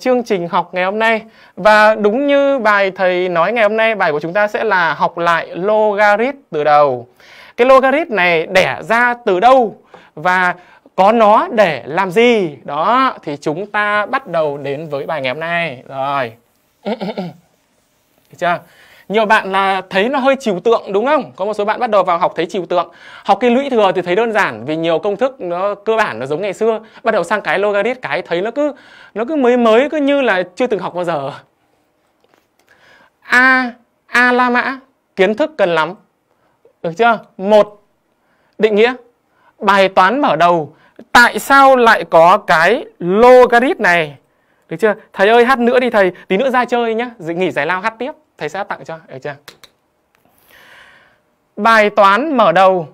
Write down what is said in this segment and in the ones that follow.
chương trình học ngày hôm nay và đúng như bài thầy nói ngày hôm nay bài của chúng ta sẽ là học lại logarit từ đầu cái logarit này đẻ ra từ đâu và có nó để làm gì đó thì chúng ta bắt đầu đến với bài ngày hôm nay rồi được chưa nhiều bạn là thấy nó hơi trừu tượng đúng không có một số bạn bắt đầu vào học thấy trừu tượng học cái lũy thừa thì thấy đơn giản vì nhiều công thức nó cơ bản nó giống ngày xưa bắt đầu sang cái logarit cái thấy nó cứ nó cứ mới mới cứ như là chưa từng học bao giờ a a la mã kiến thức cần lắm được chưa một định nghĩa bài toán mở đầu tại sao lại có cái logarit này được chưa thầy ơi hát nữa đi thầy tí nữa ra chơi nhá nghỉ giải lao hát tiếp thầy sẽ tặng cho được chưa bài toán mở đầu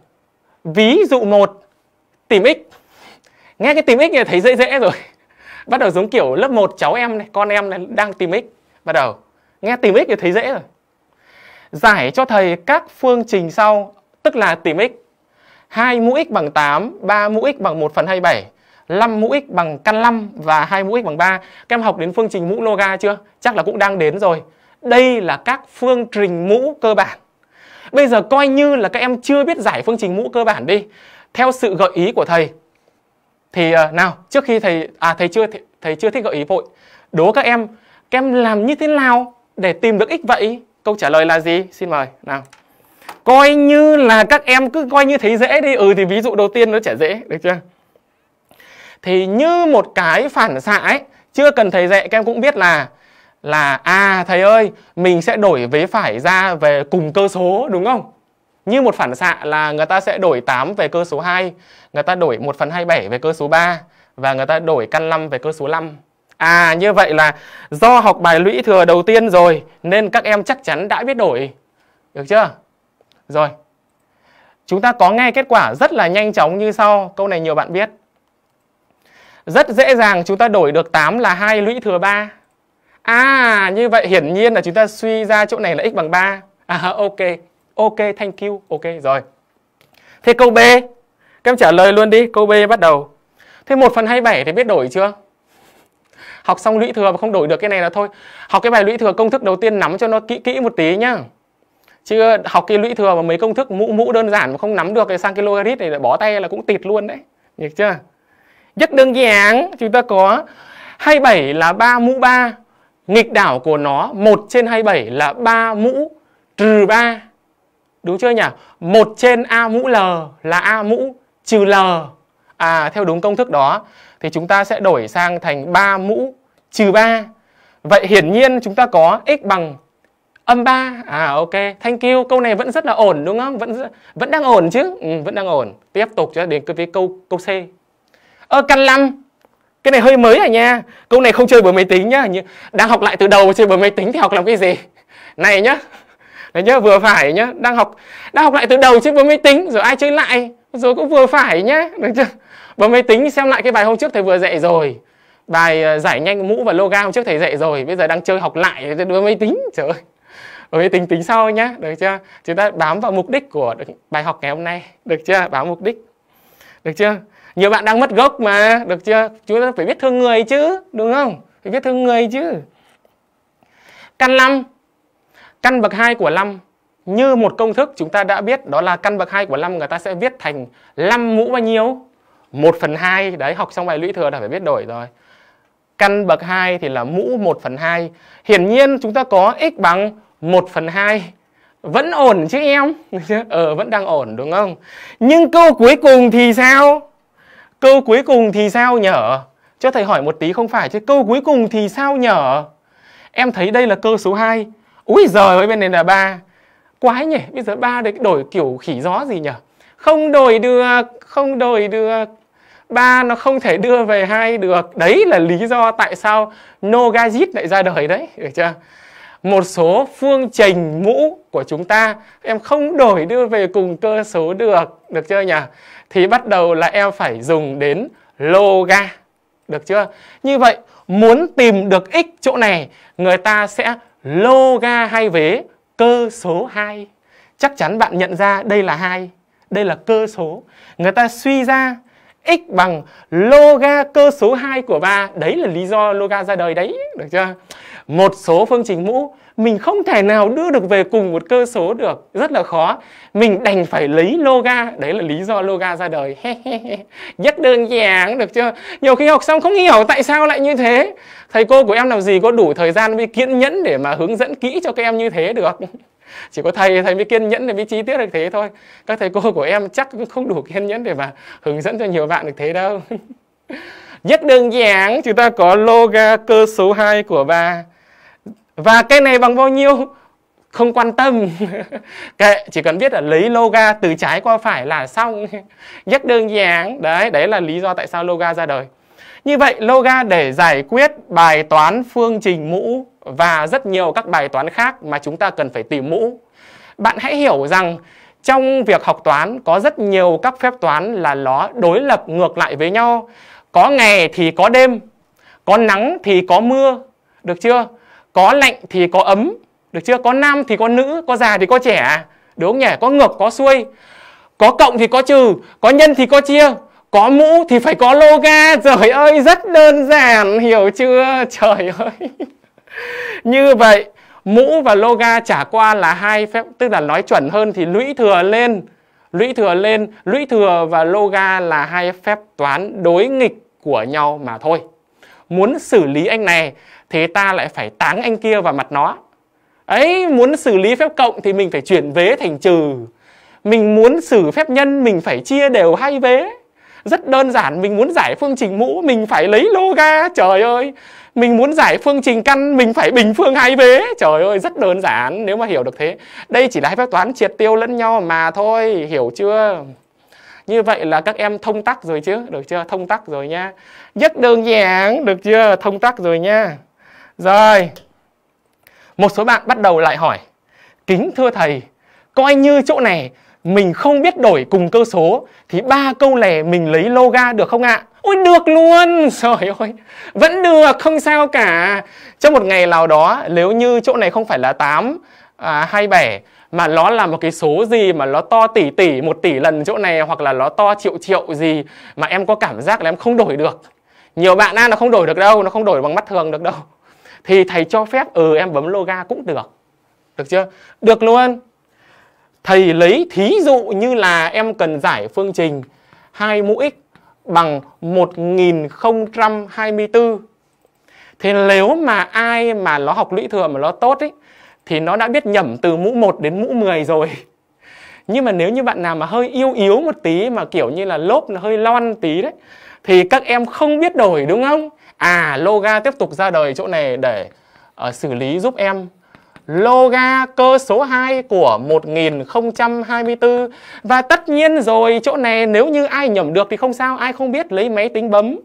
ví dụ một tìm x nghe cái tìm x này thấy dễ dễ rồi bắt đầu giống kiểu lớp 1 cháu em này con em này đang tìm x bắt đầu nghe tìm x thì thấy dễ rồi giải cho thầy các phương trình sau tức là tìm x 2 mũ x bằng 8, 3 mũ x bằng 1 phần 27, 5 mũ x bằng căn 5 và 2 mũ x bằng 3. Các em học đến phương trình mũ loga chưa? Chắc là cũng đang đến rồi. Đây là các phương trình mũ cơ bản. Bây giờ coi như là các em chưa biết giải phương trình mũ cơ bản đi. Theo sự gợi ý của thầy thì à, nào, trước khi thầy à thầy chưa thầy, thầy chưa thích gợi ý vội. Đố các em các em làm như thế nào để tìm được x vậy? Câu trả lời là gì? Xin mời. Nào. Coi như là các em cứ coi như thấy dễ đi. Ừ thì ví dụ đầu tiên nó chả dễ, được chưa? Thì như một cái phản xạ ấy, chưa cần thầy dạy các em cũng biết là là à thầy ơi mình sẽ đổi vế phải ra về cùng cơ số đúng không? Như một phản xạ là người ta sẽ đổi 8 về cơ số 2, người ta đổi 1 phần 27 về cơ số 3 và người ta đổi căn 5 về cơ số 5. À như vậy là do học bài lũy thừa đầu tiên rồi nên các em chắc chắn đã biết đổi. Được chưa? Rồi. Chúng ta có ngay kết quả rất là nhanh chóng như sau. Câu này nhiều bạn biết. Rất dễ dàng chúng ta đổi được 8 là 2 lũy thừa 3. À như vậy hiển nhiên là chúng ta suy ra chỗ này là x bằng 3 À ok Ok thank you Ok rồi Thế câu B Các em trả lời luôn đi Câu B bắt đầu Thế 1 phần 27 thì biết đổi chưa Học xong lũy thừa mà không đổi được cái này là thôi Học cái bài lũy thừa công thức đầu tiên nắm cho nó kỹ kỹ một tí nhá Chứ học cái lũy thừa mà mấy công thức mũ mũ đơn giản mà không nắm được cái sang cái logarit này là bỏ tay là cũng tịt luôn đấy Được chưa Rất đơn giản Chúng ta có 27 là 3 mũ 3 nghịch đảo của nó 1 trên 27 là 3 mũ trừ 3. Đúng chưa nhỉ? 1 trên A mũ L là A mũ trừ L. À, theo đúng công thức đó thì chúng ta sẽ đổi sang thành 3 mũ trừ 3. Vậy hiển nhiên chúng ta có x bằng âm 3. À ok, thank you. Câu này vẫn rất là ổn đúng không? Vẫn vẫn đang ổn chứ? Ừ, vẫn đang ổn. Tiếp tục cho đến cái câu câu C. Ở căn 5 cái này hơi mới à nha câu này không chơi bởi máy tính nhá đang học lại từ đầu chơi bởi máy tính thì học làm cái gì này nhá đấy nhá vừa phải nhá đang học đang học lại từ đầu chơi bấm máy tính rồi ai chơi lại rồi cũng vừa phải nhá được chưa bấm máy tính xem lại cái bài hôm trước thầy vừa dạy rồi bài ờ, giải nhanh mũ và loga hôm trước thầy dạy rồi bây giờ đang chơi học lại bấm máy tính trời ơi máy tính tính sau nhá được chưa chúng ta bám vào mục đích của bài học ngày hôm nay được chưa bám mục đích được chưa nhiều bạn đang mất gốc mà được chưa chúng ta phải biết thương người chứ đúng không phải biết thương người chứ căn 5 căn bậc 2 của 5 như một công thức chúng ta đã biết đó là căn bậc 2 của 5 người ta sẽ viết thành 5 mũ bao nhiêu 1 phần 2 đấy học xong bài lũy thừa là phải biết đổi rồi căn bậc 2 thì là mũ 1 phần 2 hiển nhiên chúng ta có x bằng 1 phần 2 vẫn ổn chứ em ờ vẫn đang ổn đúng không nhưng câu cuối cùng thì sao câu cuối cùng thì sao nhở cho thầy hỏi một tí không phải chứ câu cuối cùng thì sao nhở em thấy đây là câu số 2 úi giời ơi bên này là ba quái nhỉ bây giờ ba được đổi kiểu khỉ gió gì nhở không đổi được không đổi được ba nó không thể đưa về hai được đấy là lý do tại sao Nogajit lại ra đời đấy được chưa một số phương trình mũ của chúng ta em không đổi đưa về cùng cơ số được được chưa nhỉ thì bắt đầu là em phải dùng đến loga. Được chưa? Như vậy muốn tìm được x chỗ này người ta sẽ loga hai vế cơ số 2. Chắc chắn bạn nhận ra đây là hai Đây là cơ số. Người ta suy ra x bằng loga cơ số 2 của ba Đấy là lý do loga ra đời đấy. Được chưa? một số phương trình mũ mình không thể nào đưa được về cùng một cơ số được rất là khó mình đành phải lấy loga đấy là lý do loga ra đời rất đơn giản được chưa nhiều khi học xong không hiểu tại sao lại như thế thầy cô của em làm gì có đủ thời gian với kiên nhẫn để mà hướng dẫn kỹ cho các em như thế được chỉ có thầy thầy mới kiên nhẫn để mới chi tiết được thế thôi các thầy cô của em chắc cũng không đủ kiên nhẫn để mà hướng dẫn cho nhiều bạn được thế đâu rất đơn giản chúng ta có loga cơ số 2 của ba và cái này bằng bao nhiêu? Không quan tâm. Kệ, chỉ cần biết là lấy loga từ trái qua phải là xong. Rất đơn giản. Đấy, đấy là lý do tại sao loga ra đời. Như vậy loga để giải quyết bài toán phương trình mũ và rất nhiều các bài toán khác mà chúng ta cần phải tìm mũ. Bạn hãy hiểu rằng trong việc học toán có rất nhiều các phép toán là nó đối lập ngược lại với nhau. Có ngày thì có đêm, có nắng thì có mưa, được chưa? có lạnh thì có ấm được chưa có nam thì có nữ có già thì có trẻ à? đúng không nhỉ có ngược có xuôi có cộng thì có trừ có nhân thì có chia có mũ thì phải có loga trời ơi rất đơn giản hiểu chưa trời ơi như vậy mũ và loga trả qua là hai phép tức là nói chuẩn hơn thì lũy thừa lên lũy thừa lên lũy thừa và loga là hai phép toán đối nghịch của nhau mà thôi muốn xử lý anh này thế ta lại phải táng anh kia vào mặt nó ấy muốn xử lý phép cộng thì mình phải chuyển vế thành trừ mình muốn xử phép nhân mình phải chia đều hai vế rất đơn giản mình muốn giải phương trình mũ mình phải lấy loga trời ơi mình muốn giải phương trình căn mình phải bình phương hai vế trời ơi rất đơn giản nếu mà hiểu được thế đây chỉ là phép toán triệt tiêu lẫn nhau mà thôi hiểu chưa như vậy là các em thông tắc rồi chứ được chưa thông tắc rồi nha rất đơn giản được chưa thông tắc rồi nha rồi. Một số bạn bắt đầu lại hỏi, kính thưa thầy, coi như chỗ này mình không biết đổi cùng cơ số thì ba câu lẻ mình lấy loga được không ạ? Ôi được luôn, trời ơi, vẫn được, không sao cả. Trong một ngày nào đó, nếu như chỗ này không phải là 8, à, 27, mà nó là một cái số gì mà nó to tỷ tỷ, một tỷ lần chỗ này hoặc là nó to triệu triệu gì mà em có cảm giác là em không đổi được. Nhiều bạn à, nó không đổi được đâu, nó không đổi bằng mắt thường được đâu thì thầy cho phép ừ em bấm loga cũng được được chưa được luôn thầy lấy thí dụ như là em cần giải phương trình 2 mũ x bằng 1024 thì nếu mà ai mà nó học lũy thừa mà nó tốt ấy thì nó đã biết nhẩm từ mũ 1 đến mũ 10 rồi. Nhưng mà nếu như bạn nào mà hơi yếu yếu một tí mà kiểu như là lốp nó hơi lon tí đấy thì các em không biết đổi đúng không? à loga tiếp tục ra đời chỗ này để uh, xử lý giúp em loga cơ số 2 của 1024 và tất nhiên rồi chỗ này nếu như ai nhầm được thì không sao ai không biết lấy máy tính bấm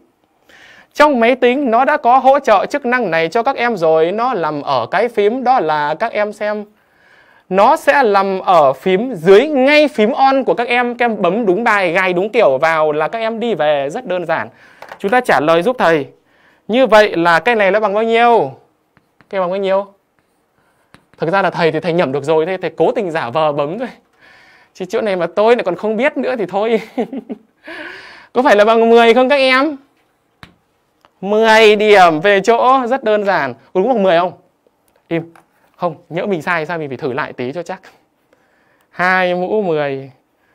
trong máy tính nó đã có hỗ trợ chức năng này cho các em rồi nó nằm ở cái phím đó là các em xem nó sẽ nằm ở phím dưới ngay phím on của các em các em bấm đúng bài gài đúng kiểu vào là các em đi về rất đơn giản chúng ta trả lời giúp thầy như vậy là cái này nó bằng bao nhiêu? Cái bằng bao nhiêu? Thực ra là thầy thì thầy nhẩm được rồi, thế thầy cố tình giả vờ bấm thôi. Chứ chỗ này mà tôi lại còn không biết nữa thì thôi. Có phải là bằng 10 không các em? 10 điểm về chỗ rất đơn giản. Có đúng bằng 10 không? Im. Không, nhỡ mình sai sao mình phải thử lại tí cho chắc. 2 mũ 10.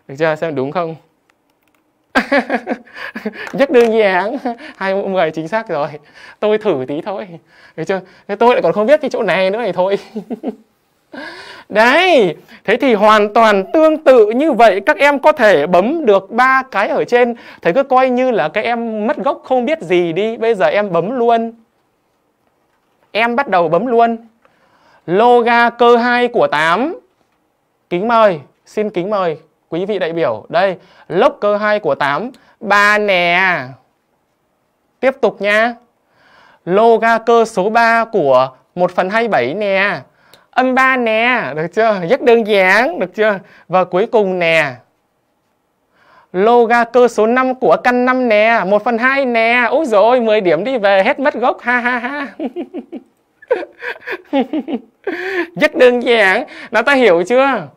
Được chưa? Xem đúng không? rất đơn giản hai người chính xác rồi tôi thử tí thôi được chưa thế tôi lại còn không biết cái chỗ này nữa này thôi đấy thế thì hoàn toàn tương tự như vậy các em có thể bấm được ba cái ở trên thầy cứ coi như là các em mất gốc không biết gì đi bây giờ em bấm luôn em bắt đầu bấm luôn loga cơ 2 của 8 kính mời xin kính mời quý vị đại biểu. Đây, lốc cơ 2 của 8. ba nè. Tiếp tục nha. Lô cơ số 3 của 1 phần 27 nè. Âm 3 nè, được chưa? Rất đơn giản, được chưa? Và cuối cùng nè. Lô cơ số 5 của căn 5 nè, 1 phần 2 nè. Úi rồi 10 điểm đi về hết mất gốc. Ha ha ha. Rất đơn giản. Nó ta hiểu chưa?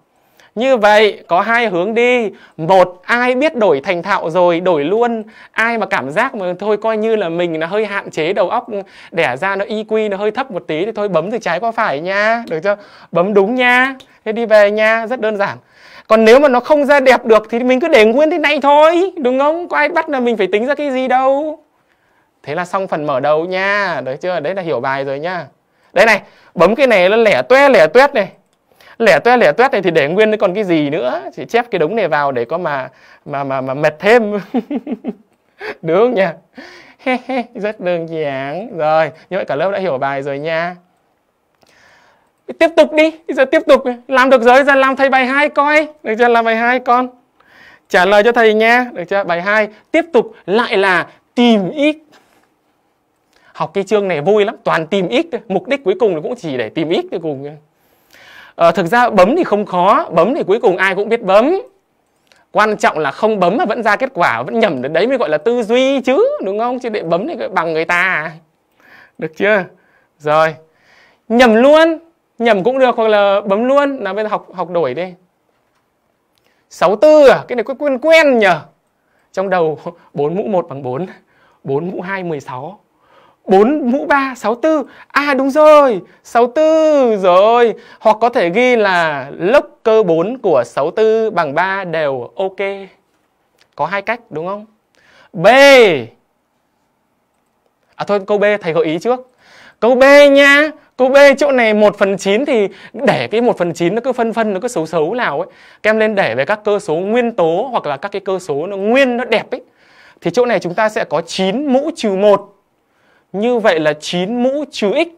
Như vậy có hai hướng đi Một ai biết đổi thành thạo rồi đổi luôn Ai mà cảm giác mà thôi coi như là mình là hơi hạn chế đầu óc Đẻ ra nó y IQ nó hơi thấp một tí Thì thôi bấm từ trái qua phải nha Được chưa? Bấm đúng nha Thế đi về nha Rất đơn giản còn nếu mà nó không ra đẹp được thì mình cứ để nguyên thế này thôi Đúng không? Có ai bắt là mình phải tính ra cái gì đâu Thế là xong phần mở đầu nha Được chưa? Đấy là hiểu bài rồi nha Đấy này, bấm cái này nó lẻ toe lẻ tuét này lẻ toe lẻ toét này thì để nguyên còn cái gì nữa chỉ chép cái đống này vào để có mà mà mà mà mệt thêm đúng nha rất đơn giản rồi như vậy cả lớp đã hiểu bài rồi nha tiếp tục đi bây giờ tiếp tục làm được rồi giờ làm thầy bài hai coi được chưa làm bài hai con trả lời cho thầy nha được chưa bài hai tiếp tục lại là tìm ít học cái chương này vui lắm toàn tìm ít mục đích cuối cùng là cũng chỉ để tìm ít cuối cùng à, thực ra bấm thì không khó bấm thì cuối cùng ai cũng biết bấm quan trọng là không bấm mà vẫn ra kết quả vẫn nhầm đến đấy mới gọi là tư duy chứ đúng không chứ để bấm thì bằng người ta à? được chưa rồi nhầm luôn nhầm cũng được hoặc là bấm luôn là bây giờ học học đổi đi 64 à cái này quen quen nhờ trong đầu 4 mũ 1 bằng 4 4 mũ 2 16 4 mũ 3 64. À đúng rồi, 64 rồi. Hoặc có thể ghi là lốc cơ 4 của 64 bằng 3 đều ok. Có hai cách đúng không? B. À thôi câu B thầy gợi ý trước. Câu B nha. Câu B chỗ này 1 phần 9 thì để cái 1 phần 9 nó cứ phân phân nó cứ xấu xấu nào ấy. Các em lên để về các cơ số nguyên tố hoặc là các cái cơ số nó nguyên nó đẹp ấy. Thì chỗ này chúng ta sẽ có 9 mũ trừ 1 như vậy là 9 mũ trừ x.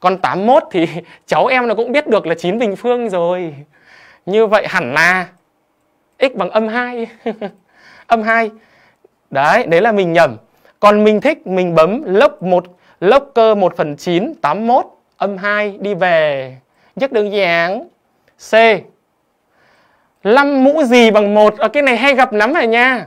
Còn 81 thì cháu em nó cũng biết được là 9 bình phương rồi. Như vậy hẳn là x bằng âm 2. âm 2. Đấy, đấy là mình nhầm. Còn mình thích mình bấm lốc một lốc cơ 1 phần 9 81 âm 2 đi về. Rất đơn giản. C. 5 mũ gì bằng 1? Ở ờ, cái này hay gặp lắm rồi nha.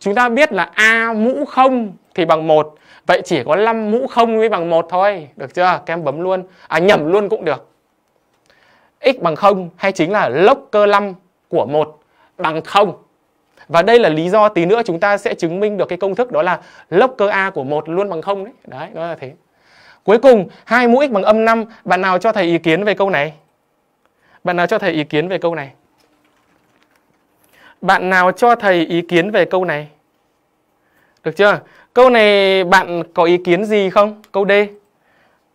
Chúng ta biết là A mũ 0 thì bằng 1. Vậy chỉ có 5 mũ 0 mới bằng 1 thôi, được chưa? Các em bấm luôn, à nhầm luôn cũng được. x bằng 0 hay chính là lốc cơ 5 của 1 bằng 0. Và đây là lý do tí nữa chúng ta sẽ chứng minh được cái công thức đó là lốc cơ A của 1 luôn bằng 0 đấy. Đấy, nó là thế. Cuối cùng, hai mũ x bằng âm 5, bạn nào cho thầy ý kiến về câu này? Bạn nào cho thầy ý kiến về câu này? Bạn nào cho thầy ý kiến về câu này? Được chưa? Câu này bạn có ý kiến gì không? Câu D.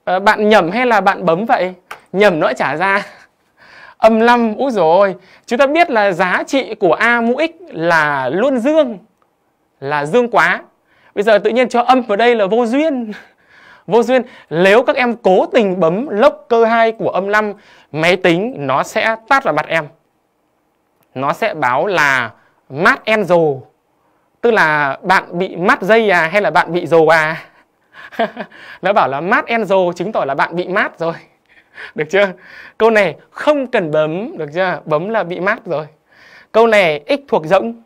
Ờ, bạn nhầm hay là bạn bấm vậy? nhầm nó trả ra. Âm 5, úi rồi Chúng ta biết là giá trị của A mũ x là luôn dương. Là dương quá. Bây giờ tự nhiên cho âm vào đây là vô duyên. Vô duyên, nếu các em cố tình bấm lốc cơ 2 của âm 5, máy tính nó sẽ tắt vào mặt em. Nó sẽ báo là mát en rồi tức là bạn bị mát dây à hay là bạn bị dồ à nó bảo là mát en dồ chứng tỏ là bạn bị mát rồi được chưa câu này không cần bấm được chưa bấm là bị mát rồi câu này x thuộc rỗng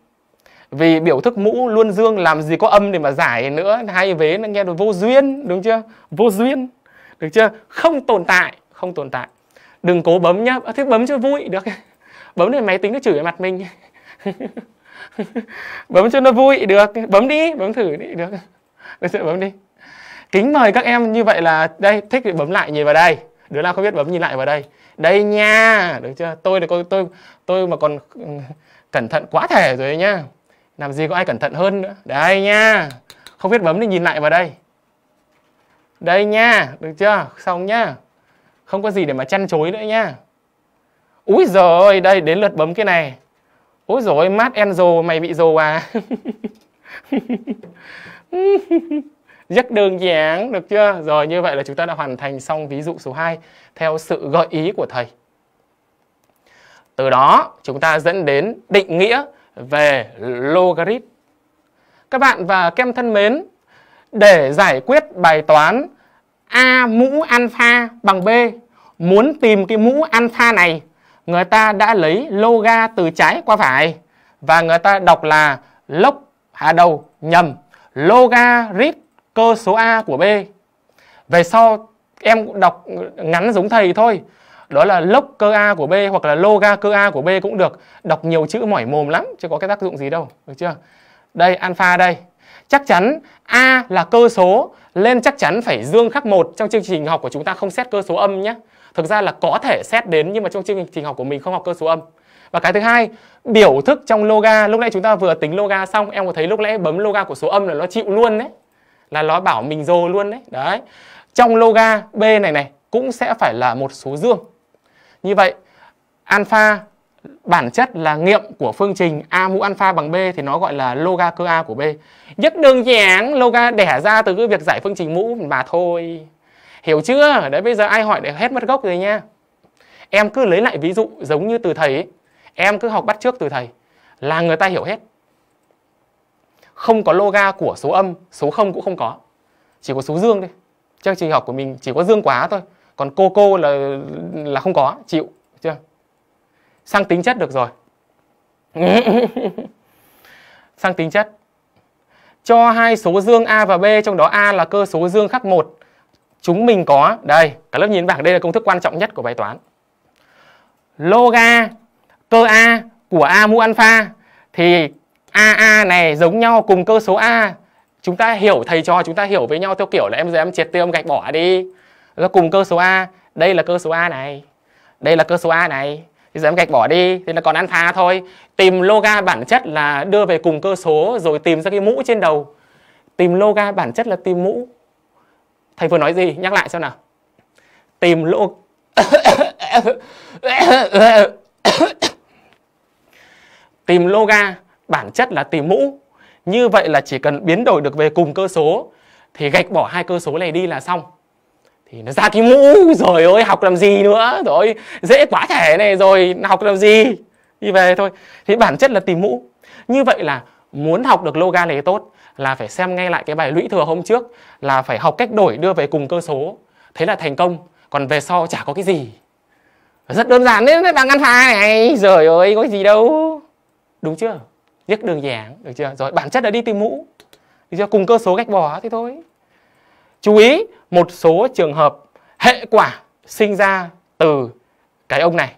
vì biểu thức mũ luôn dương làm gì có âm để mà giải nữa hai vế nó nghe được vô duyên đúng chưa vô duyên được chưa không tồn tại không tồn tại đừng cố bấm nhá à, thế bấm cho vui được bấm để máy tính nó chửi mặt mình bấm cho nó vui được bấm đi bấm thử đi được được sự bấm đi kính mời các em như vậy là đây thích thì bấm lại nhìn vào đây đứa nào không biết bấm nhìn lại vào đây đây nha được chưa tôi là tôi tôi tôi mà còn ừ, cẩn thận quá thể rồi nhá làm gì có ai cẩn thận hơn nữa đây nha không biết bấm thì nhìn lại vào đây đây nha được chưa xong nhá không có gì để mà chăn chối nữa nhá úi rồi đây đến lượt bấm cái này Ôi dồi mát en Enzo, mày bị dồ à? Rất đơn giản, được chưa? Rồi, như vậy là chúng ta đã hoàn thành xong ví dụ số 2 theo sự gợi ý của thầy. Từ đó, chúng ta dẫn đến định nghĩa về logarit. Các bạn và kem thân mến, để giải quyết bài toán A mũ alpha bằng B, muốn tìm cái mũ alpha này người ta đã lấy loga từ trái qua phải và người ta đọc là lốc hạ à đầu nhầm logarit cơ số A của B. Về sau em đọc ngắn giống thầy thôi. Đó là lốc cơ A của B hoặc là loga cơ A của B cũng được. Đọc nhiều chữ mỏi mồm lắm chứ có cái tác dụng gì đâu, được chưa? Đây alpha đây. Chắc chắn A là cơ số nên chắc chắn phải dương khắc một trong chương trình học của chúng ta không xét cơ số âm nhé thực ra là có thể xét đến nhưng mà trong chương trình học của mình không học cơ số âm và cái thứ hai biểu thức trong loga lúc nãy chúng ta vừa tính loga xong em có thấy lúc nãy bấm loga của số âm là nó chịu luôn đấy là nó bảo mình dồ luôn đấy đấy trong loga b này này cũng sẽ phải là một số dương như vậy alpha bản chất là nghiệm của phương trình a mũ alpha bằng b thì nó gọi là loga cơ a của b rất đơn giản loga đẻ ra từ cái việc giải phương trình mũ mà thôi hiểu chưa đấy bây giờ ai hỏi để hết mất gốc rồi nha em cứ lấy lại ví dụ giống như từ thầy ấy. em cứ học bắt trước từ thầy là người ta hiểu hết không có loga của số âm số không cũng không có chỉ có số dương thôi chương trình học của mình chỉ có dương quá thôi còn cô cô là là không có chịu chưa sang tính chất được rồi sang tính chất cho hai số dương a và b trong đó a là cơ số dương khắc một chúng mình có đây cả lớp nhìn bảng đây là công thức quan trọng nhất của bài toán loga cơ a của a mũ alpha thì AA này giống nhau cùng cơ số A Chúng ta hiểu thầy trò chúng ta hiểu với nhau theo kiểu là em giờ em triệt tiêu em gạch bỏ đi Nó cùng cơ số A Đây là cơ số A này Đây là cơ số A này thì giờ em gạch bỏ đi Thì nó còn alpha thôi Tìm loga bản chất là đưa về cùng cơ số Rồi tìm ra cái mũ trên đầu Tìm loga bản chất là tìm mũ thầy vừa nói gì nhắc lại xem nào tìm lỗ tìm loga bản chất là tìm mũ như vậy là chỉ cần biến đổi được về cùng cơ số thì gạch bỏ hai cơ số này đi là xong thì nó ra cái mũ rồi ơi học làm gì nữa rồi dễ quá thể này rồi học làm gì đi về thôi thì bản chất là tìm mũ như vậy là muốn học được loga này tốt là phải xem ngay lại cái bài lũy thừa hôm trước là phải học cách đổi đưa về cùng cơ số thế là thành công còn về sau chả có cái gì rất đơn giản đấy mấy bà ngăn này rồi ơi có gì đâu đúng chưa viết đường giảng được chưa rồi bản chất là đi tìm mũ được chưa cùng cơ số gạch bỏ thế thôi chú ý một số trường hợp hệ quả sinh ra từ cái ông này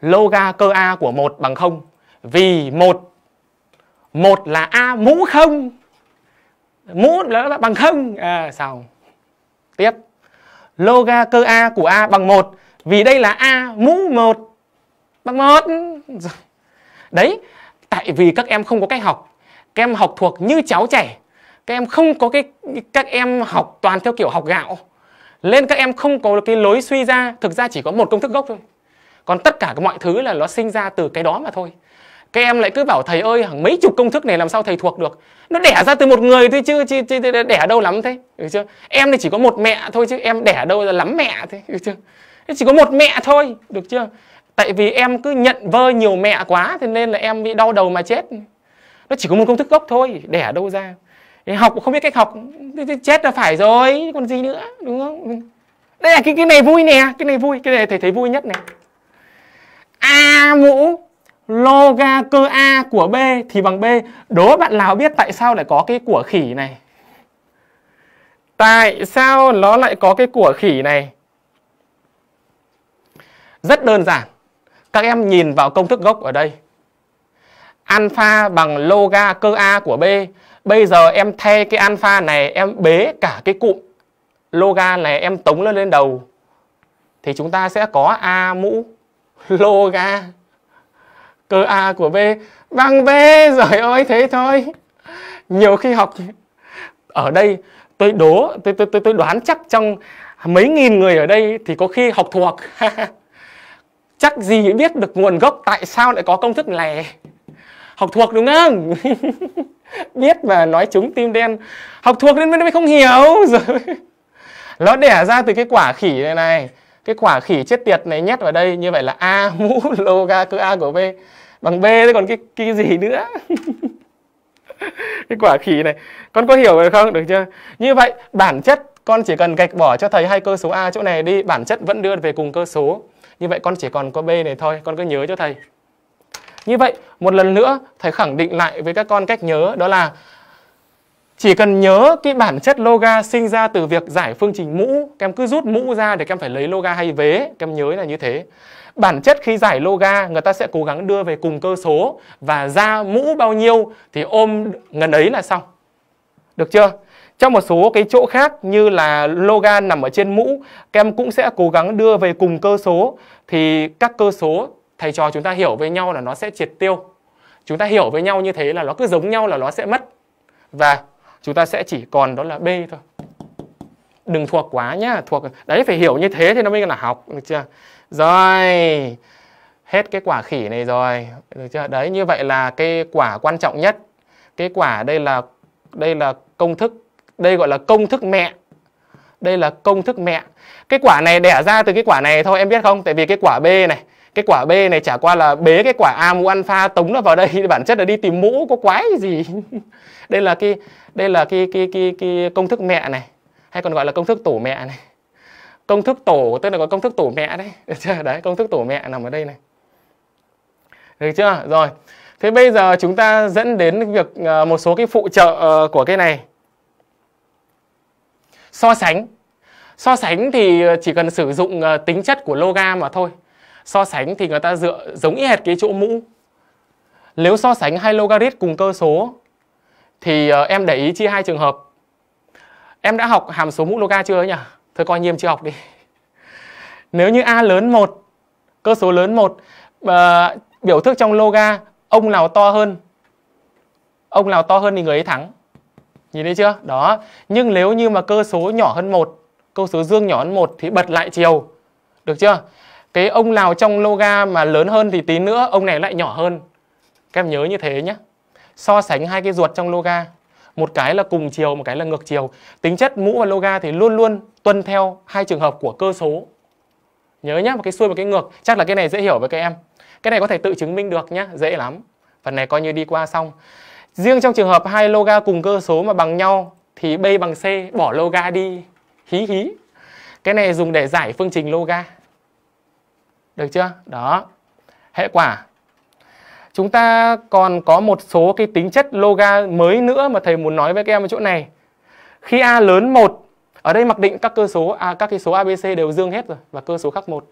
loga cơ a của một bằng không vì một một là a mũ không mũ là bằng không à, xong tiếp loga cơ a của a bằng một vì đây là a mũ một bằng một đấy tại vì các em không có cách học các em học thuộc như cháu trẻ các em không có cái các em học toàn theo kiểu học gạo nên các em không có cái lối suy ra thực ra chỉ có một công thức gốc thôi còn tất cả mọi thứ là nó sinh ra từ cái đó mà thôi các em lại cứ bảo thầy ơi hàng mấy chục công thức này làm sao thầy thuộc được nó đẻ ra từ một người thôi chứ, chứ, chứ đẻ đâu lắm thế được ừ, chưa em thì chỉ có một mẹ thôi chứ em đẻ đâu là lắm mẹ thế được ừ, chưa chỉ có một mẹ thôi được chưa tại vì em cứ nhận vơ nhiều mẹ quá thế nên là em bị đau đầu mà chết nó chỉ có một công thức gốc thôi đẻ đâu ra học không biết cách học chết là phải rồi còn gì nữa đúng không ừ. đây là cái cái này vui nè cái này vui cái này thầy thấy vui nhất này a à, mũ loga cơ A của B thì bằng B. Đố bạn nào biết tại sao lại có cái của khỉ này? Tại sao nó lại có cái của khỉ này? Rất đơn giản. Các em nhìn vào công thức gốc ở đây. Alpha bằng loga cơ A của B. Bây giờ em thay cái alpha này em bế cả cái cụm loga này em tống lên lên đầu. Thì chúng ta sẽ có A mũ loga cơ A của B bằng vâng, B rồi ơi thế thôi nhiều khi học ở đây tôi đố tôi tôi tôi, tôi đoán chắc trong mấy nghìn người ở đây thì có khi học thuộc chắc gì biết được nguồn gốc tại sao lại có công thức này học thuộc đúng không biết mà nói chúng tim đen học thuộc nên mới không hiểu rồi nó đẻ ra từ cái quả khỉ này này cái quả khỉ chết tiệt này nhét vào đây như vậy là a mũ loga cơ a của b bằng b thế còn cái cái gì nữa cái quả khỉ này con có hiểu được không được chưa như vậy bản chất con chỉ cần gạch bỏ cho thầy hai cơ số a chỗ này đi bản chất vẫn đưa về cùng cơ số như vậy con chỉ còn có b này thôi con cứ nhớ cho thầy như vậy một lần nữa thầy khẳng định lại với các con cách nhớ đó là chỉ cần nhớ cái bản chất loga sinh ra từ việc giải phương trình mũ, các em cứ rút mũ ra để các em phải lấy loga hay vế, các em nhớ là như thế bản chất khi giải loga người ta sẽ cố gắng đưa về cùng cơ số và ra mũ bao nhiêu thì ôm ngần ấy là xong được chưa trong một số cái chỗ khác như là logan nằm ở trên mũ các em cũng sẽ cố gắng đưa về cùng cơ số thì các cơ số thầy trò chúng ta hiểu với nhau là nó sẽ triệt tiêu chúng ta hiểu với nhau như thế là nó cứ giống nhau là nó sẽ mất và chúng ta sẽ chỉ còn đó là b thôi đừng thuộc quá nhá thuộc đấy phải hiểu như thế thì nó mới là học được chưa rồi hết cái quả khỉ này rồi được chưa đấy như vậy là cái quả quan trọng nhất cái quả đây là đây là công thức đây gọi là công thức mẹ đây là công thức mẹ cái quả này đẻ ra từ cái quả này thôi em biết không tại vì cái quả b này cái quả b này chả qua là bế cái quả a mũ alpha tống nó vào đây bản chất là đi tìm mũ có quái gì đây là cái đây là cái cái cái, cái công thức mẹ này hay còn gọi là công thức tổ mẹ này công thức tổ tức là có công thức tổ mẹ đấy được chưa đấy công thức tổ mẹ nằm ở đây này được chưa rồi thế bây giờ chúng ta dẫn đến việc ờ, một số cái phụ trợ ờ, của cái này so sánh so sánh thì chỉ cần sử dụng ờ, tính chất của logam mà thôi so sánh thì người ta dựa giống y hệt cái chỗ mũ nếu so sánh hai logarit cùng cơ số thì em để ý chia hai trường hợp Em đã học hàm số mũ Loca chưa nhỉ? Thôi coi nhiêm chưa học đi. Nếu như A lớn 1, cơ số lớn 1, uh, ờ, biểu thức trong Loga ông nào to hơn? Ông nào to hơn thì người ấy thắng. Nhìn thấy chưa? Đó. Nhưng nếu như mà cơ số nhỏ hơn 1, cơ số dương nhỏ hơn 1 thì bật lại chiều. Được chưa? Cái ông nào trong Loga mà lớn hơn thì tí nữa ông này lại nhỏ hơn. Các em nhớ như thế nhé. So sánh hai cái ruột trong Loga một cái là cùng chiều một cái là ngược chiều tính chất mũ và loga thì luôn luôn tuân theo hai trường hợp của cơ số nhớ nhá một cái xuôi một cái ngược chắc là cái này dễ hiểu với các em cái này có thể tự chứng minh được nhá dễ lắm phần này coi như đi qua xong riêng trong trường hợp hai loga cùng cơ số mà bằng nhau thì b bằng c bỏ loga đi hí hí cái này dùng để giải phương trình loga được chưa đó hệ quả chúng ta còn có một số cái tính chất loga mới nữa mà thầy muốn nói với các em ở chỗ này khi a lớn một ở đây mặc định các cơ số à, các cái số abc đều dương hết rồi và cơ số khác một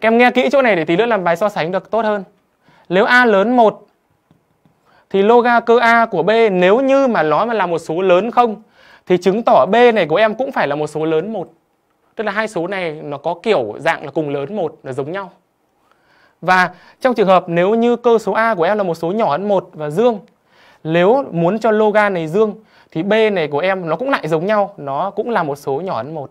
các em nghe kỹ chỗ này để tí nữa làm bài so sánh được tốt hơn nếu a lớn một thì loga cơ a của b nếu như mà nó mà là một số lớn không thì chứng tỏ b này của em cũng phải là một số lớn một tức là hai số này nó có kiểu dạng là cùng lớn một là giống nhau và trong trường hợp nếu như cơ số A của em là một số nhỏ hơn một và dương Nếu muốn cho logan này dương Thì B này của em nó cũng lại giống nhau Nó cũng là một số nhỏ hơn một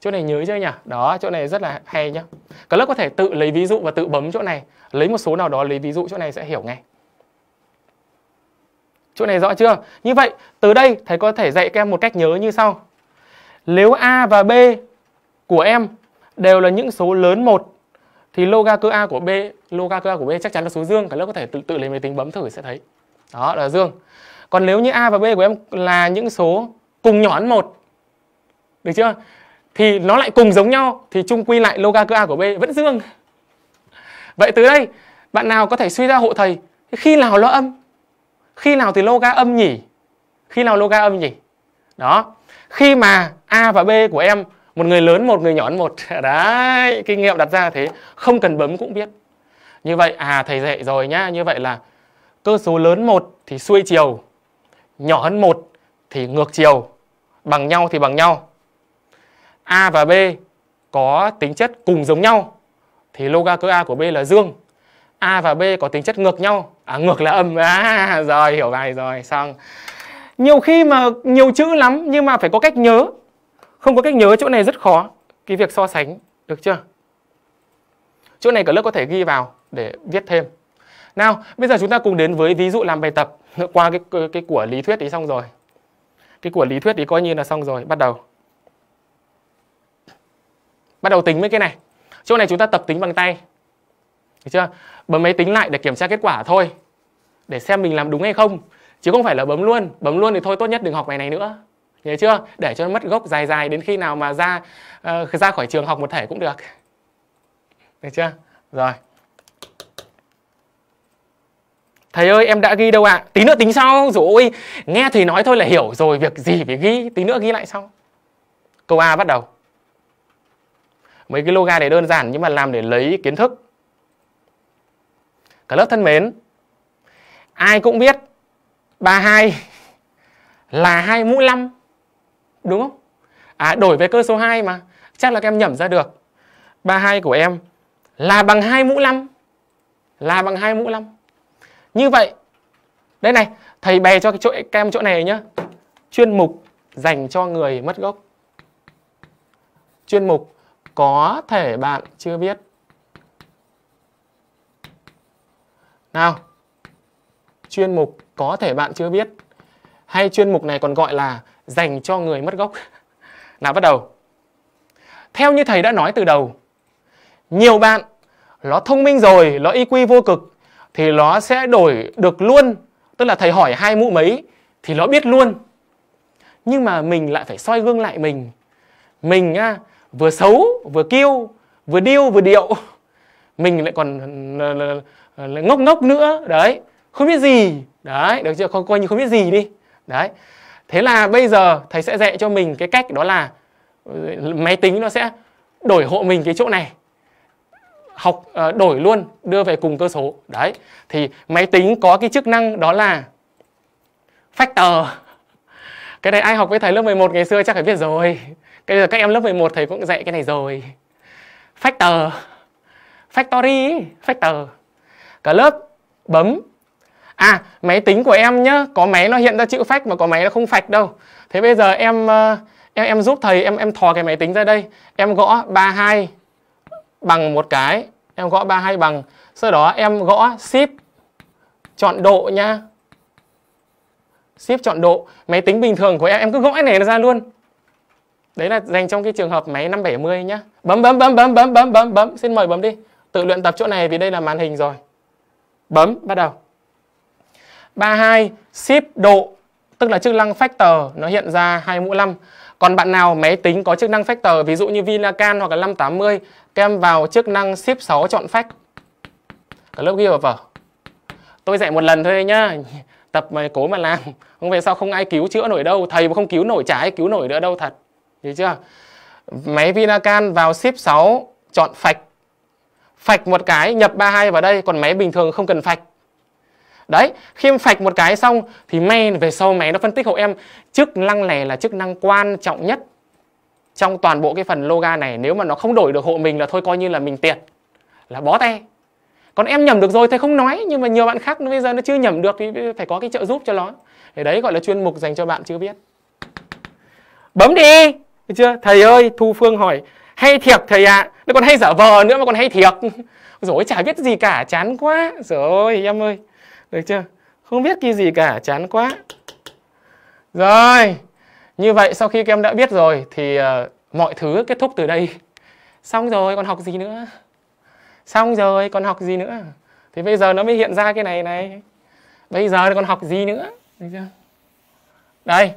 Chỗ này nhớ chưa nhỉ? Đó, chỗ này rất là hay nhá Các lớp có thể tự lấy ví dụ và tự bấm chỗ này Lấy một số nào đó lấy ví dụ chỗ này sẽ hiểu ngay Chỗ này rõ chưa? Như vậy, từ đây thầy có thể dạy các em một cách nhớ như sau. Nếu A và B của em đều là những số lớn 1 thì loga cơ a của b loga cơ a của b chắc chắn là số dương cả lớp có thể tự, tự lấy máy tính bấm thử sẽ thấy đó là dương còn nếu như a và b của em là những số cùng nhỏ hơn một được chưa thì nó lại cùng giống nhau thì chung quy lại loga cơ a của b vẫn dương vậy từ đây bạn nào có thể suy ra hộ thầy khi nào nó âm khi nào thì loga âm nhỉ khi nào loga âm nhỉ đó khi mà a và b của em một người lớn một người nhỏ một đấy kinh nghiệm đặt ra thế không cần bấm cũng biết như vậy à thầy dạy rồi nhá như vậy là cơ số lớn một thì xuôi chiều nhỏ hơn một thì ngược chiều bằng nhau thì bằng nhau a và b có tính chất cùng giống nhau thì loga cơ a của b là dương a và b có tính chất ngược nhau à ngược là âm à rồi hiểu bài rồi xong nhiều khi mà nhiều chữ lắm nhưng mà phải có cách nhớ không có cách nhớ chỗ này rất khó cái việc so sánh được chưa chỗ này cả lớp có thể ghi vào để viết thêm nào bây giờ chúng ta cùng đến với ví dụ làm bài tập qua cái cái, cái của lý thuyết ấy xong rồi cái của lý thuyết thì coi như là xong rồi bắt đầu bắt đầu tính với cái này chỗ này chúng ta tập tính bằng tay được chưa bấm máy tính lại để kiểm tra kết quả thôi để xem mình làm đúng hay không chứ không phải là bấm luôn bấm luôn thì thôi tốt nhất đừng học bài này nữa nhớ chưa để cho nó mất gốc dài dài đến khi nào mà ra uh, ra khỏi trường học một thể cũng được được chưa rồi Thầy ơi em đã ghi đâu ạ à? Tí nữa tính sau Rồi ôi nghe thầy nói thôi là hiểu rồi Việc gì phải ghi Tí nữa ghi lại sau Câu A bắt đầu Mấy cái loga này đơn giản Nhưng mà làm để lấy kiến thức Cả lớp thân mến Ai cũng biết 32 Là 2 mũ 5 đúng không? À đổi về cơ số 2 mà, chắc là các em nhẩm ra được. 32 của em là bằng 2 mũ 5. Là bằng 2 mũ 5. Như vậy đây này, thầy bè cho cái chỗ các em chỗ này nhá. Chuyên mục dành cho người mất gốc. Chuyên mục có thể bạn chưa biết. Nào. Chuyên mục có thể bạn chưa biết hay chuyên mục này còn gọi là dành cho người mất gốc. Nào bắt đầu. Theo như thầy đã nói từ đầu, nhiều bạn nó thông minh rồi, nó IQ vô cực thì nó sẽ đổi được luôn, tức là thầy hỏi hai mũ mấy thì nó biết luôn. Nhưng mà mình lại phải soi gương lại mình. Mình á, vừa xấu, vừa kiêu, vừa điêu, vừa điệu. Mình lại còn ờ, ờ, ờ, ngốc ngốc nữa, đấy, không biết gì. Đấy, được chưa? Coi như không biết gì đi. Đấy, Thế là bây giờ thầy sẽ dạy cho mình cái cách đó là ừ, máy tính nó sẽ đổi hộ mình cái chỗ này học ờ, đổi luôn đưa về cùng cơ số đấy thì máy tính có cái chức năng đó là factor cái này ai học với thầy lớp 11 ngày xưa chắc phải biết rồi cái giờ các em lớp 11 thầy cũng dạy cái này rồi factor factory factor cả lớp bấm à máy tính của em nhá có máy nó hiện ra chữ phách mà có máy nó không phạch đâu thế bây giờ em ờ, em em giúp thầy em em thò cái máy tính ra đây em gõ 32 bằng một cái em gõ 32 bằng sau đó em gõ shift chọn độ nhá shift chọn độ máy tính bình thường của em em cứ gõ cái này ra luôn đấy là dành trong cái trường hợp máy 570 nhá bấm bấm bấm bấm bấm bấm bấm bấm xin mời bấm đi tự luyện tập chỗ này vì đây là màn hình rồi bấm bắt đầu 32 ship độ tức là chức năng factor nó hiện ra hai mũ 5. Còn bạn nào máy tính có chức năng factor ví dụ như Vinacan hoặc là 580 các em vào chức năng ship 6 chọn fact. Cả lớp ghi vào vở. Tôi dạy một lần thôi nhá. Tập mà cố mà làm. Không về sao không ai cứu chữa nổi đâu. Thầy mà không cứu nổi chả cứu nổi nữa đâu thật. Hiểu chưa? Máy Vinacan vào ship 6 chọn phạch. Phạch một cái nhập 32 vào đây còn máy bình thường không cần phạch đấy khi em phạch một cái xong thì may về sau máy nó phân tích hộ em chức năng này là chức năng quan trọng nhất trong toàn bộ cái phần loga này nếu mà nó không đổi được hộ mình là thôi coi như là mình tiệt là bó tay còn em nhầm được rồi thì không nói nhưng mà nhiều bạn khác bây giờ nó chưa nhầm được thì phải có cái trợ giúp cho nó thì đấy gọi là chuyên mục dành cho bạn chưa biết bấm đi được chưa thầy ơi thu phương hỏi hay thiệt thầy ạ à. nó còn hay giả vờ nữa mà còn hay thiệt rồi chả biết gì cả chán quá rồi em ơi được chưa? Không biết cái gì cả, chán quá. Rồi, như vậy sau khi các em đã biết rồi thì uh, mọi thứ kết thúc từ đây. Xong rồi, còn học gì nữa? Xong rồi, còn học gì nữa? Thì bây giờ nó mới hiện ra cái này này. Bây giờ còn học gì nữa? Được chưa? Đây,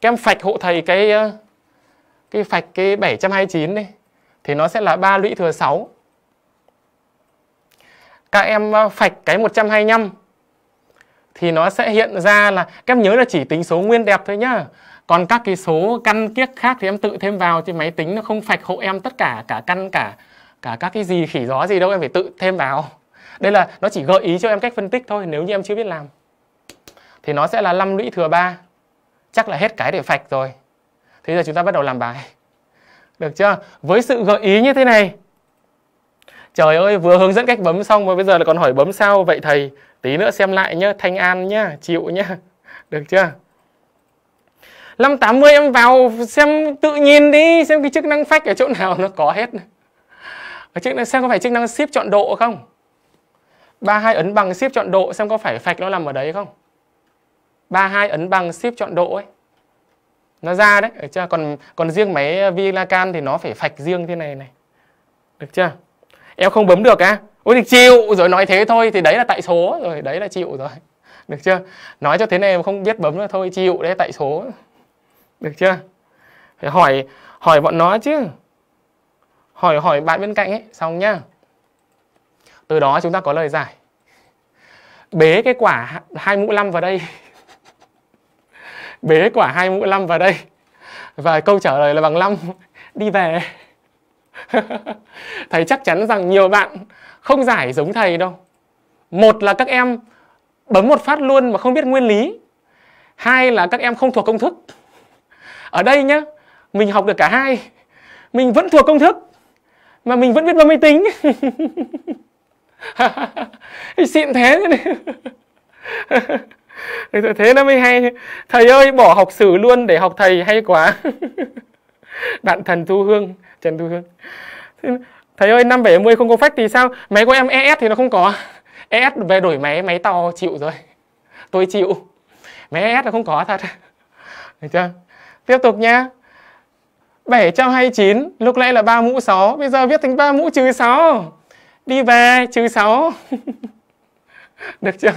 các em phạch hộ thầy cái ờ, cái phạch cái 729 đi thì nó sẽ là 3 lũy thừa 6. Các em ờ, phạch cái 125 thì nó sẽ hiện ra là các em nhớ là chỉ tính số nguyên đẹp thôi nhá còn các cái số căn kiếc khác thì em tự thêm vào thì máy tính nó không phạch hộ em tất cả cả căn cả cả các cái gì khỉ gió gì đâu em phải tự thêm vào đây là nó chỉ gợi ý cho em cách phân tích thôi nếu như em chưa biết làm thì nó sẽ là 5 lũy thừa 3 chắc là hết cái để phạch rồi thế giờ chúng ta bắt đầu làm bài được chưa với sự gợi ý như thế này trời ơi vừa hướng dẫn cách bấm xong mà bây giờ là còn hỏi bấm sao vậy thầy Tí nữa xem lại nhá, Thanh An nhá, chịu nhá. Được chưa? 580 em vào xem tự nhìn đi, xem cái chức năng phách ở chỗ nào nó có hết. Ở chức năng xem có phải chức năng ship chọn độ không? 32 ấn bằng ship chọn độ xem có phải phạch nó nằm ở đấy không? 32 ấn bằng ship chọn độ ấy. Nó ra đấy, được chưa? Còn còn riêng máy Vilacan thì nó phải phạch riêng thế này này. Được chưa? Em không bấm được á. À? ôi thì chịu rồi nói thế thôi thì đấy là tại số rồi đấy là chịu rồi được chưa nói cho thế này mà không biết bấm nữa thôi chịu đấy tại số được chưa phải hỏi hỏi bọn nó chứ hỏi hỏi bạn bên cạnh ấy xong nhá từ đó chúng ta có lời giải bế cái quả hai mũ năm vào đây bế quả hai mũ năm vào đây và câu trả lời là bằng năm đi về thầy chắc chắn rằng nhiều bạn không giải giống thầy đâu một là các em bấm một phát luôn mà không biết nguyên lý hai là các em không thuộc công thức ở đây nhá mình học được cả hai mình vẫn thuộc công thức mà mình vẫn biết bấm máy tính xịn thế thế nó mới hay thầy ơi bỏ học sử luôn để học thầy hay quá bạn thần thu hương trần thu hương thầy ơi 570 không có phách thì sao máy của em ES thì nó không có ES về đổi máy máy to chịu rồi tôi chịu máy ES là không có thật được chưa tiếp tục nhá 729 lúc nãy là 3 mũ 6 bây giờ viết thành 3 mũ trừ 6 đi về trừ 6 được chưa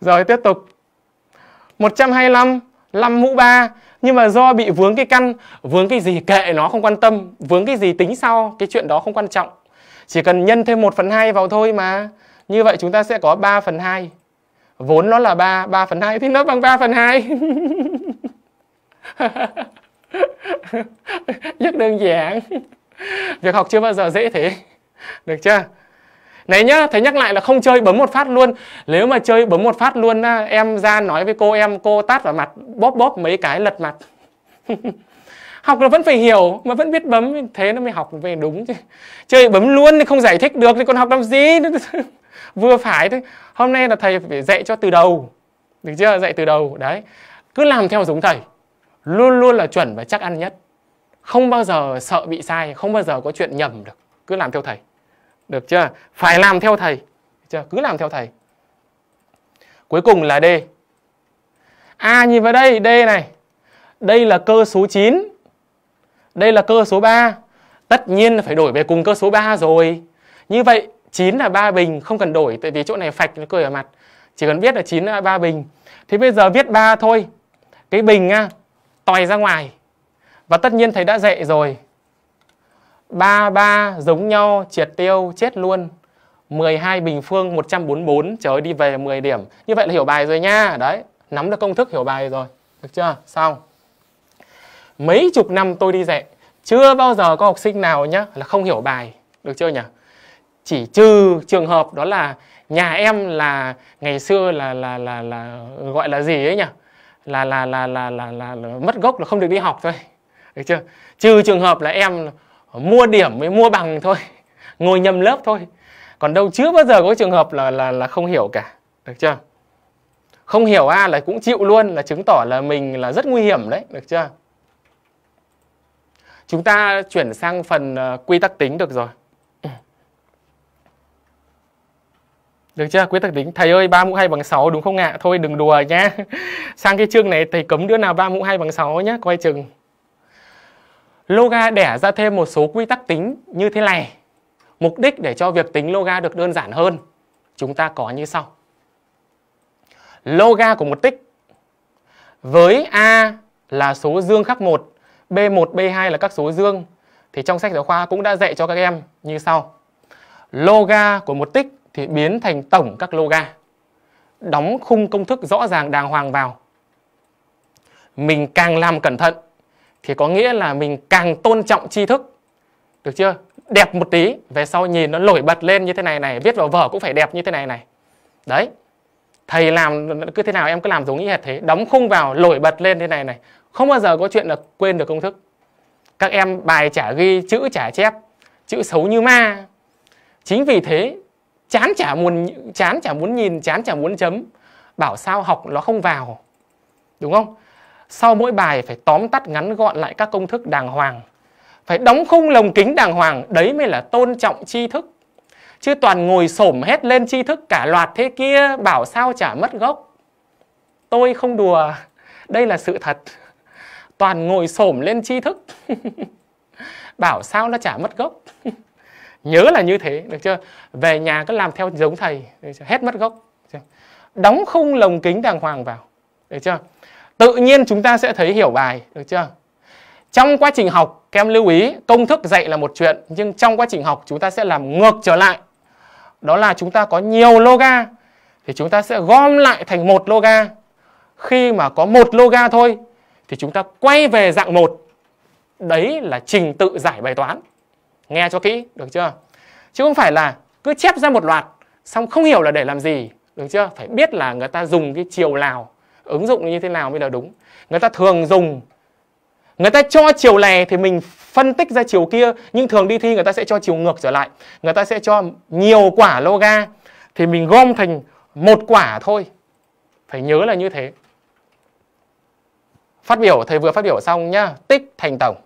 rồi tiếp tục 125 5 mũ 3 nhưng mà do bị vướng cái căn vướng cái gì kệ nó không quan tâm vướng cái gì tính sau cái chuyện đó không quan trọng chỉ cần nhân thêm 1 phần 2 vào thôi mà như vậy chúng ta sẽ có 3 phần 2 vốn nó là 3 3 phần 2 thì nó bằng 3 phần 2 rất đơn giản việc học chưa bao giờ dễ thế được chưa này nhá, thầy nhắc lại là không chơi bấm một phát luôn Nếu mà chơi bấm một phát luôn Em ra nói với cô em, cô tát vào mặt Bóp bóp mấy cái lật mặt Học là vẫn phải hiểu Mà vẫn biết bấm, thế nó mới học về đúng chứ Chơi bấm luôn thì không giải thích được Thì còn học làm gì Vừa phải thôi Hôm nay là thầy phải dạy cho từ đầu Được chưa, dạy từ đầu Đấy, cứ làm theo giống thầy Luôn luôn là chuẩn và chắc ăn nhất Không bao giờ sợ bị sai Không bao giờ có chuyện nhầm được Cứ làm theo thầy được chưa? Phải làm theo thầy. chưa? Cứ làm theo thầy. Cuối cùng là D. A nhìn vào đây, D này. Đây là cơ số 9. Đây là cơ số 3. Tất nhiên là phải đổi về cùng cơ số 3 rồi. Như vậy 9 là 3 bình không cần đổi tại vì chỗ này phạch nó cười ở mặt. Chỉ cần biết là 9 là 3 bình. Thế bây giờ viết 3 thôi. Cái bình á, tòi ra ngoài. Và tất nhiên thầy đã dạy rồi 33 giống nhau triệt tiêu chết luôn 12 bình phương 144 trời ơi, đi về 10 điểm như vậy là hiểu bài rồi nha đấy nắm được công thức hiểu bài rồi được chưa xong mấy chục năm tôi đi dạy chưa bao giờ có học sinh nào nhá là không hiểu bài được chưa nhỉ chỉ trừ trường hợp đó là nhà em là ngày xưa là là là là, là gọi là gì ấy nhỉ là là là là là, là, là, là mất gốc là không được đi học thôi được chưa trừ trường hợp là em mua điểm với mua bằng thôi ngồi nhầm lớp thôi còn đâu chưa bao giờ có trường hợp là là là không hiểu cả được chưa không hiểu a là cũng chịu luôn là chứng tỏ là mình là rất nguy hiểm đấy được chưa chúng ta chuyển sang phần ờ, quy tắc tính được rồi Được chưa? Quy tắc tính. Thầy ơi, 3 mũ 2 bằng 6 đúng không ạ? Thôi đừng đùa nhé Sang cái chương này thầy cấm đứa nào 3 mũ 2 bằng 6 nhé quay chừng. Loga đẻ ra thêm một số quy tắc tính như thế này. Mục đích để cho việc tính loga được đơn giản hơn, chúng ta có như sau. Loga của một tích với A là số dương khắc 1, B1, B2 là các số dương thì trong sách giáo khoa cũng đã dạy cho các em như sau. Loga của một tích thì biến thành tổng các loga. Đóng khung công thức rõ ràng đàng hoàng vào. Mình càng làm cẩn thận thì có nghĩa là mình càng tôn trọng tri thức được chưa đẹp một tí về sau nhìn nó nổi bật lên như thế này này viết vào vở cũng phải đẹp như thế này này đấy thầy làm cứ thế nào em cứ làm giống như hệt thế đóng khung vào nổi bật lên thế này này không bao giờ có chuyện là quên được công thức các em bài chả ghi chữ chả chép chữ xấu như ma chính vì thế chán chả muốn chán chả muốn nhìn chán chả muốn chấm bảo sao học nó không vào đúng không sau mỗi bài phải tóm tắt ngắn gọn lại các công thức đàng hoàng phải đóng khung lồng kính đàng hoàng đấy mới là tôn trọng tri thức chứ toàn ngồi xổm hết lên tri thức cả loạt thế kia bảo sao chả mất gốc tôi không đùa đây là sự thật toàn ngồi xổm lên tri thức bảo sao nó chả mất gốc nhớ là như thế được chưa về nhà cứ làm theo giống thầy hết mất gốc đóng khung lồng kính đàng hoàng vào được chưa tự nhiên chúng ta sẽ thấy hiểu bài được chưa trong quá trình học các em lưu ý công thức dạy là một chuyện nhưng trong quá trình học chúng ta sẽ làm ngược trở lại đó là chúng ta có nhiều loga thì chúng ta sẽ gom lại thành một loga khi mà có một loga thôi thì chúng ta quay về dạng một đấy là trình tự giải bài toán nghe cho kỹ được chưa chứ không phải là cứ chép ra một loạt xong không hiểu là để làm gì được chưa phải biết là người ta dùng cái chiều nào ứng dụng như thế nào mới là đúng người ta thường dùng người ta cho chiều này thì mình phân tích ra chiều kia nhưng thường đi thi người ta sẽ cho chiều ngược trở lại người ta sẽ cho nhiều quả loga thì mình gom thành một quả thôi phải nhớ là như thế phát biểu thầy vừa phát biểu xong nhá tích thành tổng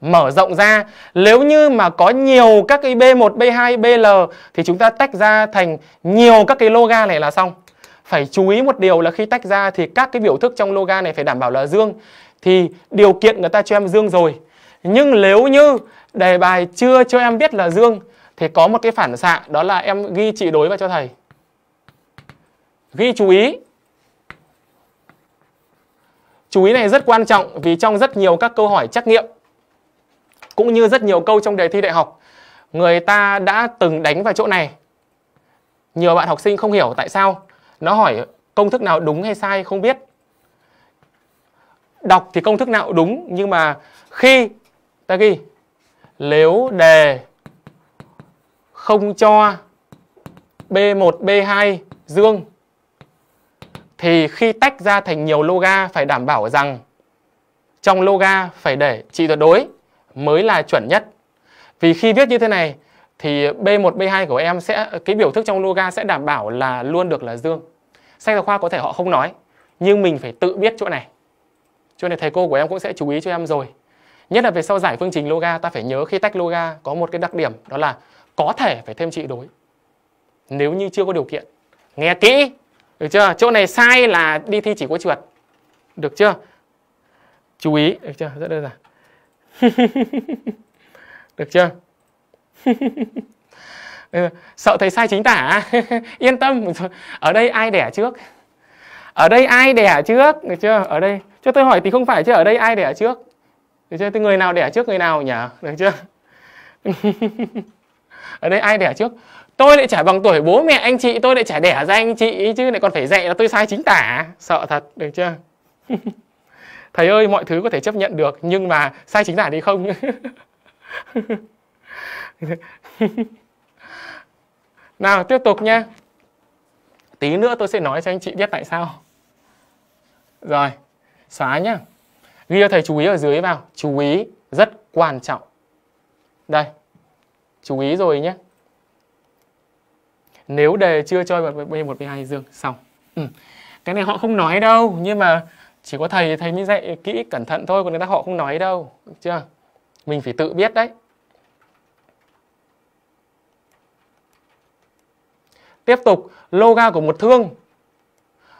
mở rộng ra nếu như mà có nhiều các cái B1, B2, BL thì chúng ta tách ra thành nhiều các cái loga này là xong phải chú ý một điều là khi tách ra thì các cái biểu thức trong loga này phải đảm bảo là dương thì điều kiện người ta cho em dương rồi nhưng nếu như đề bài chưa cho em biết là dương thì có một cái phản xạ đó là em ghi trị đối vào cho thầy ghi chú ý chú ý này rất quan trọng vì trong rất nhiều các câu hỏi trắc nghiệm cũng như rất nhiều câu trong đề thi đại học người ta đã từng đánh vào chỗ này nhiều bạn học sinh không hiểu tại sao nó hỏi công thức nào đúng hay sai không biết đọc thì công thức nào đúng nhưng mà khi ta ghi nếu đề không cho B1, B2 dương thì khi tách ra thành nhiều loga phải đảm bảo rằng trong loga phải để trị tuyệt đối mới là chuẩn nhất. Vì khi viết như thế này thì B1 B2 của em sẽ cái biểu thức trong loga sẽ đảm bảo là luôn được là dương. Sách giáo khoa có thể họ không nói nhưng mình phải tự biết chỗ này. Chỗ này thầy cô của em cũng sẽ chú ý cho em rồi. Nhất là về sau giải phương trình loga ta phải nhớ khi tách loga có một cái đặc điểm đó là có thể phải thêm trị đối. Nếu như chưa có điều kiện. Nghe kỹ. Được chưa? Chỗ này sai là đi thi chỉ có trượt. Được chưa? Chú ý, được chưa? Rất đơn giản. được chưa? Ừ, sợ thầy sai chính tả yên tâm ở đây ai đẻ trước ở đây ai đẻ trước được chưa ở đây cho tôi hỏi thì không phải chứ ở đây ai đẻ trước được chưa tôi người nào đẻ trước người nào nhỉ được chưa ở đây ai đẻ trước tôi lại trả bằng tuổi bố mẹ anh chị tôi lại trả đẻ ra anh chị chứ lại còn phải dạy là tôi sai chính tả sợ thật được chưa thầy ơi mọi thứ có thể chấp nhận được nhưng mà sai chính tả thì không nào tiếp tục nha tí nữa tôi sẽ nói cho anh chị biết tại sao rồi xóa nhá ghi cho thầy chú ý ở dưới vào chú ý rất quan trọng đây chú ý rồi nhé nếu đề chưa cho b một b hai dương xong ừ. cái này họ không nói đâu nhưng mà chỉ có thầy thầy mới dạy kỹ cẩn thận thôi còn người ta họ không nói đâu chưa mình phải tự biết đấy Tiếp tục, loga của một thương.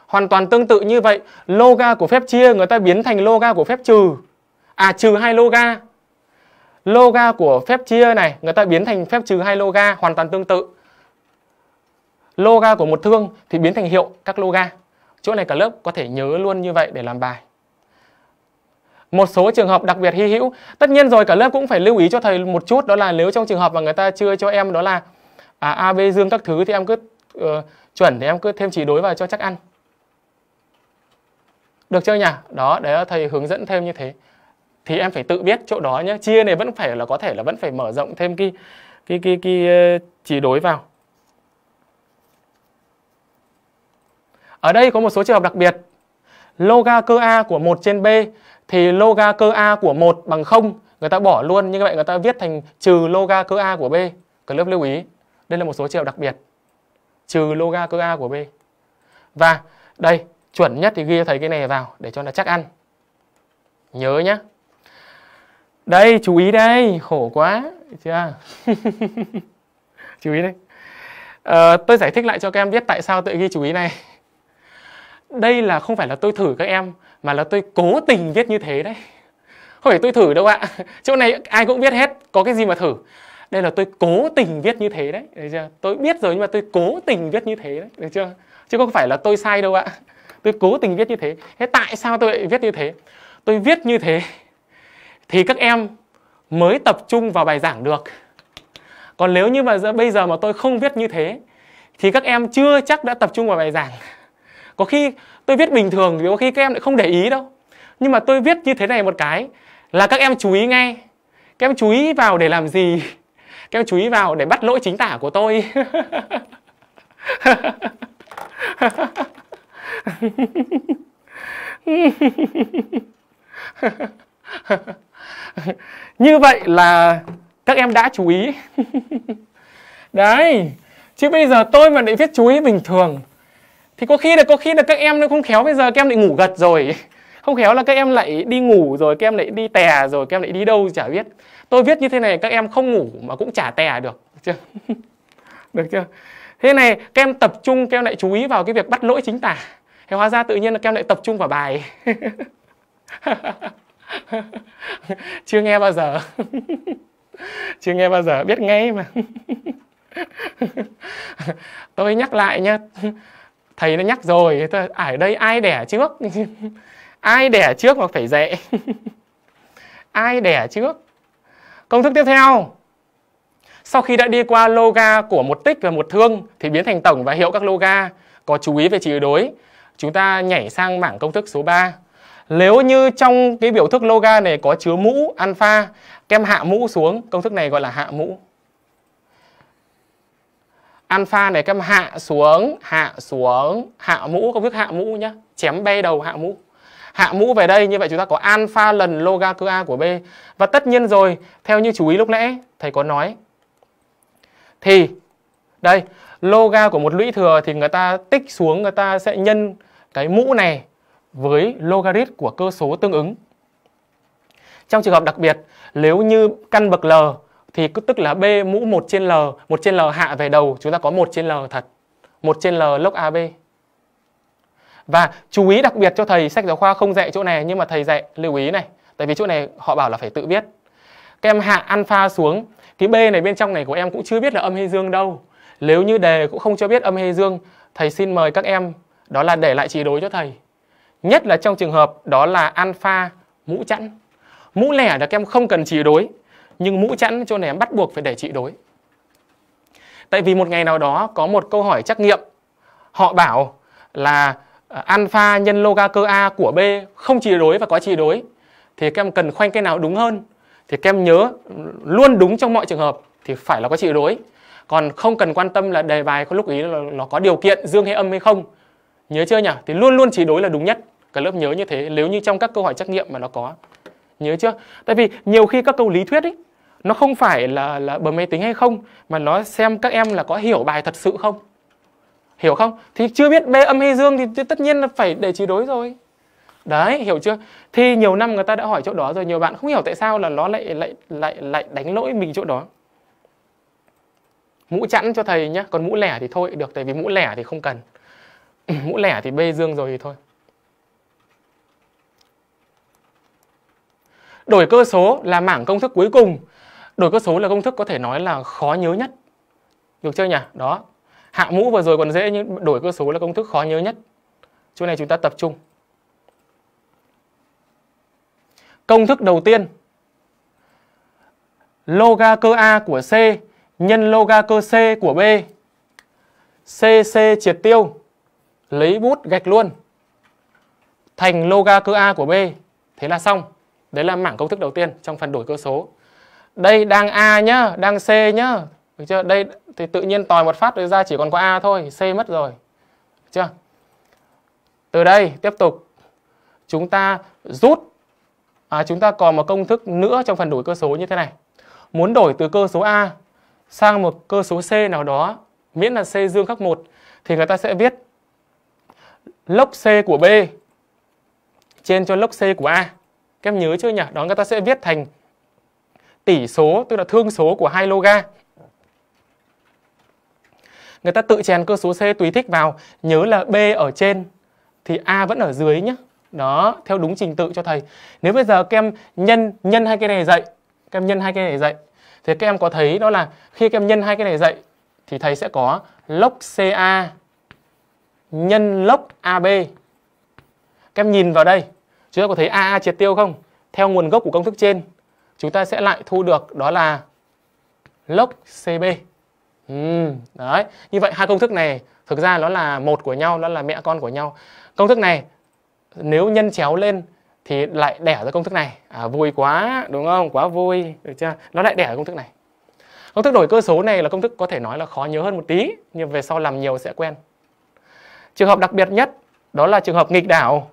Hoàn toàn tương tự như vậy, loga của phép chia người ta biến thành loga của phép trừ. À trừ hai loga. Loga của phép chia này người ta biến thành phép trừ hai loga, hoàn toàn tương tự. Loga của một thương thì biến thành hiệu các loga. Chỗ này cả lớp có thể nhớ luôn như vậy để làm bài một số trường hợp đặc biệt hy hữu tất nhiên rồi cả lớp cũng phải lưu ý cho thầy một chút đó là nếu trong trường hợp mà người ta chưa cho em đó là à, AB dương các thứ thì em cứ Ờ, chuẩn thì em cứ thêm chỉ đối vào cho chắc ăn được chưa nhỉ đó đấy là thầy hướng dẫn thêm như thế thì em phải tự biết chỗ đó nhé chia này vẫn phải là có thể là vẫn phải mở rộng thêm cái cái cái, cái chỉ ờ, đối vào ở đây có một số trường hợp đặc biệt loga cơ a của 1 trên b thì loga cơ a của 1 bằng 0 người ta bỏ luôn như vậy người ta viết thành trừ loga cơ a của b cần lớp lưu ý đây là một số trường hợp đặc biệt trừ loga cơ A của B. Và đây, chuẩn nhất thì ghi thầy cái này vào để cho nó chắc ăn. Nhớ nhá. Đây, chú ý đây, khổ quá, chưa? chú ý đây. À, tôi giải thích lại cho các em biết tại sao tôi ghi chú ý này. Đây là không phải là tôi thử các em mà là tôi cố tình viết như thế đấy. Không phải tôi thử đâu ạ. Chỗ này ai cũng viết hết, có cái gì mà thử đây là tôi cố tình viết như thế đấy được chưa tôi biết rồi nhưng mà tôi cố tình viết như thế đấy được chưa chứ không phải là tôi sai đâu ạ tôi cố tình viết như thế thế tại sao tôi lại viết như thế tôi viết như thế thì các em mới tập trung vào bài giảng được còn nếu như mà bây giờ mà tôi không viết như thế thì các em chưa chắc đã tập trung vào bài giảng có khi tôi viết bình thường thì có khi các em lại không để ý đâu nhưng mà tôi viết như thế này một cái là các em chú ý ngay các em chú ý vào để làm gì các em chú ý vào để bắt lỗi chính tả của tôi như vậy là các em đã chú ý đấy chứ bây giờ tôi mà để viết chú ý bình thường thì có khi là có khi là các em nó không khéo bây giờ các em lại ngủ gật rồi không khéo là các em lại đi ngủ rồi các em lại đi tè rồi các em lại đi đâu chả biết tôi viết như thế này các em không ngủ mà cũng chả tè được được chưa được chưa thế này các em tập trung các em lại chú ý vào cái việc bắt lỗi chính tả thì hóa ra tự nhiên là các em lại tập trung vào bài chưa nghe bao giờ chưa nghe bao giờ biết ngay mà tôi nhắc lại nhá thầy đã nhắc rồi tôi, ở đây ai đẻ trước ai đẻ trước mà phải dạy ai đẻ trước Công thức tiếp theo. Sau khi đã đi qua loga của một tích và một thương thì biến thành tổng và hiệu các loga có chú ý về trị đối. Chúng ta nhảy sang bảng công thức số 3. Nếu như trong cái biểu thức loga này có chứa mũ alpha, kem hạ mũ xuống, công thức này gọi là hạ mũ. Alpha này kem hạ xuống, hạ xuống, hạ mũ, công thức hạ mũ nhá, chém bay đầu hạ mũ hạ mũ về đây như vậy chúng ta có alpha lần loga cơ a của B và tất nhiên rồi theo như chú ý lúc nãy thầy có nói thì đây loga của một lũy thừa thì người ta tích xuống người ta sẽ nhân cái mũ này với logarit của cơ số tương ứng trong trường hợp đặc biệt nếu như căn bậc L thì tức là B mũ 1 trên L, 1 trên L hạ về đầu chúng ta có 1 trên L thật. 1 trên L log AB và chú ý đặc biệt cho thầy sách giáo khoa không dạy chỗ này nhưng mà thầy dạy lưu ý này tại vì chỗ này họ bảo là phải tự viết các em hạ alpha xuống cái b này bên trong này của em cũng chưa biết là âm hay dương đâu nếu như đề cũng không cho biết âm hay dương thầy xin mời các em đó là để lại chỉ đối cho thầy nhất là trong trường hợp đó là alpha mũ chẵn mũ lẻ là các em không cần chỉ đối nhưng mũ chẵn chỗ này em bắt buộc phải để chỉ đối tại vì một ngày nào đó có một câu hỏi trắc nghiệm họ bảo là alpha nhân loga cơ A của B không chỉ đối và có chỉ đối thì các em cần khoanh cái nào đúng hơn thì các em nhớ luôn đúng trong mọi trường hợp thì phải là có chỉ đối còn không cần quan tâm là đề bài có lúc ý là nó có điều kiện dương hay âm hay không nhớ chưa nhỉ thì luôn luôn chỉ đối là đúng nhất cả lớp nhớ như thế nếu như trong các câu hỏi trắc nghiệm mà nó có nhớ chưa tại vì nhiều khi các câu lý thuyết ấy nó không phải là là bấm máy tính hay không mà nó xem các em là có hiểu bài thật sự không hiểu không thì chưa biết b âm hay dương thì tất nhiên là phải để trí đối rồi đấy hiểu chưa thì nhiều năm người ta đã hỏi chỗ đó rồi nhiều bạn không hiểu tại sao là nó lại lại lại lại đánh lỗi mình chỗ đó mũ chẵn cho thầy nhá còn mũ lẻ thì thôi được tại vì mũ lẻ thì không cần mũ lẻ thì b dương rồi thì thôi đổi cơ số là mảng công thức cuối cùng đổi cơ số là công thức có thể nói là khó nhớ nhất được chưa nhỉ đó Hạ mũ vừa rồi còn dễ nhưng đổi cơ số là công thức khó nhớ nhất. Chỗ này chúng ta tập trung. Công thức đầu tiên. Loga cơ A của C nhân loga cơ C của B. c c triệt tiêu. Lấy bút gạch luôn. Thành loga cơ A của B. Thế là xong. Đấy là mảng công thức đầu tiên trong phần đổi cơ số. Đây đang A nhá, đang C nhá. Được chưa? Đây thì tự nhiên tòi một phát ra chỉ còn có A thôi, C mất rồi. chưa? Từ đây tiếp tục chúng ta rút à, chúng ta còn một công thức nữa trong phần đổi cơ số như thế này. Muốn đổi từ cơ số A sang một cơ số C nào đó, miễn là C dương khác một thì người ta sẽ viết log C của B trên cho log C của A. Các em nhớ chưa nhỉ? Đó người ta sẽ viết thành tỷ số tức là thương số của hai loga người ta tự chèn cơ số C tùy thích vào nhớ là B ở trên thì A vẫn ở dưới nhé đó theo đúng trình tự cho thầy nếu bây giờ các em nhân nhân hai cái này dậy các em nhân hai cái này dậy thì các em có thấy đó là khi các em nhân hai cái này dậy thì thầy sẽ có log CA nhân log AB các em nhìn vào đây chúng ta có thấy AA triệt tiêu không theo nguồn gốc của công thức trên chúng ta sẽ lại thu được đó là log CB Ừ, đấy. Như vậy hai công thức này thực ra nó là một của nhau, nó là mẹ con của nhau. Công thức này nếu nhân chéo lên thì lại đẻ ra công thức này. À, vui quá, đúng không? Quá vui, được chưa? Nó lại đẻ ra công thức này. Công thức đổi cơ số này là công thức có thể nói là khó nhớ hơn một tí, nhưng về sau làm nhiều sẽ quen. Trường hợp đặc biệt nhất đó là trường hợp nghịch đảo.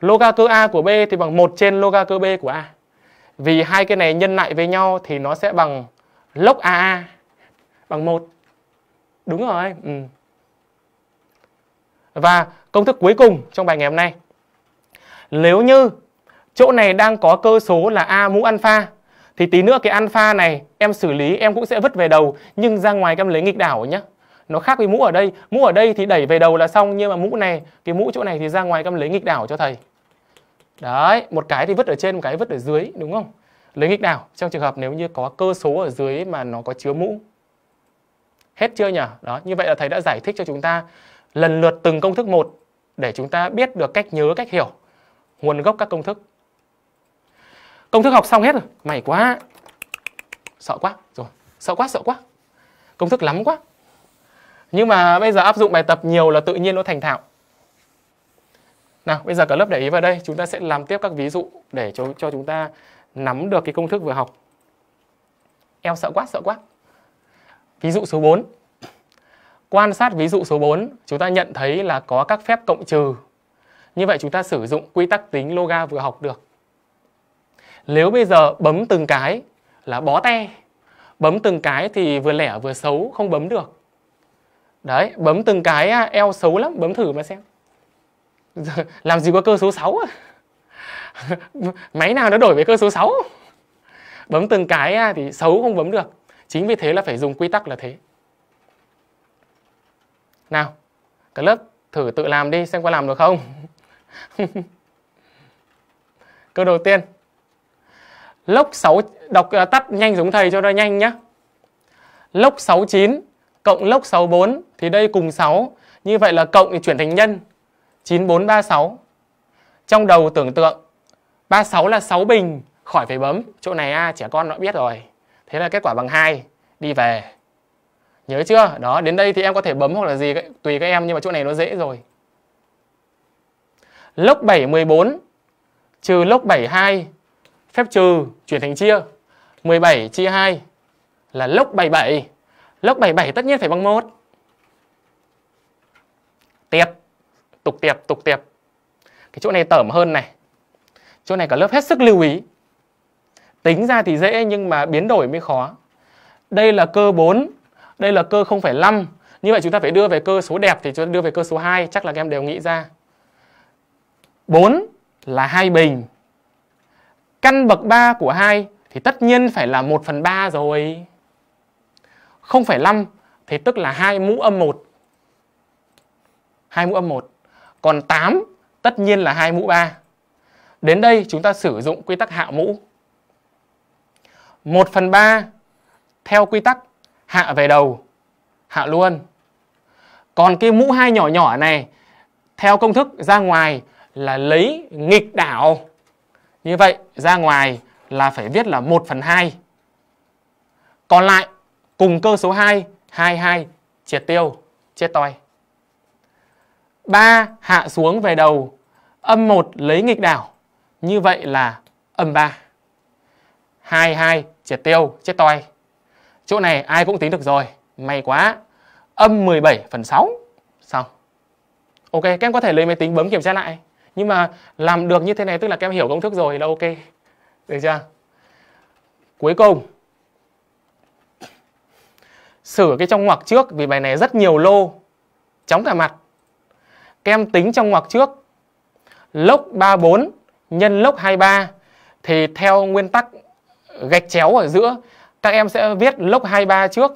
Loga cơ A của B thì bằng 1 trên loga cơ B của A. Vì hai cái này nhân lại với nhau thì nó sẽ bằng log AA bằng 1. Đúng rồi. Ừ. Và công thức cuối cùng trong bài ngày hôm nay. Nếu như chỗ này đang có cơ số là A mũ alpha thì tí nữa cái alpha này em xử lý em cũng sẽ vứt về đầu nhưng ra ngoài em lấy nghịch đảo nhé nó khác với mũ ở đây mũ ở đây thì đẩy về đầu là xong nhưng mà mũ này cái mũ chỗ này thì ra ngoài em lấy nghịch đảo cho thầy đấy một cái thì vứt ở trên một cái vứt ở dưới đúng không lấy nghịch đảo trong trường hợp nếu như có cơ số ở dưới mà nó có chứa mũ Hết chưa nhỉ? Đó, như vậy là thầy đã giải thích cho chúng ta lần lượt từng công thức một để chúng ta biết được cách nhớ, cách hiểu nguồn gốc các công thức. Công thức học xong hết rồi, mày quá. Sợ quá rồi, sợ quá sợ quá. Công thức lắm quá. Nhưng mà bây giờ áp dụng bài tập nhiều là tự nhiên nó thành thạo. Nào, bây giờ cả lớp để ý vào đây, chúng ta sẽ làm tiếp các ví dụ để cho cho chúng ta nắm được cái công thức vừa học. Em sợ quá, sợ quá. Ví dụ số 4. Quan sát ví dụ số 4, chúng ta nhận thấy là có các phép cộng trừ. Như vậy chúng ta sử dụng quy tắc tính loga vừa học được. Nếu bây giờ bấm từng cái là bó te. Bấm từng cái thì vừa lẻ vừa xấu, không bấm được. Đấy, bấm từng cái à, eo xấu lắm, bấm thử mà xem. Làm gì có cơ số 6 Máy nào nó đổi về cơ số 6? Bấm từng cái à, thì xấu không bấm được Chính vì thế là phải dùng quy tắc là thế. Nào, cả lớp thử tự làm đi xem có làm được không. Câu đầu tiên. Lốc 6 đọc à, tắt nhanh giống thầy cho nó nhanh nhá. Lốc 69 cộng lốc 64 thì đây cùng 6, như vậy là cộng thì chuyển thành nhân 9436. Trong đầu tưởng tượng 36 là 6 bình, khỏi phải bấm, chỗ này a à, trẻ con nó biết rồi thế là kết quả bằng hai đi về nhớ chưa đó đến đây thì em có thể bấm hoặc là gì tùy các em nhưng mà chỗ này nó dễ rồi lốc 7 14 trừ lốc 72 phép trừ chuyển thành chia 17 chia 2 là lốc 77 lốc 77 tất nhiên phải bằng 1 tiệp tục tiệp tục tiệp cái chỗ này tởm hơn này chỗ này cả lớp hết sức lưu ý Tính ra thì dễ nhưng mà biến đổi mới khó. Đây là cơ 4, đây là cơ 0,5. Như vậy chúng ta phải đưa về cơ số đẹp thì chúng ta đưa về cơ số 2, chắc là các em đều nghĩ ra. 4 là hai bình. Căn bậc 3 của 2 thì tất nhiên phải là 1 phần 3 rồi. 0,5 thì tức là 2 mũ âm 1. 2 mũ âm 1. Còn 8 tất nhiên là 2 mũ 3. Đến đây chúng ta sử dụng quy tắc hạ mũ 1 phần 3 theo quy tắc hạ về đầu, hạ luôn. Còn cái mũ hai nhỏ nhỏ này theo công thức ra ngoài là lấy nghịch đảo. Như vậy ra ngoài là phải viết là 1 phần 2. Còn lại cùng cơ số 2, 22 triệt tiêu, chết toi. 3 hạ xuống về đầu, âm 1 lấy nghịch đảo. Như vậy là âm 3 hai hai triệt tiêu chết toi chỗ này ai cũng tính được rồi may quá âm 17 phần 6 xong ok các em có thể lấy máy tính bấm kiểm tra lại nhưng mà làm được như thế này tức là các em hiểu công thức rồi là ok được chưa cuối cùng sửa cái trong ngoặc trước vì bài này rất nhiều lô chóng cả mặt các em tính trong ngoặc trước lốc 34 nhân lốc 23 thì theo nguyên tắc gạch chéo ở giữa các em sẽ viết lốc 23 trước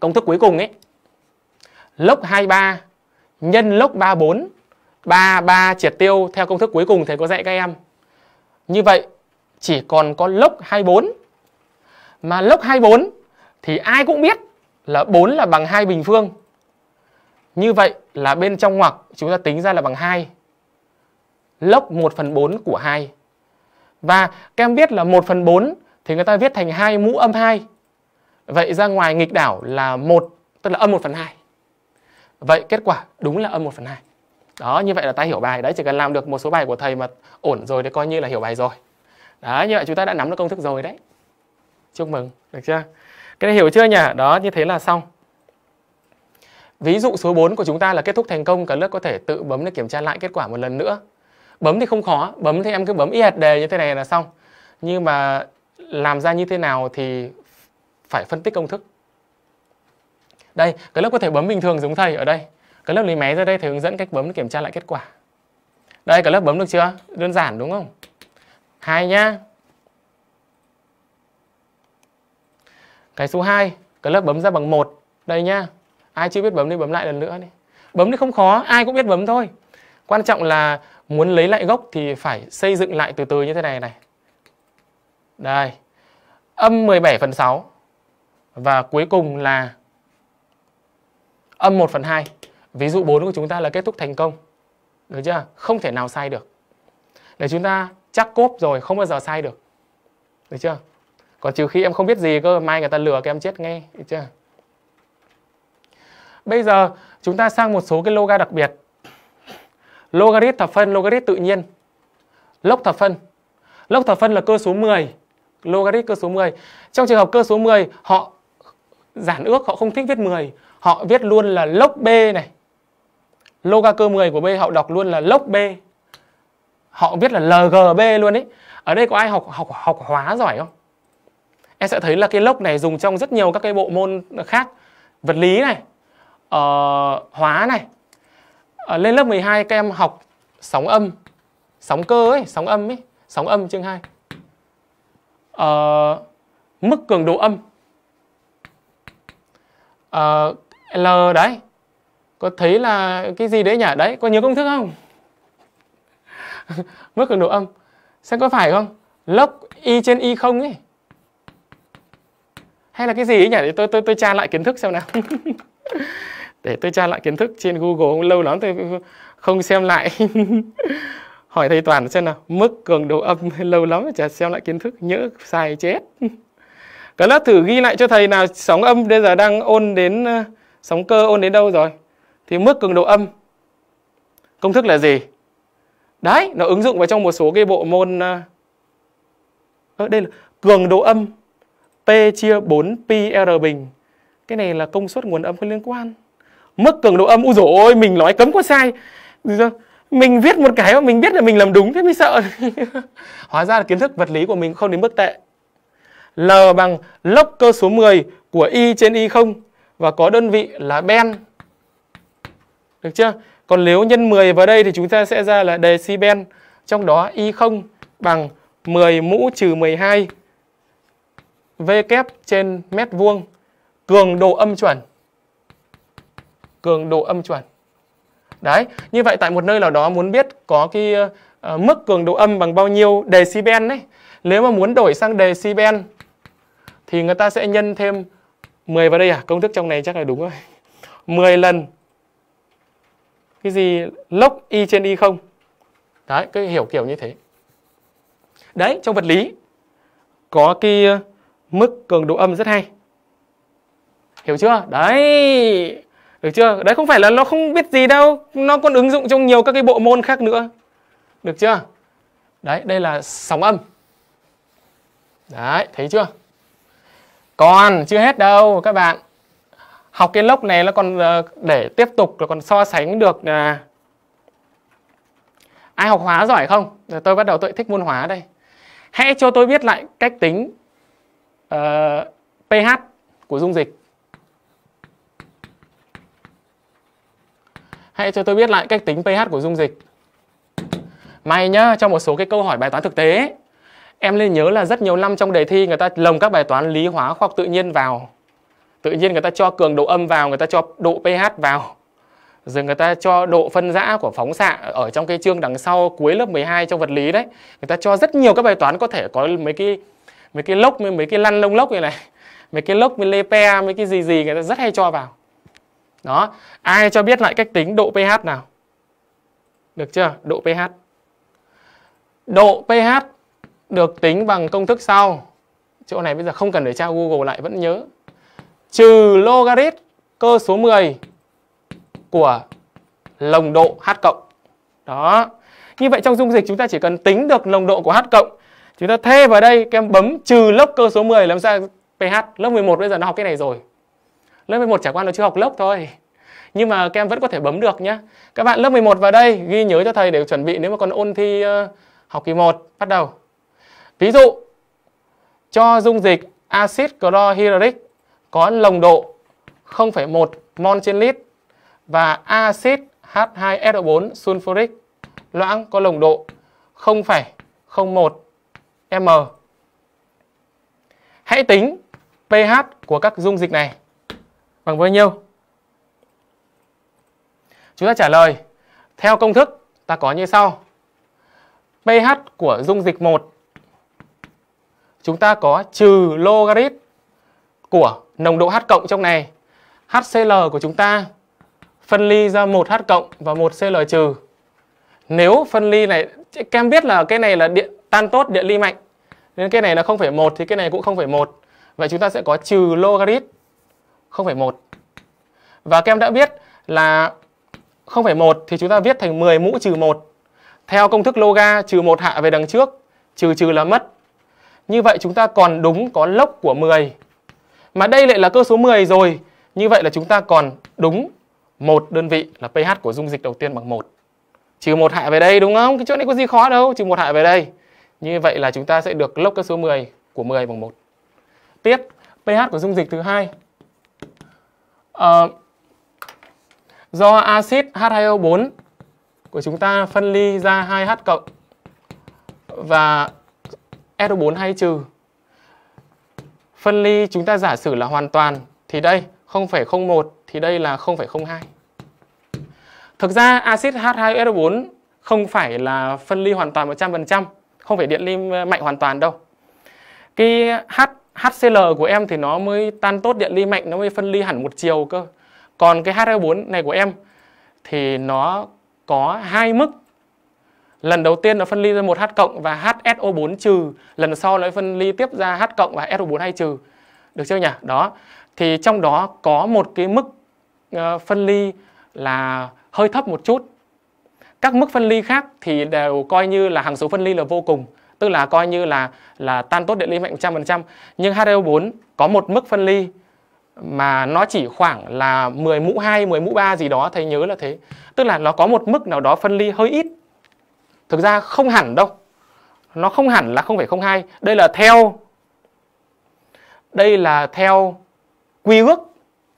công thức cuối cùng ấy lốc 23 nhân lốc 34 33 triệt tiêu theo công thức cuối cùng thầy có dạy các em như vậy chỉ còn có lốc 24 mà lốc 24 thì ai cũng biết là 4 là bằng hai bình phương như vậy là bên trong ngoặc chúng ta tính ra là bằng 2 lốc 1 phần 4 của 2 và các em biết là 1 phần 4 thì người ta viết thành hai mũ âm 2. Vậy ra ngoài nghịch đảo là một tức là âm 1 phần 2. Vậy kết quả đúng là âm 1 phần 2. Đó, như vậy là ta hiểu bài. Đấy, chỉ cần làm được một số bài của thầy mà ổn rồi thì coi như là hiểu bài rồi. Đấy, như vậy chúng ta đã nắm được công thức rồi đấy. Chúc mừng, được chưa? Cái này hiểu chưa nhỉ? Đó, như thế là xong. Ví dụ số 4 của chúng ta là kết thúc thành công, cả lớp có thể tự bấm để kiểm tra lại kết quả một lần nữa bấm thì không khó bấm thì em cứ bấm y hệt đề như thế này là xong nhưng mà làm ra như thế nào thì phải phân tích công thức đây cái lớp có thể bấm bình thường giống thầy ở đây cái lớp lấy máy ra đây thầy hướng dẫn cách bấm để kiểm tra lại kết quả đây cái lớp bấm được chưa đơn giản đúng không hai nhá cái số 2 cái lớp bấm ra bằng một đây nhá ai chưa biết bấm thì bấm lại lần nữa đi bấm thì không khó ai cũng biết bấm thôi quan trọng là muốn lấy lại gốc thì phải xây dựng lại từ từ như thế này này đây âm 17 phần 6 và cuối cùng là âm 1 phần 2 ví dụ 4 của chúng ta là kết thúc thành công được chưa không thể nào sai được để chúng ta chắc cốp rồi không bao giờ sai được được chưa còn trừ khi em không biết gì cơ mai người ta lừa các em chết nghe được chưa bây giờ chúng ta sang một số cái loga đặc biệt logarit thập phân, logarit tự nhiên. Log thập phân. Log thập phân là cơ số 10, logarit cơ số 10. Trong trường hợp cơ số 10, họ giản ước họ không thích viết 10, họ viết luôn là log b này. Loga cơ 10 của b họ đọc luôn là log b. Họ viết là lgb luôn ấy. Ở đây có ai học học học hóa giỏi không? Em sẽ thấy là cái log này dùng trong rất nhiều các cái bộ môn khác, vật lý này, uh, hóa này, à, lên lớp 12 các em học sóng âm sóng cơ ấy sóng âm ấy sóng âm chương 2 à, ờ, mức cường độ âm à, L đấy có thấy là cái gì đấy nhỉ đấy có nhớ công thức không mức cường độ âm xem có phải không lốc y trên y không ấy hay là cái gì ấy nhỉ để tôi tôi tôi tra lại kiến thức xem nào để tôi tra lại kiến thức trên Google lâu lắm tôi không xem lại hỏi thầy toàn xem nào mức cường độ âm lâu lắm chả xem lại kiến thức nhớ sai chết các lớp thử ghi lại cho thầy nào sóng âm bây giờ đang ôn đến ờ, sóng cơ ôn đến đâu rồi thì mức cường độ âm công thức là gì đấy nó ứng dụng vào trong một số cái bộ môn ở ờ, ờ, đây là cường độ âm P chia 4 pi R bình cái này là công suất nguồn âm có liên quan mức cường độ âm u dồi ôi mình nói cấm có sai mình viết một cái mà mình biết là mình làm đúng thế mới sợ hóa ra là kiến thức vật lý của mình không đến mức tệ L bằng lốc cơ số 10 của Y trên Y0 và có đơn vị là ben. Được chưa? Còn nếu nhân 10 vào đây thì chúng ta sẽ ra là decibel. Trong đó Y0 bằng 10 mũ trừ 12 V kép trên mét vuông cường độ âm chuẩn cường độ âm chuẩn. Đấy, như vậy tại một nơi nào đó muốn biết có cái uh, mức cường độ âm bằng bao nhiêu decibel đấy. Nếu mà muốn đổi sang decibel thì người ta sẽ nhân thêm 10 vào đây à? Công thức trong này chắc là đúng rồi. 10 lần cái gì log y trên y không đấy cái hiểu kiểu như thế đấy trong vật lý có cái ờ, mức cường độ âm rất hay hiểu chưa đấy được chưa đấy không phải là nó không biết gì đâu nó còn ứng dụng trong nhiều các cái bộ môn khác nữa được chưa đấy đây là sóng âm đấy thấy chưa còn chưa hết đâu các bạn học cái lốc này nó còn ờ, để tiếp tục là còn so sánh được à, ai học hóa giỏi không Rồi tôi bắt đầu tôi thích môn hóa đây hãy cho tôi biết lại cách tính uh, ph của dung dịch Hãy cho tôi biết lại cách tính pH của dung dịch. May nhá, trong một số cái câu hỏi bài toán thực tế em nên nhớ là rất nhiều năm trong đề thi người ta lồng các bài toán lý hóa khoa học tự nhiên vào. Tự nhiên người ta cho cường độ âm vào, người ta cho độ pH vào. Rồi người ta cho độ phân rã của phóng xạ ở trong cái chương đằng sau cuối lớp 12 trong vật lý đấy. Người ta cho rất nhiều các bài toán có thể có mấy cái mấy cái lốc mấy mấy cái lăn lông lốc như này. Mấy cái lốc, mấy lê pe, mấy cái gì gì người ta rất hay cho vào đó, ai cho biết lại cách tính độ pH nào? Được chưa? Độ pH. Độ pH được tính bằng công thức sau. Chỗ này bây giờ không cần để tra Google lại vẫn nhớ. Trừ logarit cơ số 10 của lồng độ H cộng. Đó. Như vậy trong dung dịch chúng ta chỉ cần tính được nồng độ của H cộng. Chúng ta thê vào đây, các em bấm trừ lớp cơ số 10 làm sao pH. Lớp 11 bây giờ nó học cái này rồi lớp 11 chả qua là chưa học lớp thôi nhưng mà các em vẫn có thể bấm được nhé các bạn lớp 11 vào đây ghi nhớ cho thầy để chuẩn bị nếu mà còn ôn thi ờ, học kỳ 1 bắt đầu ví dụ cho dung dịch axit chlorhydric có nồng độ 0,1 mol trên lít và axit H2SO4 sulfuric loãng có nồng độ 0,01 m. Hãy tính pH của các dung dịch này bằng bao nhiêu? Chúng ta trả lời theo công thức ta có như sau. pH của dung dịch 1 chúng ta có trừ logarit của nồng độ H cộng trong này. HCl của chúng ta phân ly ra 1H cộng và 1Cl trừ. Nếu phân ly này các em biết là cái này là điện tan tốt điện ly mạnh. Nên cái này là 0,1 thì cái này cũng 0,1. Vậy chúng ta sẽ có trừ logarit 0,1. Và các em đã biết là 0,1 thì chúng ta viết thành 10 mũ trừ 1. Theo công thức loga trừ 1 hạ về đằng trước, trừ trừ là mất. Như vậy chúng ta còn đúng có lốc của 10. Mà đây lại là cơ số 10 rồi. Như vậy là chúng ta còn đúng một đơn vị là pH của dung dịch đầu tiên bằng 1. Trừ 1 hạ về đây đúng không? Cái chỗ này có gì khó đâu, trừ 1 hạ về đây. Như vậy là chúng ta sẽ được lốc cơ số 10 của 10 bằng 1. Tiếp, pH của dung dịch thứ hai Ờ, do axit H2O4 của chúng ta phân ly ra 2H cộng và SO4 hay trừ. Phân ly chúng ta giả sử là hoàn toàn thì đây 0,01 thì đây là 0,02. Thực ra axit H2SO4 không phải là phân ly hoàn toàn 100%, không phải điện ly mạnh hoàn toàn đâu. Cái H HCl của em thì nó mới tan tốt điện ly mạnh nó mới phân ly hẳn một chiều cơ còn cái h 4 này của em thì nó có hai mức lần đầu tiên nó phân ly ra một H cộng và HSO4 trừ lần sau nó phân ly tiếp ra H cộng và SO4 hay trừ được chưa nhỉ đó thì trong đó có một cái mức ờ, phân ly là hơi thấp một chút các mức phân ly khác thì đều coi như là hằng số phân ly là vô cùng tức là coi như là là tan tốt điện ly mạnh 100% phần trăm nhưng HDO4 có một mức phân ly mà nó chỉ khoảng là 10 mũ 2, 10 mũ 3 gì đó thầy nhớ là thế. Tức là nó có một mức nào đó phân ly hơi ít. Thực ra không hẳn đâu. Nó không hẳn là 0,02. Đây là theo đây là theo quy ước,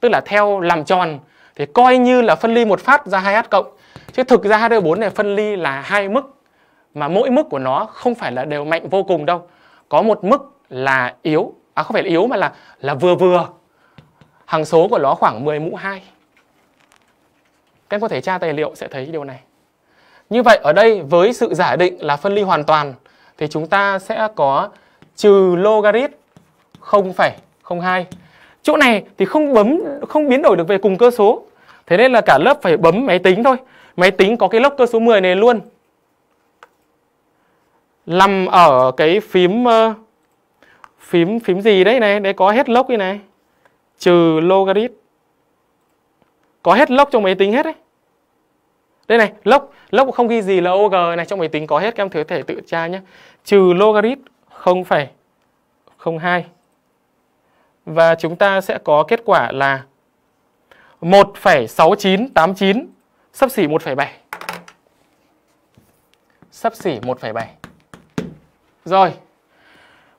tức là theo làm tròn thì coi như là phân ly một phát ra 2H cộng. Chứ thực ra H4 này phân ly là hai mức mà mỗi mức của nó không phải là đều mạnh vô cùng đâu có một mức là yếu à không phải là yếu mà là là vừa vừa hằng số của nó khoảng 10 mũ 2 các em có thể tra tài liệu sẽ thấy điều này như vậy ở đây với sự giả định là phân ly hoàn toàn thì chúng ta sẽ có trừ logarit 0,02 chỗ này thì không bấm không biến đổi được về cùng cơ số thế nên là cả lớp phải bấm máy tính thôi máy tính có cái lốc cơ số 10 này luôn nằm ở cái phím ờ, phím phím gì đấy này, để có hết lốc đây này. Trừ logarit. Có hết lốc trong máy tính hết đấy. Đây này, lốc, lốc không ghi gì là OG này trong máy tính có hết các em thử thể tự tra nhé. Trừ logarit 0,02. Và chúng ta sẽ có kết quả là 1,6989 sắp xỉ 1,7. Sắp xỉ 1,7. Rồi,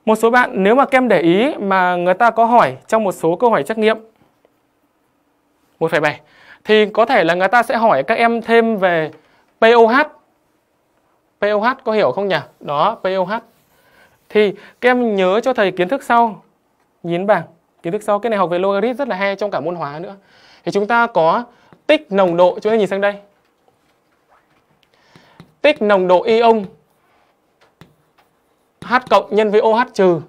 một số bạn nếu mà kem để ý mà người ta có hỏi trong một số câu hỏi trắc nghiệm 1,7 thì có thể là người ta sẽ hỏi các em thêm về POH. POH có hiểu không nhỉ? Đó, POH. Thì các em nhớ cho thầy kiến thức sau. Nhìn bảng, kiến thức sau cái này học về logarit rất là hay trong cả môn hóa nữa. Thì chúng ta có tích nồng độ, chúng ta nhìn sang đây. Tích nồng độ ion H cộng nhân với OH trừ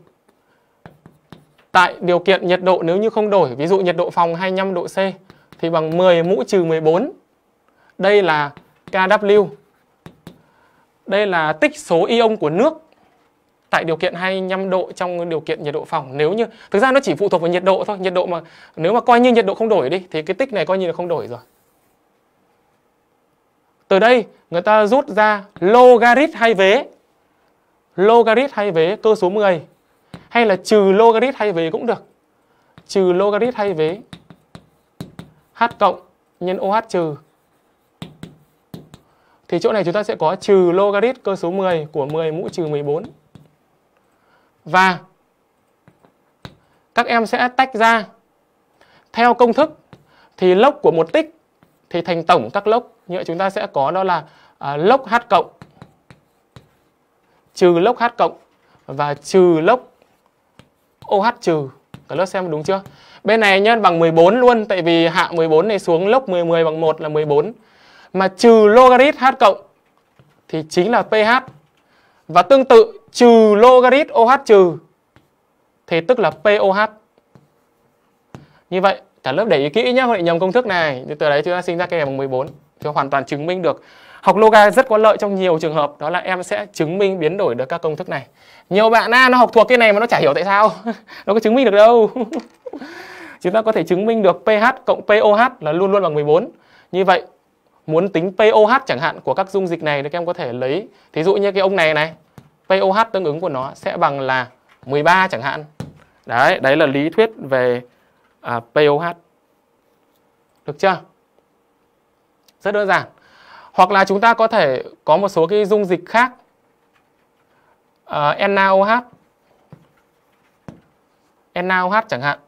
tại điều kiện nhiệt độ nếu như không đổi, ví dụ nhiệt độ phòng 25 độ C thì bằng 10 mũ trừ 14. Đây là KW. Đây là tích số ion của nước tại điều kiện 25 độ trong điều kiện nhiệt độ phòng. Nếu như thực ra nó chỉ phụ thuộc vào nhiệt độ thôi, nhiệt độ mà nếu mà coi như nhiệt độ không đổi đi thì cái tích này coi như là không đổi rồi. Từ đây người ta rút ra logarit hay vế logarit thay vế cơ số 10 hay là trừ logarit thay vế cũng được. Trừ logarit thay vế h cộng nhân OH trừ. Thì chỗ này chúng ta sẽ có trừ logarit cơ số 10 của 10 mũ trừ 14. Và các em sẽ tách ra theo công thức thì lốc của một tích thì thành tổng các lốc như vậy chúng ta sẽ có đó là à, lốc h cộng trừ log H cộng và trừ log OH trừ. Cả lớp xem đúng chưa? Bên này nhân bằng 14 luôn tại vì hạ 14 này xuống log 10 10 bằng 1 là 14. Mà trừ logarit H cộng thì chính là pH. Và tương tự trừ logarit OH trừ thì tức là POH. Như vậy cả lớp để ý kỹ nhé, không để nhầm công thức này. Từ đấy chúng ta sinh ra cái bằng 14 thì hoàn toàn chứng minh được Học Loga rất có lợi trong nhiều trường hợp đó là em sẽ chứng minh biến đổi được các công thức này. Nhiều bạn na nó học thuộc cái này mà nó chả hiểu tại sao. nó có chứng minh được đâu. Chúng ta có thể chứng minh được pH cộng POH là luôn luôn bằng 14. Như vậy muốn tính POH chẳng hạn của các dung dịch này thì các em có thể lấy thí dụ như cái ông này này, POH tương ứng của nó sẽ bằng là 13 chẳng hạn. Đấy, đấy là lý thuyết về à, POH. Được chưa? Rất đơn giản hoặc là chúng ta có thể có một số cái dung dịch khác uh, à, NaOH NaOH chẳng hạn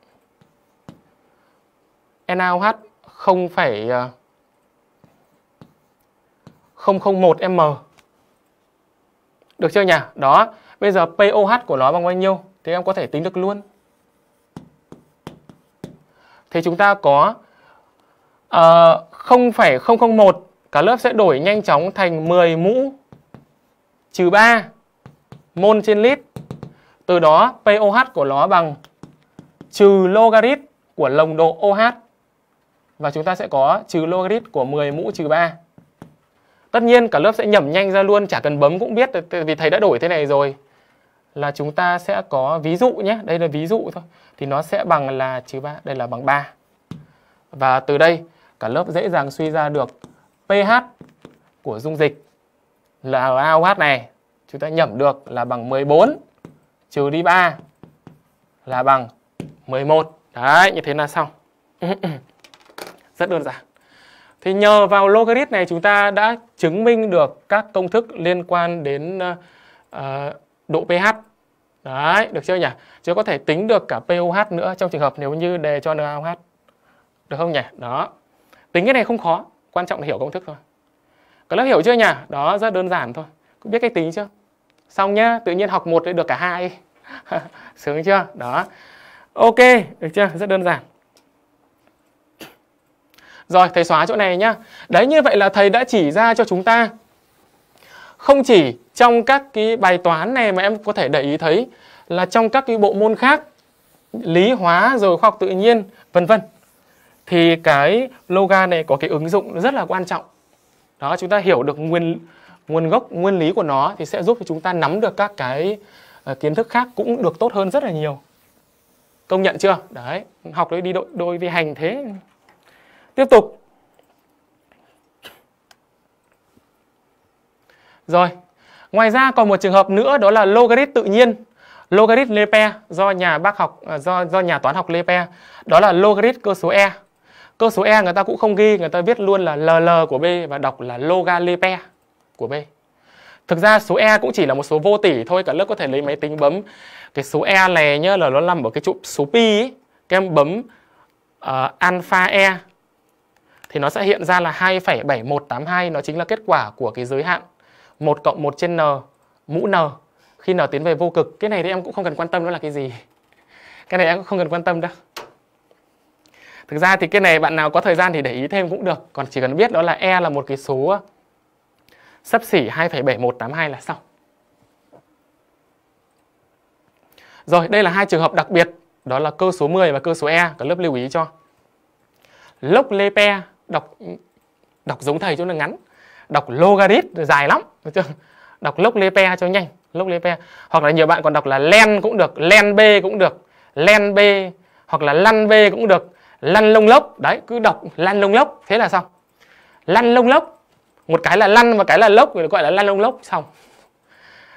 NaOH 001 à, m được chưa nhỉ? Đó, bây giờ POH của nó bằng bao nhiêu? Thì em có thể tính được luôn. Thì chúng ta có uh, à, 0,001 cả lớp sẽ đổi nhanh chóng thành 10 mũ trừ 3 mol trên lít. Từ đó POH của nó bằng trừ logarit của nồng độ OH và chúng ta sẽ có trừ logarit của 10 mũ trừ 3. Tất nhiên cả lớp sẽ nhẩm nhanh ra luôn, chả cần bấm cũng biết vì thầy đã đổi thế này rồi. Là chúng ta sẽ có ví dụ nhé, đây là ví dụ thôi. Thì nó sẽ bằng là trừ 3, đây là bằng 3. Và từ đây cả lớp dễ dàng suy ra được pH của dung dịch là AOH này chúng ta nhẩm được là bằng 14 trừ đi 3 là bằng 11. Đấy, như thế là xong. Rất đơn giản. Thì nhờ vào logarit này chúng ta đã chứng minh được các công thức liên quan đến uh, độ pH. Đấy, được chưa nhỉ? Chứ có thể tính được cả POH nữa trong trường hợp nếu như đề cho NaOH. Được không nhỉ? Đó. Tính cái này không khó quan trọng là hiểu công thức thôi có lớp hiểu chưa nhỉ đó rất đơn giản thôi cũng biết cách tính chưa xong nhá tự nhiên học một lại được cả hai sướng chưa đó ok được chưa rất đơn giản rồi thầy xóa chỗ này nhá đấy như vậy là thầy đã chỉ ra cho chúng ta không chỉ trong các cái bài toán này mà em có thể để ý thấy là trong các cái bộ môn khác lý hóa rồi khoa học tự nhiên vân vân thì cái Logan này có cái ứng dụng rất là quan trọng. Đó chúng ta hiểu được nguyên nguồn gốc nguyên lý của nó thì sẽ giúp cho chúng ta nắm được các cái ờ, kiến thức khác cũng được tốt hơn rất là nhiều. Công nhận chưa? Đấy, học đấy đi đôi đôi với hành thế. Tiếp tục. Rồi, ngoài ra còn một trường hợp nữa đó là logarit tự nhiên logarit Lepe do nhà bác học ờ, do do nhà toán học Lepe đó là logarit cơ số e Cơ số E người ta cũng không ghi, người ta viết luôn là LL của B và đọc là logaripe của B. Thực ra số E cũng chỉ là một số vô tỉ thôi, cả lớp có thể lấy máy tính bấm cái số E này nhá là nó nằm ở cái trụ số pi ấy. Các em bấm uh, alpha E thì nó sẽ hiện ra là 2,7182 nó chính là kết quả của cái giới hạn 1 cộng 1 trên n mũ n khi n tiến về vô cực. Cái này thì em cũng không cần quan tâm nó là cái gì. Cái này em cũng không cần quan tâm đâu. Thực ra thì cái này bạn nào có thời gian thì để ý thêm cũng được. Còn chỉ cần biết đó là E là một cái số ờ, sấp xỉ 2,7182 là xong. Rồi, đây là hai trường hợp đặc biệt, đó là cơ số 10 và cơ số E, cả lớp lưu ý cho. Lốc lê pe, đọc đọc giống thầy cho nó ngắn, đọc logarit dài lắm, được chưa? Đọc lốc lê pe cho nhanh, lốc lê pe. Hoặc là nhiều bạn còn đọc là len cũng được, len b cũng được, len b hoặc là lăn b cũng được, lăn lông lốc đấy cứ đọc lăn lông lốc thế là xong lăn lông lốc một cái là lăn và cái là lốc người gọi là lăn lông lốc xong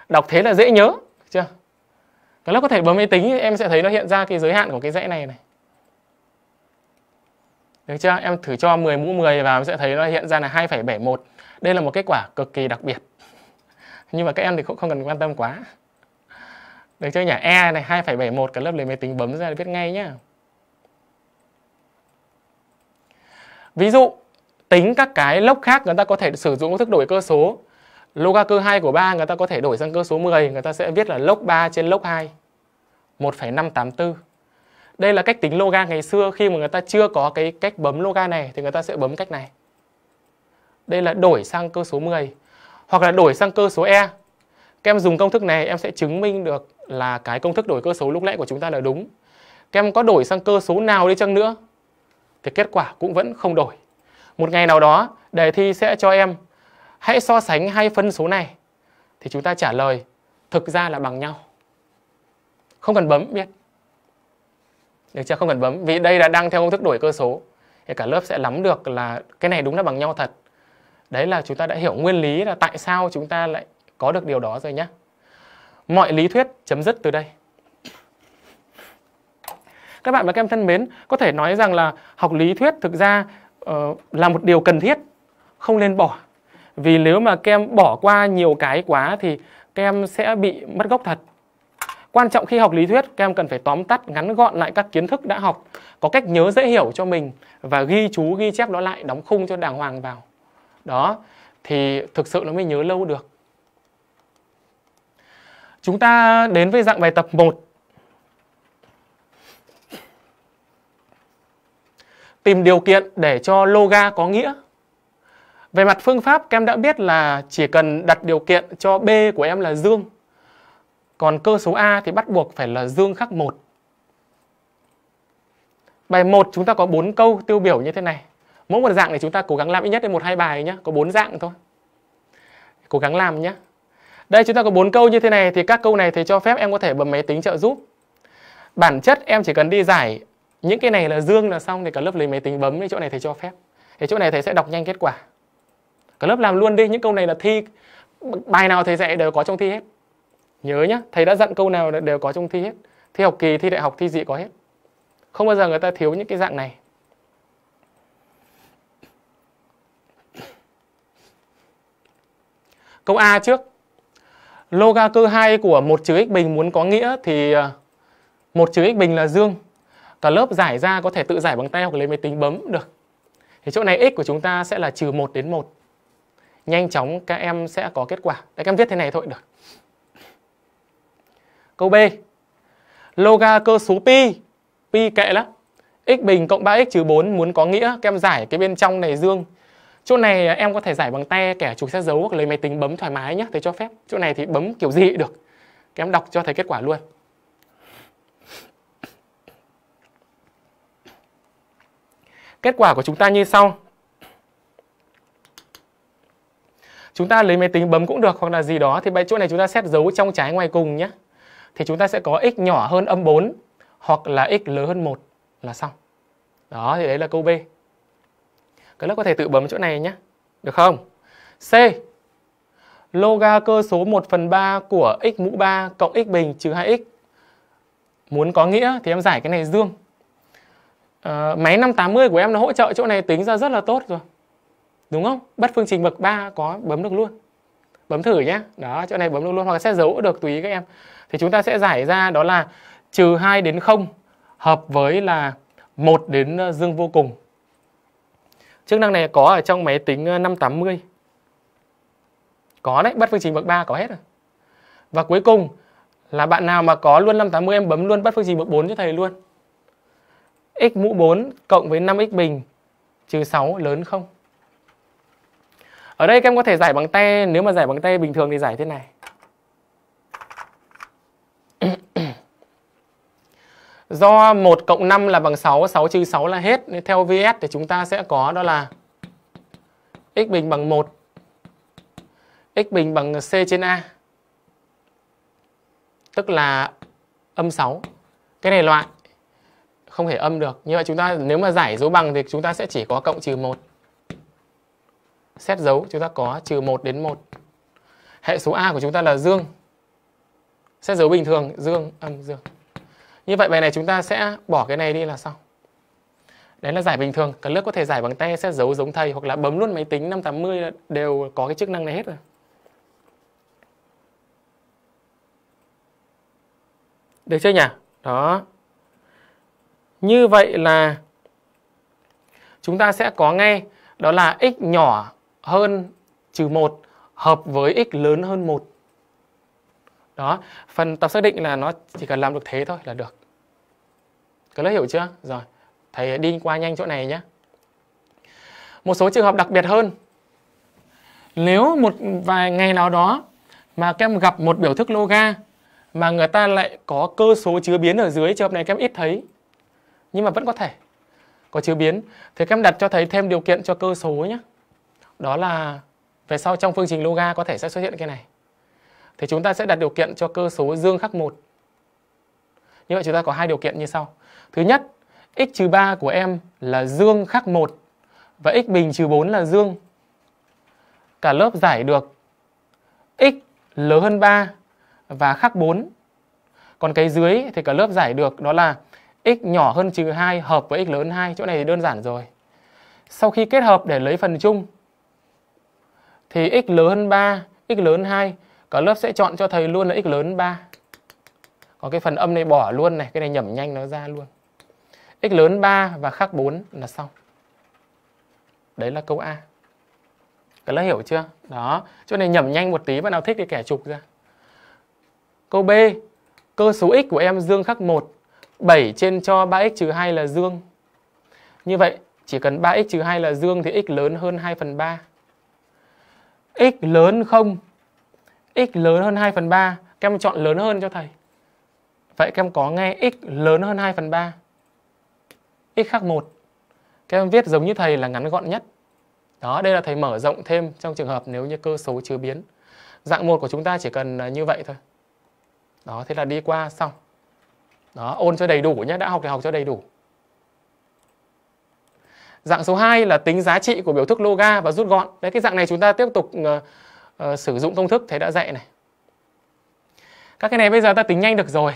đọc thế là dễ nhớ chưa các lớp có thể bấm máy tính em sẽ thấy nó hiện ra cái giới hạn của cái dãy này này được chưa em thử cho 10 mũ 10 và em sẽ thấy nó hiện ra là 2,71 đây là một kết quả cực kỳ đặc biệt nhưng mà các em thì cũng không cần quan tâm quá được chưa nhỉ e này 2,71 các lớp lấy máy tính bấm ra để biết ngay nhá Ví dụ tính các cái lốc khác người ta có thể sử dụng công thức đổi cơ số. Loga cơ 2 của 3 người ta có thể đổi sang cơ số 10, người ta sẽ viết là lốc 3 trên lốc 2. 1,584. Đây là cách tính loga ngày xưa khi mà người ta chưa có cái cách bấm loga này thì người ta sẽ bấm cách này. Đây là đổi sang cơ số 10 hoặc là đổi sang cơ số e. Các em dùng công thức này em sẽ chứng minh được là cái công thức đổi cơ số lúc nãy của chúng ta là đúng. Các em có đổi sang cơ số nào đi chăng nữa thì kết quả cũng vẫn không đổi. Một ngày nào đó, đề thi sẽ cho em hãy so sánh hai phân số này thì chúng ta trả lời thực ra là bằng nhau. Không cần bấm biết. Được chưa? Không cần bấm vì đây là đang theo công thức đổi cơ số. Thì cả lớp sẽ nắm được là cái này đúng là bằng nhau thật. Đấy là chúng ta đã hiểu nguyên lý là tại sao chúng ta lại có được điều đó rồi nhé. Mọi lý thuyết chấm dứt từ đây các bạn và các em thân mến có thể nói rằng là học lý thuyết thực ra uh, là một điều cần thiết không nên bỏ vì nếu mà các em bỏ qua nhiều cái quá thì các em sẽ bị mất gốc thật quan trọng khi học lý thuyết các em cần phải tóm tắt ngắn gọn lại các kiến thức đã học có cách nhớ dễ hiểu cho mình và ghi chú ghi chép nó lại đóng khung cho đàng hoàng vào đó thì thực sự nó mới nhớ lâu được chúng ta đến với dạng bài tập 1 tìm điều kiện để cho loga có nghĩa. Về mặt phương pháp, các em đã biết là chỉ cần đặt điều kiện cho B của em là dương. Còn cơ số A thì bắt buộc phải là dương khắc 1. Bài 1 chúng ta có 4 câu tiêu biểu như thế này. Mỗi một dạng này chúng ta cố gắng làm ít nhất một hai bài nhé, có 4 dạng thôi. Cố gắng làm nhé. Đây chúng ta có 4 câu như thế này thì các câu này thì cho phép em có thể bấm máy tính trợ giúp. Bản chất em chỉ cần đi giải những cái này là dương là xong thì cả lớp lấy máy tính bấm thì chỗ này thầy cho phép thì chỗ này thầy sẽ đọc nhanh kết quả cả lớp làm luôn đi những câu này là thi bài nào thầy dạy đều có trong thi hết nhớ nhá thầy đã dặn câu nào đều có trong thi hết thi học kỳ thi đại học thi gì có hết không bao giờ người ta thiếu những cái dạng này câu a trước loga cơ 2 của một trừ x bình muốn có nghĩa thì à, một trừ x bình là dương cả lớp giải ra có thể tự giải bằng tay hoặc lấy máy tính bấm được thì chỗ này x của chúng ta sẽ là trừ 1 đến 1 nhanh chóng các em sẽ có kết quả đấy các em viết thế này thôi được câu b loga cơ số pi pi kệ lắm x bình cộng 3x trừ 4 muốn có nghĩa các em giải cái bên trong này dương chỗ này em có thể giải bằng tay kẻ trục sẽ dấu hoặc lấy máy tính bấm thoải mái nhé thầy cho phép chỗ này thì bấm kiểu gì được các em đọc cho thấy kết quả luôn Kết quả của chúng ta như sau. Chúng ta lấy máy tính bấm cũng được hoặc là gì đó thì chỗ này chúng ta xét dấu trong trái ngoài cùng nhé. Thì chúng ta sẽ có x nhỏ hơn âm 4 hoặc là x lớn hơn 1 là xong. Đó thì đấy là câu B. Các lớp có thể tự bấm chỗ này nhé. Được không? C. Loga cơ số 1 phần 3 của x mũ 3 cộng x bình trừ 2x. Muốn có nghĩa thì em giải cái này dương uh, máy 580 của em nó hỗ trợ chỗ này tính ra rất là tốt rồi đúng không bất phương trình bậc 3 có bấm được luôn bấm thử nhé đó chỗ này bấm được luôn hoặc sẽ giấu được tùy ý các em thì chúng ta sẽ giải ra đó là trừ 2 đến 0 hợp với là 1 đến ờ, dương vô cùng chức năng này có ở trong máy tính 580 ờ, có đấy bất phương trình bậc 3 có hết rồi và cuối cùng là bạn nào mà có luôn 580 em bấm luôn bất phương trình bậc 4 cho thầy luôn x mũ 4 cộng với 5x bình trừ 6 lớn không? Ở đây các em có thể giải bằng tay, nếu mà giải bằng tay bình thường thì giải thế này. Do 1 cộng 5 là bằng 6, 6 trừ 6 là hết. Nên theo VS thì chúng ta sẽ có đó là x bình bằng 1, x bình bằng C trên A. Tức là âm 6. Cái này loại không thể âm được như vậy chúng ta nếu mà giải dấu bằng thì chúng ta sẽ chỉ có cộng trừ 1 xét dấu chúng ta có trừ 1 đến 1 hệ số A của chúng ta là dương xét dấu bình thường dương âm dương như vậy bài này chúng ta sẽ bỏ cái này đi là xong đấy là giải bình thường các lớp có thể giải bằng tay xét dấu giống thầy hoặc là bấm luôn máy tính 580 đều có cái chức năng này hết rồi được chưa nhỉ đó như vậy là chúng ta sẽ có ngay đó là x nhỏ hơn trừ 1 hợp với x lớn hơn 1. Đó, phần tập xác định là nó chỉ cần làm được thế thôi là được. Các lớp hiểu chưa? Rồi, thầy đi qua nhanh chỗ này nhé. Một số trường hợp đặc biệt hơn. Nếu một vài ngày nào đó mà các em gặp một biểu thức loga mà người ta lại có cơ số chứa biến ở dưới trường hợp này các em ít thấy nhưng mà vẫn có thể có chứa biến. Thế các em đặt cho thấy thêm điều kiện cho cơ số nhé. Đó là về sau trong phương trình loga có thể sẽ xuất hiện cái này. Thì chúng ta sẽ đặt điều kiện cho cơ số dương khắc một. Như vậy chúng ta có hai điều kiện như sau. Thứ nhất, x 3 của em là dương khắc 1 và x bình trừ 4 là dương. Cả lớp giải được x lớn hơn 3 và khắc 4. Còn cái dưới thì cả lớp giải được đó là x nhỏ hơn trừ 2 hợp với x lớn hơn 2, chỗ này thì đơn giản rồi. Sau khi kết hợp để lấy phần chung thì x lớn hơn 3, x lớn hơn 2, cả lớp sẽ chọn cho thầy luôn là x lớn hơn 3. Còn cái phần âm này bỏ luôn này, cái này nhẩm nhanh nó ra luôn. x lớn hơn 3 và khác 4 là xong. Đấy là câu A. cả lớp hiểu chưa? Đó, chỗ này nhẩm nhanh một tí, bạn nào thích thì kẻ trục ra. Câu B, cơ số x của em dương khắc 1 7 trên cho 3x trừ 2 là dương. Như vậy, chỉ cần 3x trừ 2 là dương thì x lớn hơn 2 phần 3. x lớn không? x lớn hơn 2 phần 3. Các em chọn lớn hơn cho thầy. Vậy các em có nghe x lớn hơn 2 phần 3. x khác 1. Các em viết giống như thầy là ngắn gọn nhất. Đó, đây là thầy mở rộng thêm trong trường hợp nếu như cơ số chứa biến. Dạng 1 của chúng ta chỉ cần à, như vậy thôi. Đó, thế là đi qua xong. Đó, ôn cho đầy đủ nhé, đã học thì học cho đầy đủ. Dạng số 2 là tính giá trị của biểu thức loga và rút gọn. Đấy cái dạng này chúng ta tiếp tục uh, uh, sử dụng công thức thầy đã dạy này. Các cái này bây giờ ta tính nhanh được rồi.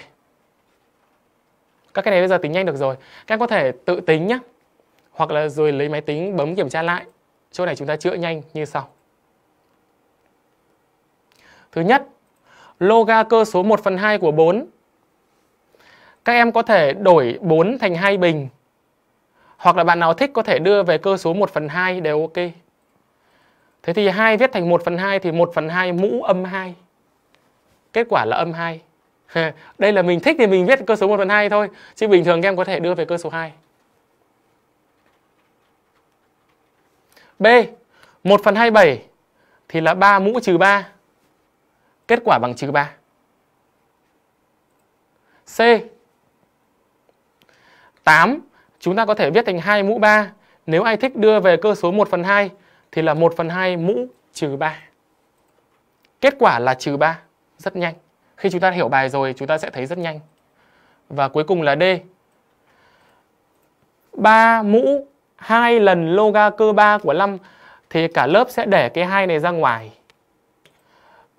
Các cái này bây giờ tính nhanh được rồi. Các em có thể tự tính nhé. Hoặc là rồi lấy máy tính bấm kiểm tra lại. Chỗ này chúng ta chữa nhanh như sau. Thứ nhất, loga cơ số 1 phần 2 của 4 các em có thể đổi 4 thành 2 bình hoặc là bạn nào thích có thể đưa về cơ số 1 phần 2 đều ok. Thế thì 2 viết thành 1 phần 2 thì 1 phần 2 mũ âm 2. Kết quả là âm 2. Đây là mình thích thì mình viết cơ số 1 phần 2 thôi. Chứ bình thường các em có thể đưa về cơ số 2. B. 1 phần 27 thì là 3 mũ trừ 3. Kết quả bằng trừ 3. C. 8 chúng ta có thể viết thành 2 mũ 3. Nếu ai thích đưa về cơ số 1 phần 2 thì là 1 phần 2 mũ trừ 3. Kết quả là trừ 3. Rất nhanh. Khi chúng ta hiểu bài rồi chúng ta sẽ thấy rất nhanh. Và cuối cùng là D. 3 mũ 2 lần loga cơ 3 của 5 thì cả lớp sẽ để cái 2 này ra ngoài.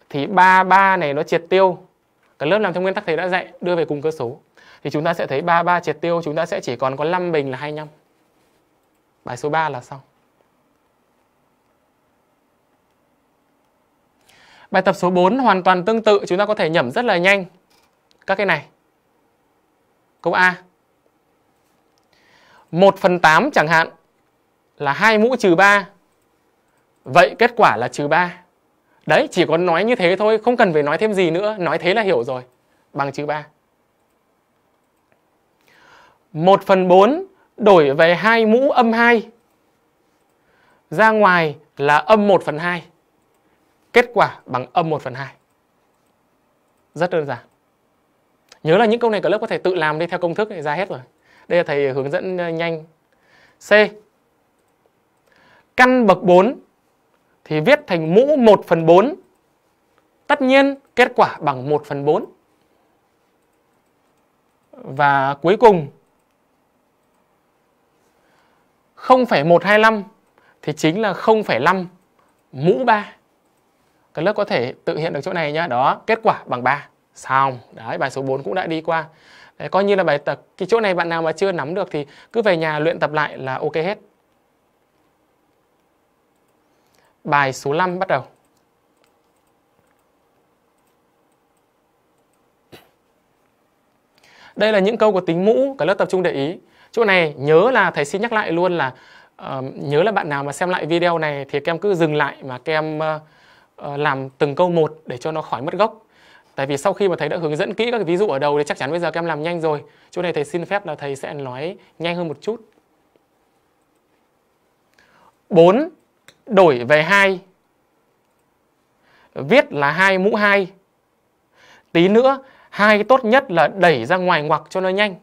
Thì 3, 3 này nó triệt tiêu. Cả lớp làm theo nguyên tắc thầy đã dạy đưa về cùng cơ số thì chúng ta sẽ thấy 33 triệt tiêu chúng ta sẽ chỉ còn có 5 bình là 25. Bài số 3 là xong. Bài tập số 4 hoàn toàn tương tự, chúng ta có thể nhẩm rất là nhanh các cái này. Câu A. 1 phần 8 chẳng hạn là 2 mũ trừ 3. Vậy kết quả là trừ 3. Đấy, chỉ có nói như thế thôi, không cần phải nói thêm gì nữa. Nói thế là hiểu rồi. Bằng trừ 3. 1 phần 4 đổi về hai mũ âm 2 ra ngoài là âm 1 phần 2 kết quả bằng âm 1 phần 2 rất đơn giản nhớ là những câu này cả lớp có thể tự làm đi theo công thức này ra hết rồi đây là thầy hướng dẫn ờ, nhanh C căn bậc 4 thì viết thành mũ 1 phần 4 tất nhiên kết quả bằng 1 phần 4 và cuối cùng 0,125 thì chính là 0,5 mũ 3. Các lớp có thể tự hiện được chỗ này nhá. Đó, kết quả bằng 3. Xong. Đấy, bài số 4 cũng đã đi qua. Đấy, coi như là bài tập. Cái chỗ này bạn nào mà chưa nắm được thì cứ về nhà luyện tập lại là ok hết. Bài số 5 bắt đầu. Đây là những câu có tính mũ, cả lớp tập trung để ý chỗ này nhớ là thầy xin nhắc lại luôn là uh, nhớ là bạn nào mà xem lại video này thì các em cứ dừng lại mà các em uh, làm từng câu một để cho nó khỏi mất gốc tại vì sau khi mà thầy đã hướng dẫn kỹ các ví dụ ở đầu thì chắc chắn bây giờ các em làm nhanh rồi chỗ này thầy xin phép là thầy sẽ nói nhanh hơn một chút 4 đổi về 2 viết là hai mũ 2 tí nữa hai tốt nhất là đẩy ra ngoài ngoặc cho nó nhanh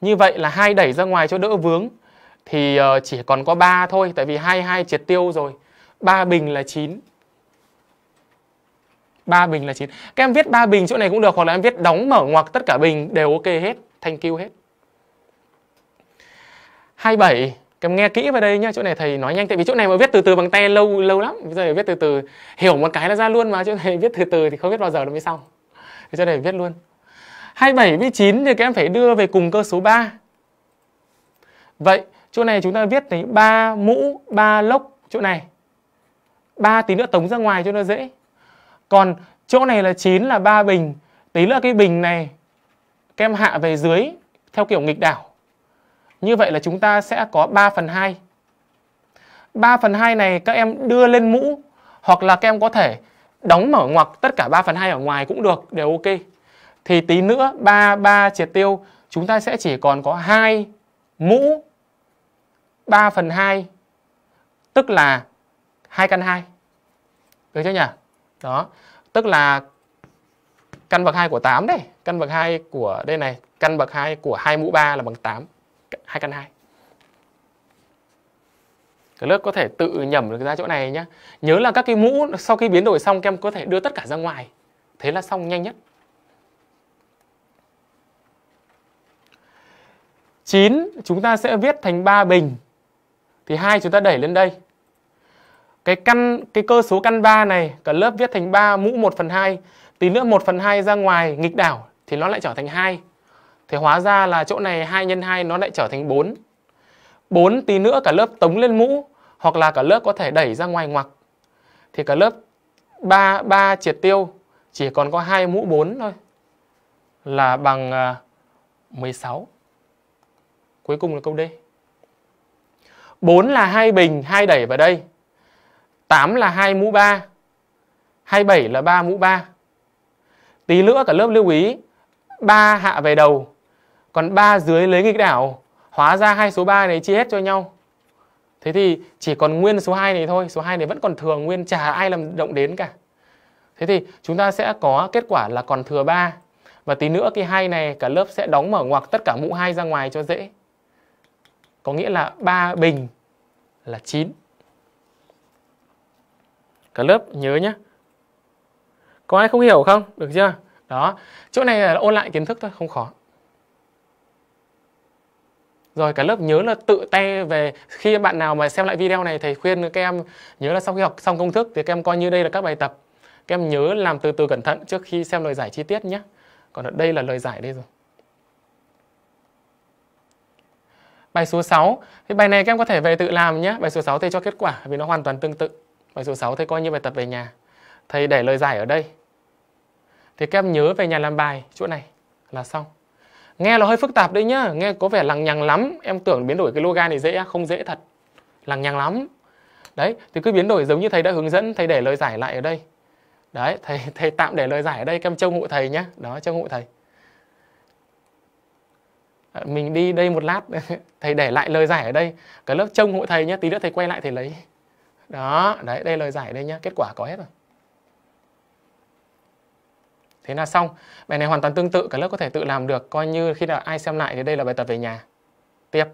như vậy là hai đẩy ra ngoài cho đỡ vướng thì ờ, chỉ còn có 3 thôi tại vì 22 triệt tiêu rồi. 3 bình là 9. 3 bình là 9. Các em viết 3 bình chỗ này cũng được hoặc là em viết đóng mở ngoặc tất cả bình đều ok hết, thank you hết. 27 các em nghe kỹ vào đây nhá, chỗ này thầy nói nhanh tại vì chỗ này mà viết từ từ bằng tay lâu lâu lắm. Bây giờ viết từ từ hiểu một cái là ra luôn mà chỗ này viết từ từ thì không biết bao giờ nó mới xong. Thế chỗ này viết luôn. 27 với 9 thì các em phải đưa về cùng cơ số 3. Vậy chỗ này chúng ta viết thành 3 mũ, 3 lốc chỗ này. 3 tí nữa tống ra ngoài cho nó dễ. Còn chỗ này là 9 là 3 bình. Tí nữa cái bình này các em hạ về dưới theo kiểu nghịch đảo. Như vậy là chúng ta sẽ có 3 phần 2. 3 phần 2 này các em đưa lên mũ hoặc là các em có thể đóng mở ngoặc tất cả 3 phần 2 ở ngoài cũng được, đều ok thì tí nữa 3 3 triệt tiêu chúng ta sẽ chỉ còn có hai mũ 3 phần 2 tức là hai căn 2 được chưa nhỉ đó tức là căn bậc 2 của 8 đây căn bậc 2 của đây này căn bậc 2 của 2 mũ 3 là bằng 8 hai căn 2 các lớp có thể tự nhẩm được ra chỗ này nhé Nhớ là các cái mũ sau khi biến đổi xong các em có thể đưa tất cả ra ngoài Thế là xong nhanh nhất 9 chúng ta sẽ viết thành 3 bình. Thì hai chúng ta đẩy lên đây. Cái căn cái cơ số căn 3 này cả lớp viết thành 3 mũ 1 phần 2. Tí nữa 1 phần 2 ra ngoài nghịch đảo thì nó lại trở thành 2. Thì hóa ra là chỗ này 2 x 2 nó lại trở thành 4. 4 tí nữa cả lớp tống lên mũ hoặc là cả lớp có thể đẩy ra ngoài ngoặc. Thì cả lớp 3 3 triệt tiêu chỉ còn có hai mũ 4 thôi là bằng 16. À, Cuối cùng là câu D. 4 là hai bình, hai đẩy vào đây. 8 là hai mũ 3. 27 là 3 mũ 3. Tí nữa cả lớp lưu ý, 3 hạ về đầu, còn 3 dưới lấy nghịch đảo, hóa ra hai số 3 này chia hết cho nhau. Thế thì chỉ còn nguyên số 2 này thôi, số 2 này vẫn còn thừa nguyên, chả ai làm động đến cả. Thế thì chúng ta sẽ có kết quả là còn thừa 3. Và tí nữa cái hai này cả lớp sẽ đóng mở ngoặc tất cả mũ hai ra ngoài cho dễ có nghĩa là 3 bình là 9. Cả lớp nhớ nhé. Có ai không hiểu không? Được chưa? Đó, chỗ này là ôn lại kiến thức thôi, không khó. Rồi cả lớp nhớ là tự te về khi bạn nào mà xem lại video này thầy khuyên các em nhớ là sau khi học xong công thức thì các em coi như đây là các bài tập. Các em nhớ làm từ từ cẩn thận trước khi xem lời giải chi tiết nhé. Còn ở đây là lời giải đây rồi. Bài số 6 thì bài này các em có thể về tự làm nhé. Bài số 6 thầy cho kết quả vì nó hoàn toàn tương tự. Bài số 6 thầy coi như bài tập về nhà. Thầy để lời giải ở đây. Thì các em nhớ về nhà làm bài chỗ này là xong. Nghe nó hơi phức tạp đấy nhá, nghe có vẻ lằng nhằng lắm. Em tưởng biến đổi cái loga này dễ không dễ thật. Lằng nhằng lắm. Đấy, thì cứ biến đổi giống như thầy đã hướng dẫn, thầy để lời giải lại ở đây. Đấy, thầy thầy tạm để lời giải ở đây các em trông hộ thầy nhé. Đó, trông hộ thầy. Ờ, mình đi đây một lát thầy để lại lời giải ở đây cả lớp trông hộ thầy nhé tí nữa thầy quay lại thầy lấy đó đấy đây lời giải đây nhá kết quả có hết rồi thế là xong bài này hoàn toàn tương tự cả lớp có thể tự làm được coi như khi nào ai xem lại thì đây là bài tập về nhà tiếp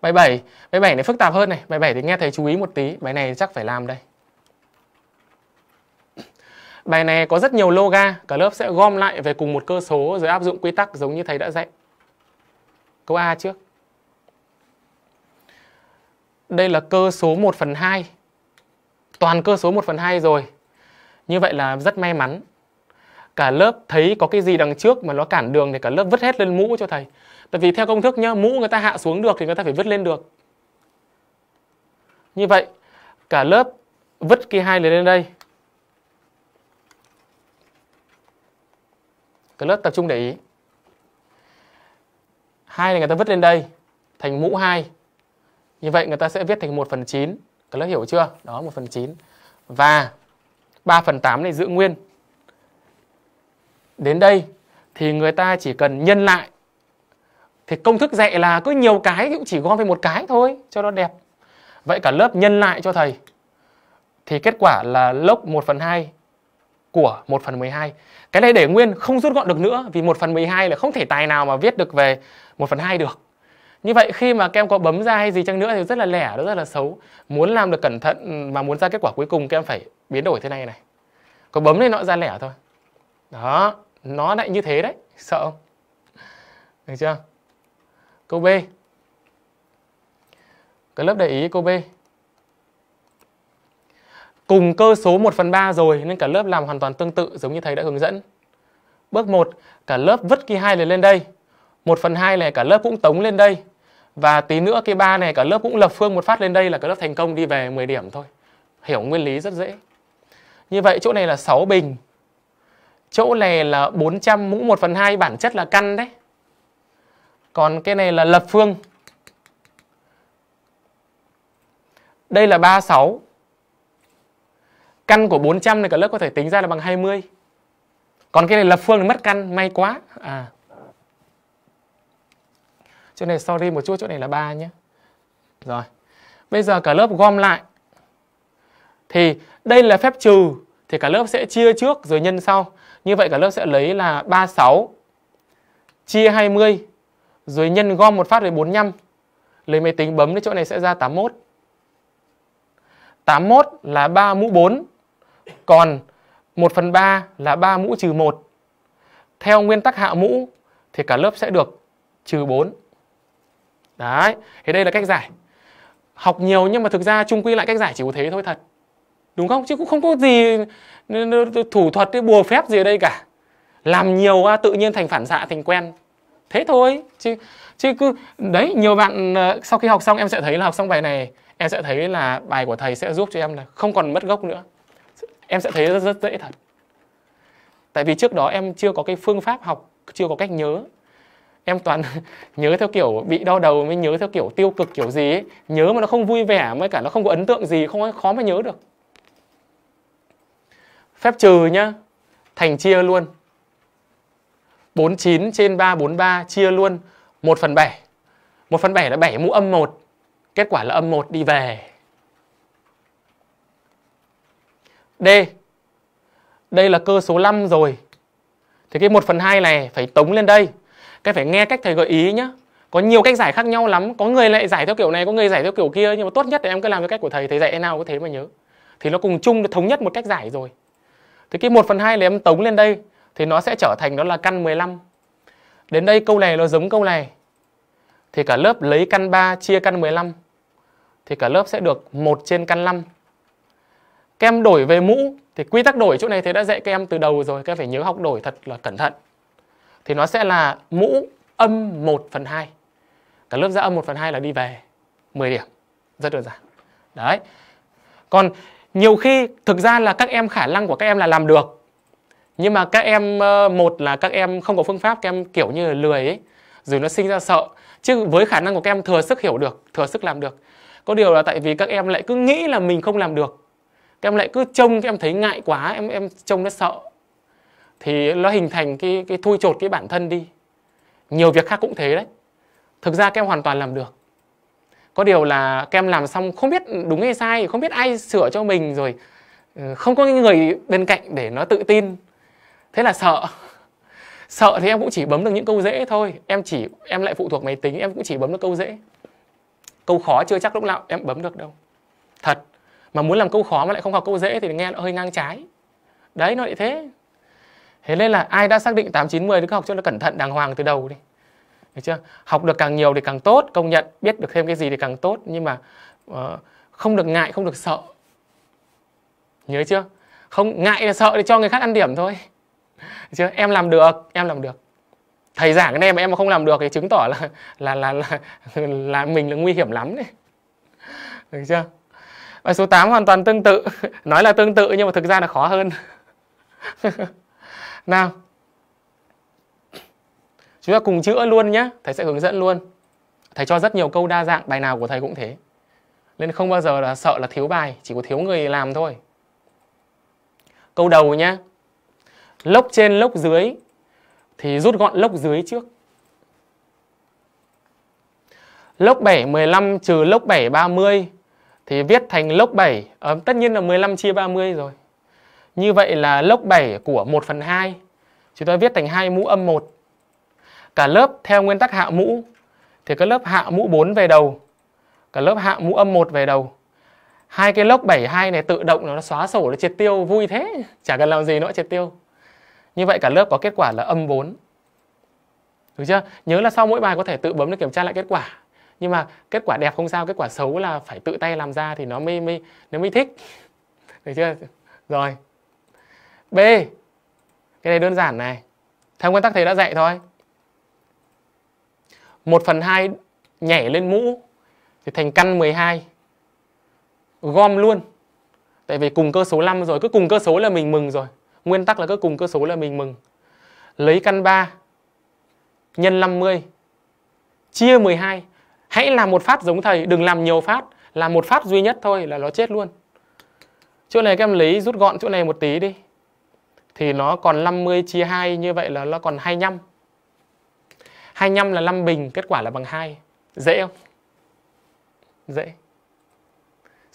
Bài 7, bài 7 này phức tạp hơn này, bài 7 thì nghe thầy chú ý một tí, bài này chắc phải làm đây. Bài này có rất nhiều loga, cả lớp sẽ gom lại về cùng một cơ số rồi áp dụng quy tắc giống như thầy đã dạy. Câu A trước. Đây là cơ số 1 phần 2. Toàn cơ số 1 phần 2 rồi. Như vậy là rất may mắn. Cả lớp thấy có cái gì đằng trước mà nó cản đường thì cả lớp vứt hết lên mũ cho thầy. Tại vì theo công thức nhá, mũ người ta hạ xuống được thì người ta phải vứt lên được. Như vậy, cả lớp vứt cái hai này lên đây cái lớp tập trung để ý hai này người ta vứt lên đây thành mũ 2 như vậy người ta sẽ viết thành 1 phần 9 các lớp hiểu chưa đó 1 phần 9 và 3 phần 8 này giữ nguyên đến đây thì người ta chỉ cần nhân lại thì công thức dạy là cứ nhiều cái cũng chỉ gom về một cái thôi cho nó đẹp vậy cả lớp nhân lại cho thầy thì kết quả là lốc 1 phần 2 của 1 phần 12 Cái này để nguyên không rút gọn được nữa Vì 1 phần 12 là không thể tài nào mà viết được về 1 phần 2 được Như vậy khi mà các em có bấm ra hay gì chăng nữa thì rất là lẻ, rất là xấu Muốn làm được cẩn thận mà muốn ra kết quả cuối cùng các em phải biến đổi thế này này Có bấm lên nó ra lẻ thôi Đó, nó lại như thế đấy, sợ không? Được chưa? Câu B Cái lớp để ý câu B cùng cơ số 1 phần 3 rồi nên cả lớp làm hoàn toàn tương tự giống như thầy đã hướng dẫn. Bước 1, cả lớp vứt cái 2 này lên đây. 1 phần 2 này cả lớp cũng tống lên đây. Và tí nữa cái 3 này cả lớp cũng lập phương một phát lên đây là cả lớp thành công đi về 10 điểm thôi. Hiểu nguyên lý rất dễ. Như vậy chỗ này là 6 bình. Chỗ này là 400 mũ 1 phần 2 bản chất là căn đấy. Còn cái này là lập phương. Đây là 36 căn của 400 này cả lớp có thể tính ra là bằng 20 còn cái này lập phương thì mất căn may quá à chỗ này sorry một chút chỗ này là 3 nhé rồi bây giờ cả lớp gom lại thì đây là phép trừ thì cả lớp sẽ chia trước rồi nhân sau như vậy cả lớp sẽ lấy là 36 chia 20 rồi nhân gom một phát về 45 lấy máy tính bấm đến chỗ này sẽ ra 81 81 là 3 mũ 4 còn 1 phần 3 là 3 mũ trừ 1. Theo nguyên tắc hạ mũ thì cả lớp sẽ được trừ 4. Đấy, thế đây là cách giải. Học nhiều nhưng mà thực ra chung quy lại cách giải chỉ có thế thôi thật. Đúng không? Chứ cũng không có gì thủ thuật cái bùa phép gì ở đây cả. Làm nhiều tự nhiên thành phản xạ thành quen. Thế thôi. Chứ chứ cứ đấy nhiều bạn ờ, sau khi học xong em sẽ thấy là học xong bài này em sẽ thấy là bài của thầy sẽ giúp cho em là không còn mất gốc nữa em sẽ thấy rất rất dễ thật tại vì trước đó em chưa có cái phương pháp học chưa có cách nhớ em toàn nhớ theo kiểu bị đau đầu mới nhớ theo kiểu tiêu cực kiểu gì ấy. nhớ mà nó không vui vẻ mới cả nó không có ấn tượng gì không khó mà nhớ được phép trừ nhá thành chia luôn 49 trên 343 chia luôn 1 phần 7 1 phần 7 là 7 mũ âm 1 Kết quả là âm 1 đi về D Đây là cơ số 5 rồi Thì cái 1 phần 2 này phải tống lên đây cái phải nghe cách thầy gợi ý nhá Có nhiều cách giải khác nhau lắm Có người lại giải theo kiểu này, có người giải theo kiểu kia Nhưng mà tốt nhất là em cứ làm theo cách của thầy Thầy dạy nào có thế mà nhớ Thì nó cùng chung, thống nhất một cách giải rồi Thì cái 1 phần 2 này em tống lên đây Thì nó sẽ trở thành đó là căn 15 Đến đây câu này nó giống câu này Thì cả lớp lấy căn 3 chia căn 15 Thì cả lớp sẽ được 1 trên căn 5 các em đổi về mũ thì quy tắc đổi chỗ này thầy đã dạy các em từ đầu rồi các em phải nhớ học đổi thật là cẩn thận thì nó sẽ là mũ âm 1 phần 2 cả lớp ra âm 1 phần 2 là đi về 10 điểm rất đơn giản đấy còn nhiều khi thực ra là các em khả năng của các em là làm được nhưng mà các em ờ, một là các em không có phương pháp các em kiểu như là lười ấy rồi nó sinh ra sợ chứ với khả năng của các em thừa sức hiểu được thừa sức làm được có điều là tại vì các em lại cứ nghĩ là mình không làm được các em lại cứ trông các em thấy ngại quá em em trông nó sợ thì nó hình thành cái cái thui chột cái bản thân đi nhiều việc khác cũng thế đấy thực ra các em hoàn toàn làm được có điều là các em làm xong không biết đúng hay sai không biết ai sửa cho mình rồi ừ, không có người bên cạnh để nó tự tin thế là sợ sợ thì em cũng chỉ bấm được những câu dễ thôi em chỉ em lại phụ thuộc máy tính em cũng chỉ bấm được câu dễ câu khó chưa chắc lúc nào em bấm được đâu thật mà muốn làm câu khó mà lại không học câu dễ thì nghe nó hơi ngang trái đấy nó lại thế thế nên là ai đã xác định tám chín mười thì cứ học cho nó cẩn thận đàng hoàng từ đầu đi được chưa học được càng nhiều thì càng tốt công nhận biết được thêm cái gì thì càng tốt nhưng mà uh, không được ngại không được sợ nhớ chưa không ngại là sợ thì cho người khác ăn điểm thôi được chưa em làm được em làm được thầy giảng cái này mà em mà không làm được thì chứng tỏ là là là là, là mình là nguy hiểm lắm đấy được chưa và số 8 hoàn toàn tương tự. Nói là tương tự nhưng mà thực ra là khó hơn. Nào. Chúng ta cùng chữa luôn nhé. Thầy sẽ hướng dẫn luôn. Thầy cho rất nhiều câu đa dạng, bài nào của thầy cũng thế. Nên không bao giờ là sợ là thiếu bài, chỉ có thiếu người làm thôi. Câu đầu nhé. Lốc trên lốc dưới thì rút gọn lốc dưới trước. Lốc 7 15 trừ lốc 7 30 thì viết thành lốc 7 ờ, tất nhiên là 15 chia 30 rồi như vậy là lốc 7 của 1 phần 2 chúng ta viết thành hai mũ âm 1 cả lớp theo nguyên tắc hạ mũ thì các lớp hạ mũ 4 về đầu cả lớp hạ mũ âm 1 về đầu hai cái lốc 72 này tự động nó xóa sổ nó triệt tiêu vui thế chả cần làm gì nữa triệt tiêu như vậy cả lớp có kết quả là âm 4 được chưa nhớ là sau mỗi bài có thể tự bấm để kiểm tra lại kết quả nhưng mà kết quả đẹp không sao kết quả xấu là phải tự tay làm ra thì nó mới mới nó mới thích được chưa rồi b cái này đơn giản này theo nguyên tắc thầy đã dạy thôi 1 phần 2 nhảy lên mũ thì thành căn 12 gom luôn tại vì cùng cơ số 5 rồi cứ cùng cơ số là mình mừng rồi nguyên tắc là cứ cùng cơ số là mình mừng lấy căn 3 nhân 50 chia 12 hãy làm một phát giống thầy đừng làm nhiều phát làm một phát duy nhất thôi là nó chết luôn chỗ này các em lấy rút gọn chỗ này một tí đi thì nó còn 50 chia 2 như vậy là nó còn 25 25 là 5 bình kết quả là bằng 2 dễ không dễ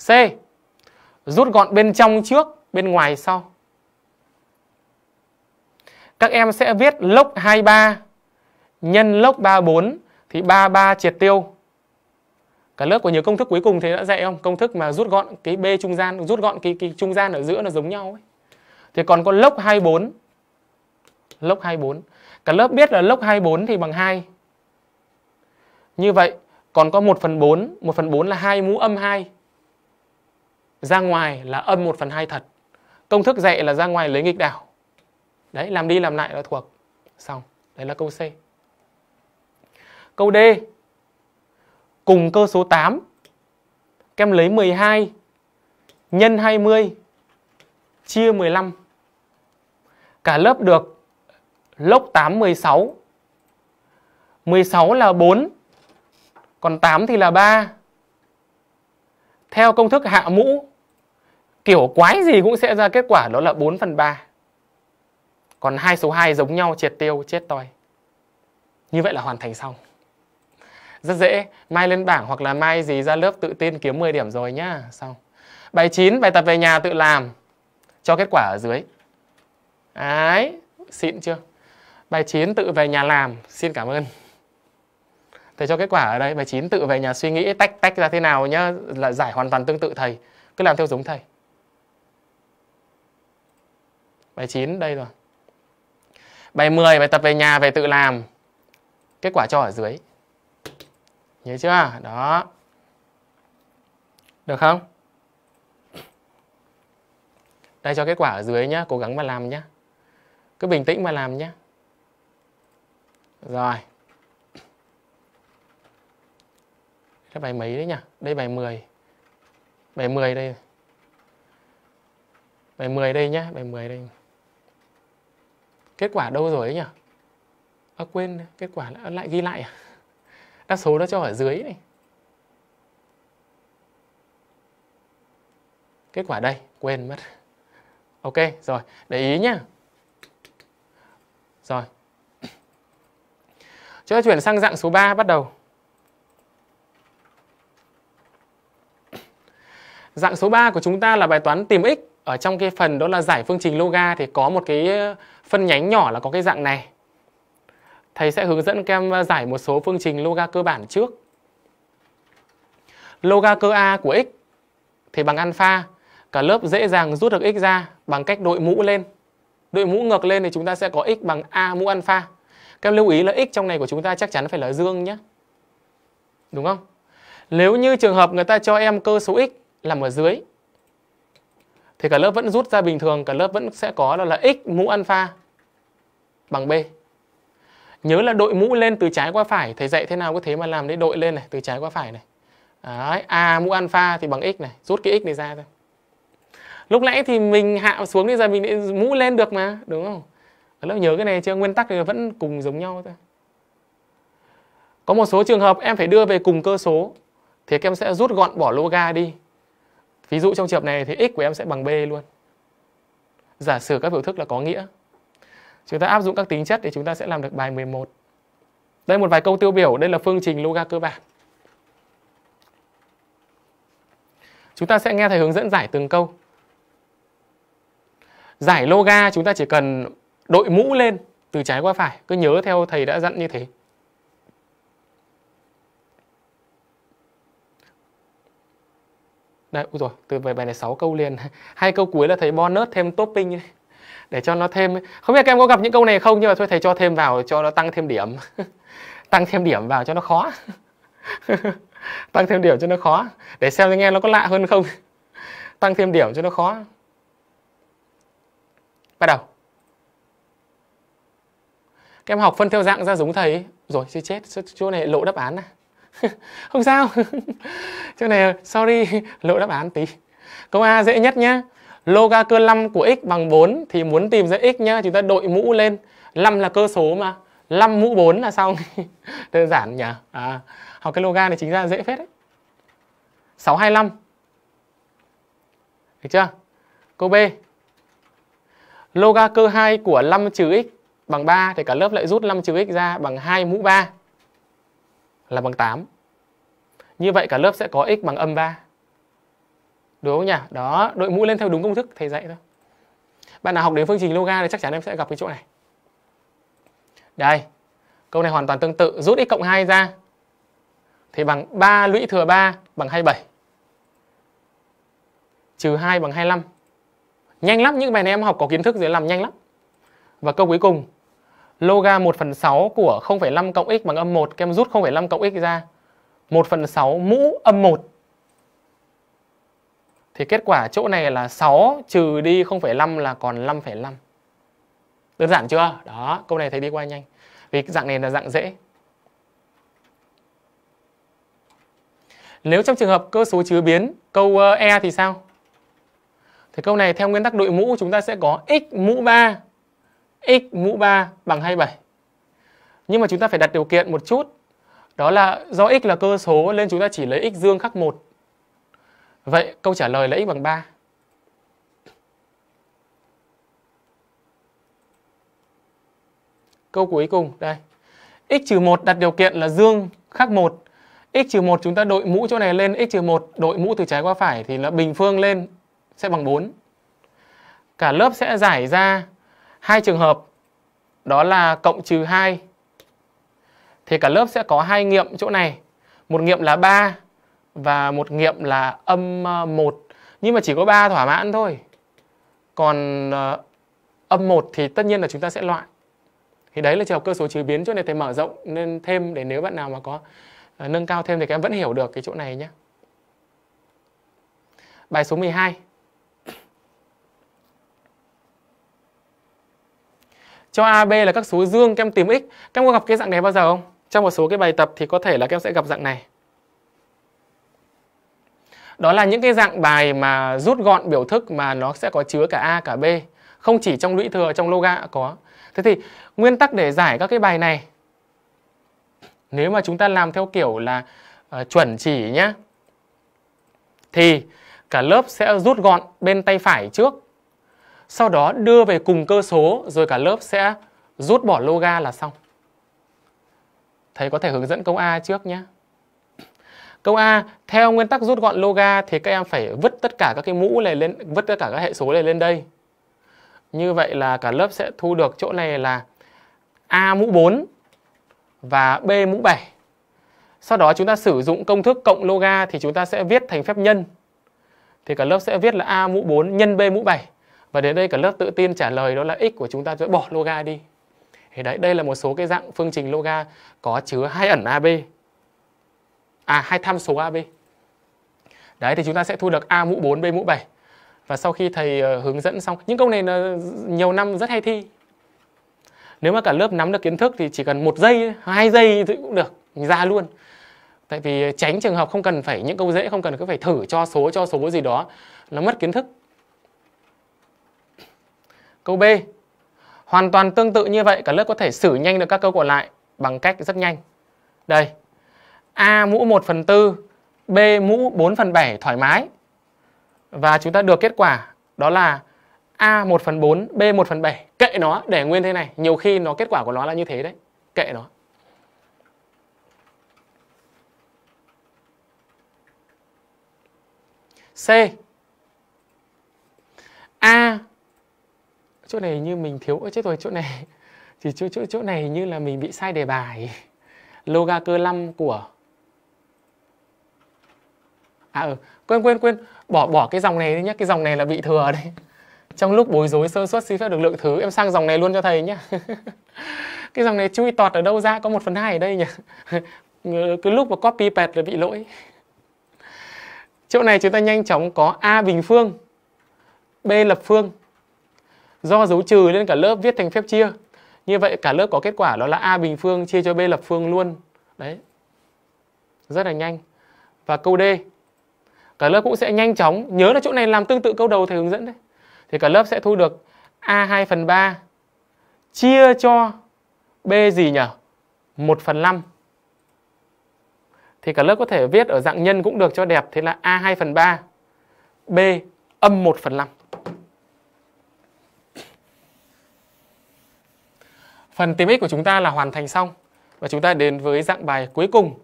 C rút gọn bên trong trước bên ngoài sau các em sẽ viết lốc 23 nhân lốc 34 thì 33 triệt tiêu cả lớp có nhớ công thức cuối cùng thầy đã dạy không công thức mà rút gọn cái b trung gian rút gọn cái, cái trung gian ở giữa nó giống nhau ấy thì còn có lốc 24 lốc 24 cả lớp biết là lốc 24 thì bằng 2 như vậy còn có 1 phần 4 1 phần 4 là hai mũ âm 2 ra ngoài là âm 1 phần 2 thật công thức dạy là ra ngoài lấy nghịch đảo đấy làm đi làm lại là thuộc xong đấy là câu C câu D cùng cơ số 8 các em lấy 12 nhân 20 chia 15 cả lớp được lốc 8 16 16 là 4 còn 8 thì là 3 theo công thức hạ mũ kiểu quái gì cũng sẽ ra kết quả đó là 4 phần 3 còn hai số 2 giống nhau triệt tiêu chết toi như vậy là hoàn thành xong rất dễ, mai lên bảng hoặc là mai gì ra lớp tự tin kiếm 10 điểm rồi nhá. Xong. Bài 9, bài tập về nhà tự làm cho kết quả ở dưới. Đấy, xịn chưa? Bài 9 tự về nhà làm, xin cảm ơn. Thầy cho kết quả ở đây, bài 9 tự về nhà suy nghĩ tách tách ra thế nào nhá, là giải hoàn toàn tương tự thầy, cứ làm theo giống thầy. Bài 9 đây rồi. Bài 10 bài tập về nhà về tự làm. Kết quả cho ở dưới nhớ chưa đó được không đây cho kết quả ở dưới nhá cố gắng mà làm nhá cứ bình tĩnh mà làm nhá rồi cái bài mấy đấy nhỉ đây bài 10 bài 10 đây bài 10 đây nhá bài 10 đây kết quả đâu rồi ấy nhỉ à, quên kết quả lại, ghi lại à đa số nó cho ở dưới này kết quả đây quên mất ok rồi để ý nhá rồi chúng ta chuyển sang dạng số 3 bắt đầu dạng số 3 của chúng ta là bài toán tìm x ở trong cái phần đó là giải phương trình loga thì có một cái ờ, phân nhánh nhỏ là có cái dạng này Thầy sẽ hướng dẫn các em à, giải một số phương trình loga cơ bản trước. Loga cơ A của x thì bằng alpha. Cả lớp dễ dàng rút được x ra bằng cách đội mũ lên. Đội mũ ngược lên thì chúng ta sẽ có x bằng a mũ alpha. Các em lưu ý là x trong này của chúng ta chắc chắn phải là dương nhé. Đúng không? Nếu như trường hợp người ta cho em cơ số x nằm ở dưới thì cả lớp vẫn rút ra bình thường, cả lớp vẫn sẽ có đó là x mũ alpha bằng b nhớ là đội mũ lên từ trái qua phải thầy dạy thế nào có thế mà làm đấy đội lên này từ trái qua phải này đấy a mũ alpha thì bằng x này rút cái x này ra thôi lúc nãy thì mình hạ xuống bây giờ mình mũ lên được mà đúng không ở lớp nhớ cái này chưa nguyên tắc thì vẫn cùng giống nhau thôi có một số trường hợp em phải đưa về cùng cơ số thì em sẽ rút gọn bỏ loga đi ví dụ trong trường hợp này thì x của em sẽ bằng b luôn giả sử các biểu thức là có nghĩa Chúng ta áp dụng các tính chất thì chúng ta sẽ làm được bài 11. Đây một vài câu tiêu biểu, đây là phương trình loga cơ bản. Chúng ta sẽ nghe thầy hướng dẫn giải từng câu. Giải loga chúng ta chỉ cần đội mũ lên từ trái qua phải, cứ nhớ theo thầy đã dặn như thế. Đây, úi rồi, từ bài bài này 6 câu liền. Hai câu cuối là thầy bonus thêm topping này để cho nó thêm không biết các em có gặp những câu này không nhưng mà thôi thầy cho thêm vào cho nó tăng thêm điểm tăng thêm điểm vào cho nó khó tăng thêm điểm cho nó khó để xem nghe nó có lạ hơn không tăng thêm điểm cho nó khó bắt đầu các em học phân theo dạng ra giống thầy rồi chứ chết chỗ này lộ đáp án này không sao chỗ này sorry lộ đáp án tí câu a dễ nhất nhá loga cơ 5 của x bằng 4 thì muốn tìm ra x nhá, chúng ta đội mũ lên. 5 là cơ số mà. 5 mũ 4 là xong. Đơn giản nhỉ. À, học cái loga này chính ra dễ phết đấy. 625. Được chưa? Câu B. Loga cơ 2 của 5 trừ x bằng 3 thì cả lớp lại rút 5 trừ x ra bằng 2 mũ 3 là bằng 8. Như vậy cả lớp sẽ có x bằng âm 3 đúng không nhỉ đó đội mũ lên theo đúng công thức thầy dạy thôi bạn nào học đến phương trình loga thì chắc chắn em sẽ gặp cái chỗ này đây câu này hoàn toàn tương tự rút x cộng 2 ra thì bằng 3 lũy thừa 3 bằng 27 trừ 2 bằng 25 nhanh lắm những bài này em học có kiến thức dễ làm nhanh lắm và câu cuối cùng loga 1 phần 6 của 0,5 cộng x bằng âm 1 các em rút 0,5 cộng x ra 1 phần 6 mũ âm 1 thì kết quả chỗ này là 6 trừ đi 0,5 là còn 5,5. Đơn giản chưa? Đó, câu này thấy đi qua nhanh. Vì dạng này là dạng dễ. Nếu trong trường hợp cơ số chứa biến, câu ờ, E thì sao? Thì câu này theo nguyên tắc đội mũ chúng ta sẽ có x mũ 3 x mũ 3 bằng 27. Nhưng mà chúng ta phải đặt điều kiện một chút. Đó là do x là cơ số nên chúng ta chỉ lấy x dương khác 1 Vậy câu trả lời là x bằng 3. Câu cuối cùng đây. x trừ 1 đặt điều kiện là dương khác 1. x trừ 1 chúng ta đội mũ chỗ này lên, x trừ 1 đội mũ từ trái qua phải thì là bình phương lên sẽ bằng 4. Cả lớp sẽ giải ra hai trường hợp đó là cộng trừ 2. Thì cả lớp sẽ có hai nghiệm chỗ này. Một nghiệm là 3 và một nghiệm là âm 1 ờ, nhưng mà chỉ có ba thỏa mãn thôi còn uh, âm 1 thì tất nhiên là chúng ta sẽ loại thì đấy là trường hợp cơ số chứa biến chỗ này thầy mở rộng nên thêm để nếu bạn nào mà có uh, nâng cao thêm thì các em vẫn hiểu được cái chỗ này nhé bài số 12 cho AB là các số dương các em tìm x các em có gặp cái dạng này bao giờ không trong một số cái bài tập thì có thể là các em sẽ gặp dạng này đó là những cái dạng bài mà rút gọn biểu thức mà nó sẽ có chứa cả A cả B không chỉ trong lũy thừa trong loga có thế thì nguyên tắc để giải các cái bài này nếu mà chúng ta làm theo kiểu là uh, chuẩn chỉ nhá thì cả lớp sẽ rút gọn bên tay phải trước sau đó đưa về cùng cơ số rồi cả lớp sẽ rút bỏ loga là xong thầy có thể hướng dẫn câu A trước nhé Câu A, theo nguyên tắc rút gọn loga thì các em phải vứt tất cả các cái mũ này lên, vứt tất cả các hệ số này lên đây. Như vậy là cả lớp sẽ thu được chỗ này là A mũ 4 và B mũ 7. Sau đó chúng ta sử dụng công thức cộng loga thì chúng ta sẽ viết thành phép nhân. Thì cả lớp sẽ viết là A mũ 4 nhân B mũ 7. Và đến đây cả lớp tự tin trả lời đó là x của chúng ta sẽ bỏ loga đi. Thì đấy, đây là một số cái dạng phương trình loga có chứa hai ẩn AB à hai tham số AB. Đấy thì chúng ta sẽ thu được A mũ 4 B mũ 7. Và sau khi thầy ờ, hướng dẫn xong, những câu này là nhiều năm rất hay thi. Nếu mà cả lớp nắm được kiến thức thì chỉ cần một giây, hai giây thì cũng được, ra luôn. Tại vì tránh trường hợp không cần phải những câu dễ không cần cứ phải thử cho số cho số gì đó, nó mất kiến thức. Câu B. Hoàn toàn tương tự như vậy, cả lớp có thể xử nhanh được các câu còn lại bằng cách rất nhanh. Đây, A mũ 1 phần 4, B mũ 4 phần 7 thoải mái. Và chúng ta được kết quả đó là A 1 phần 4, B 1 phần 7. Kệ nó để nguyên thế này. Nhiều khi nó kết quả của nó là như thế đấy. Kệ nó. C A Chỗ này như mình thiếu Ôi chết rồi chỗ này Thì chỗ, chỗ, chỗ này như là mình bị sai đề bài Loga cơ 5 của à ừ quên quên quên bỏ bỏ cái dòng này đi nhé cái dòng này là bị thừa đấy trong lúc bối rối sơ suất xin phép được lượng thứ em sang dòng này luôn cho thầy nhé cái dòng này chui tọt ở đâu ra có 1 phần hai ở đây nhỉ cái lúc mà copy pet là bị lỗi chỗ này chúng ta nhanh chóng có a bình phương b lập phương do dấu trừ lên cả lớp viết thành phép chia như vậy cả lớp có kết quả đó là a bình phương chia cho b lập phương luôn đấy rất là nhanh và câu d cả lớp cũng sẽ nhanh chóng nhớ là chỗ này làm tương tự câu đầu thầy hướng dẫn đấy thì cả lớp sẽ thu được a 2 phần 3 chia cho b gì nhỉ 1 phần 5 thì cả lớp có thể viết ở dạng nhân cũng được cho đẹp thế là a 2 phần 3 b âm 1 phần 5 phần tìm x của chúng ta là hoàn thành xong và chúng ta đến với dạng bài cuối cùng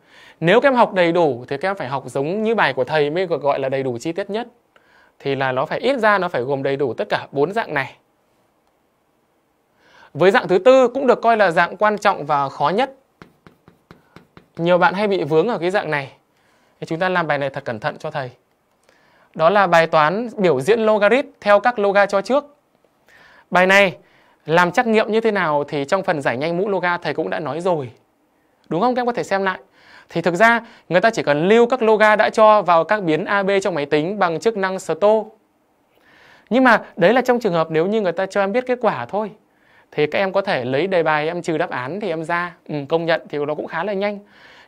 nếu các em học đầy đủ thì các em phải học giống như bài của thầy mới gọi là đầy đủ chi tiết nhất thì là nó phải ít ra nó phải gồm đầy đủ tất cả bốn dạng này với dạng thứ tư cũng được coi là dạng quan trọng và khó nhất nhiều bạn hay bị vướng ở cái dạng này thì chúng ta làm bài này thật cẩn thận cho thầy đó là bài toán biểu diễn logarit theo các loga cho trước bài này làm trắc nghiệm như thế nào thì trong phần giải nhanh mũ loga thầy cũng đã nói rồi đúng không các em có thể xem lại thì thực ra người ta chỉ cần lưu các loga đã cho vào các biến AB trong máy tính bằng chức năng store. Nhưng mà đấy là trong trường hợp nếu như người ta cho em biết kết quả thôi. Thì các em có thể lấy đề bài em trừ đáp án thì em ra, ừ, công nhận thì nó cũng khá là nhanh.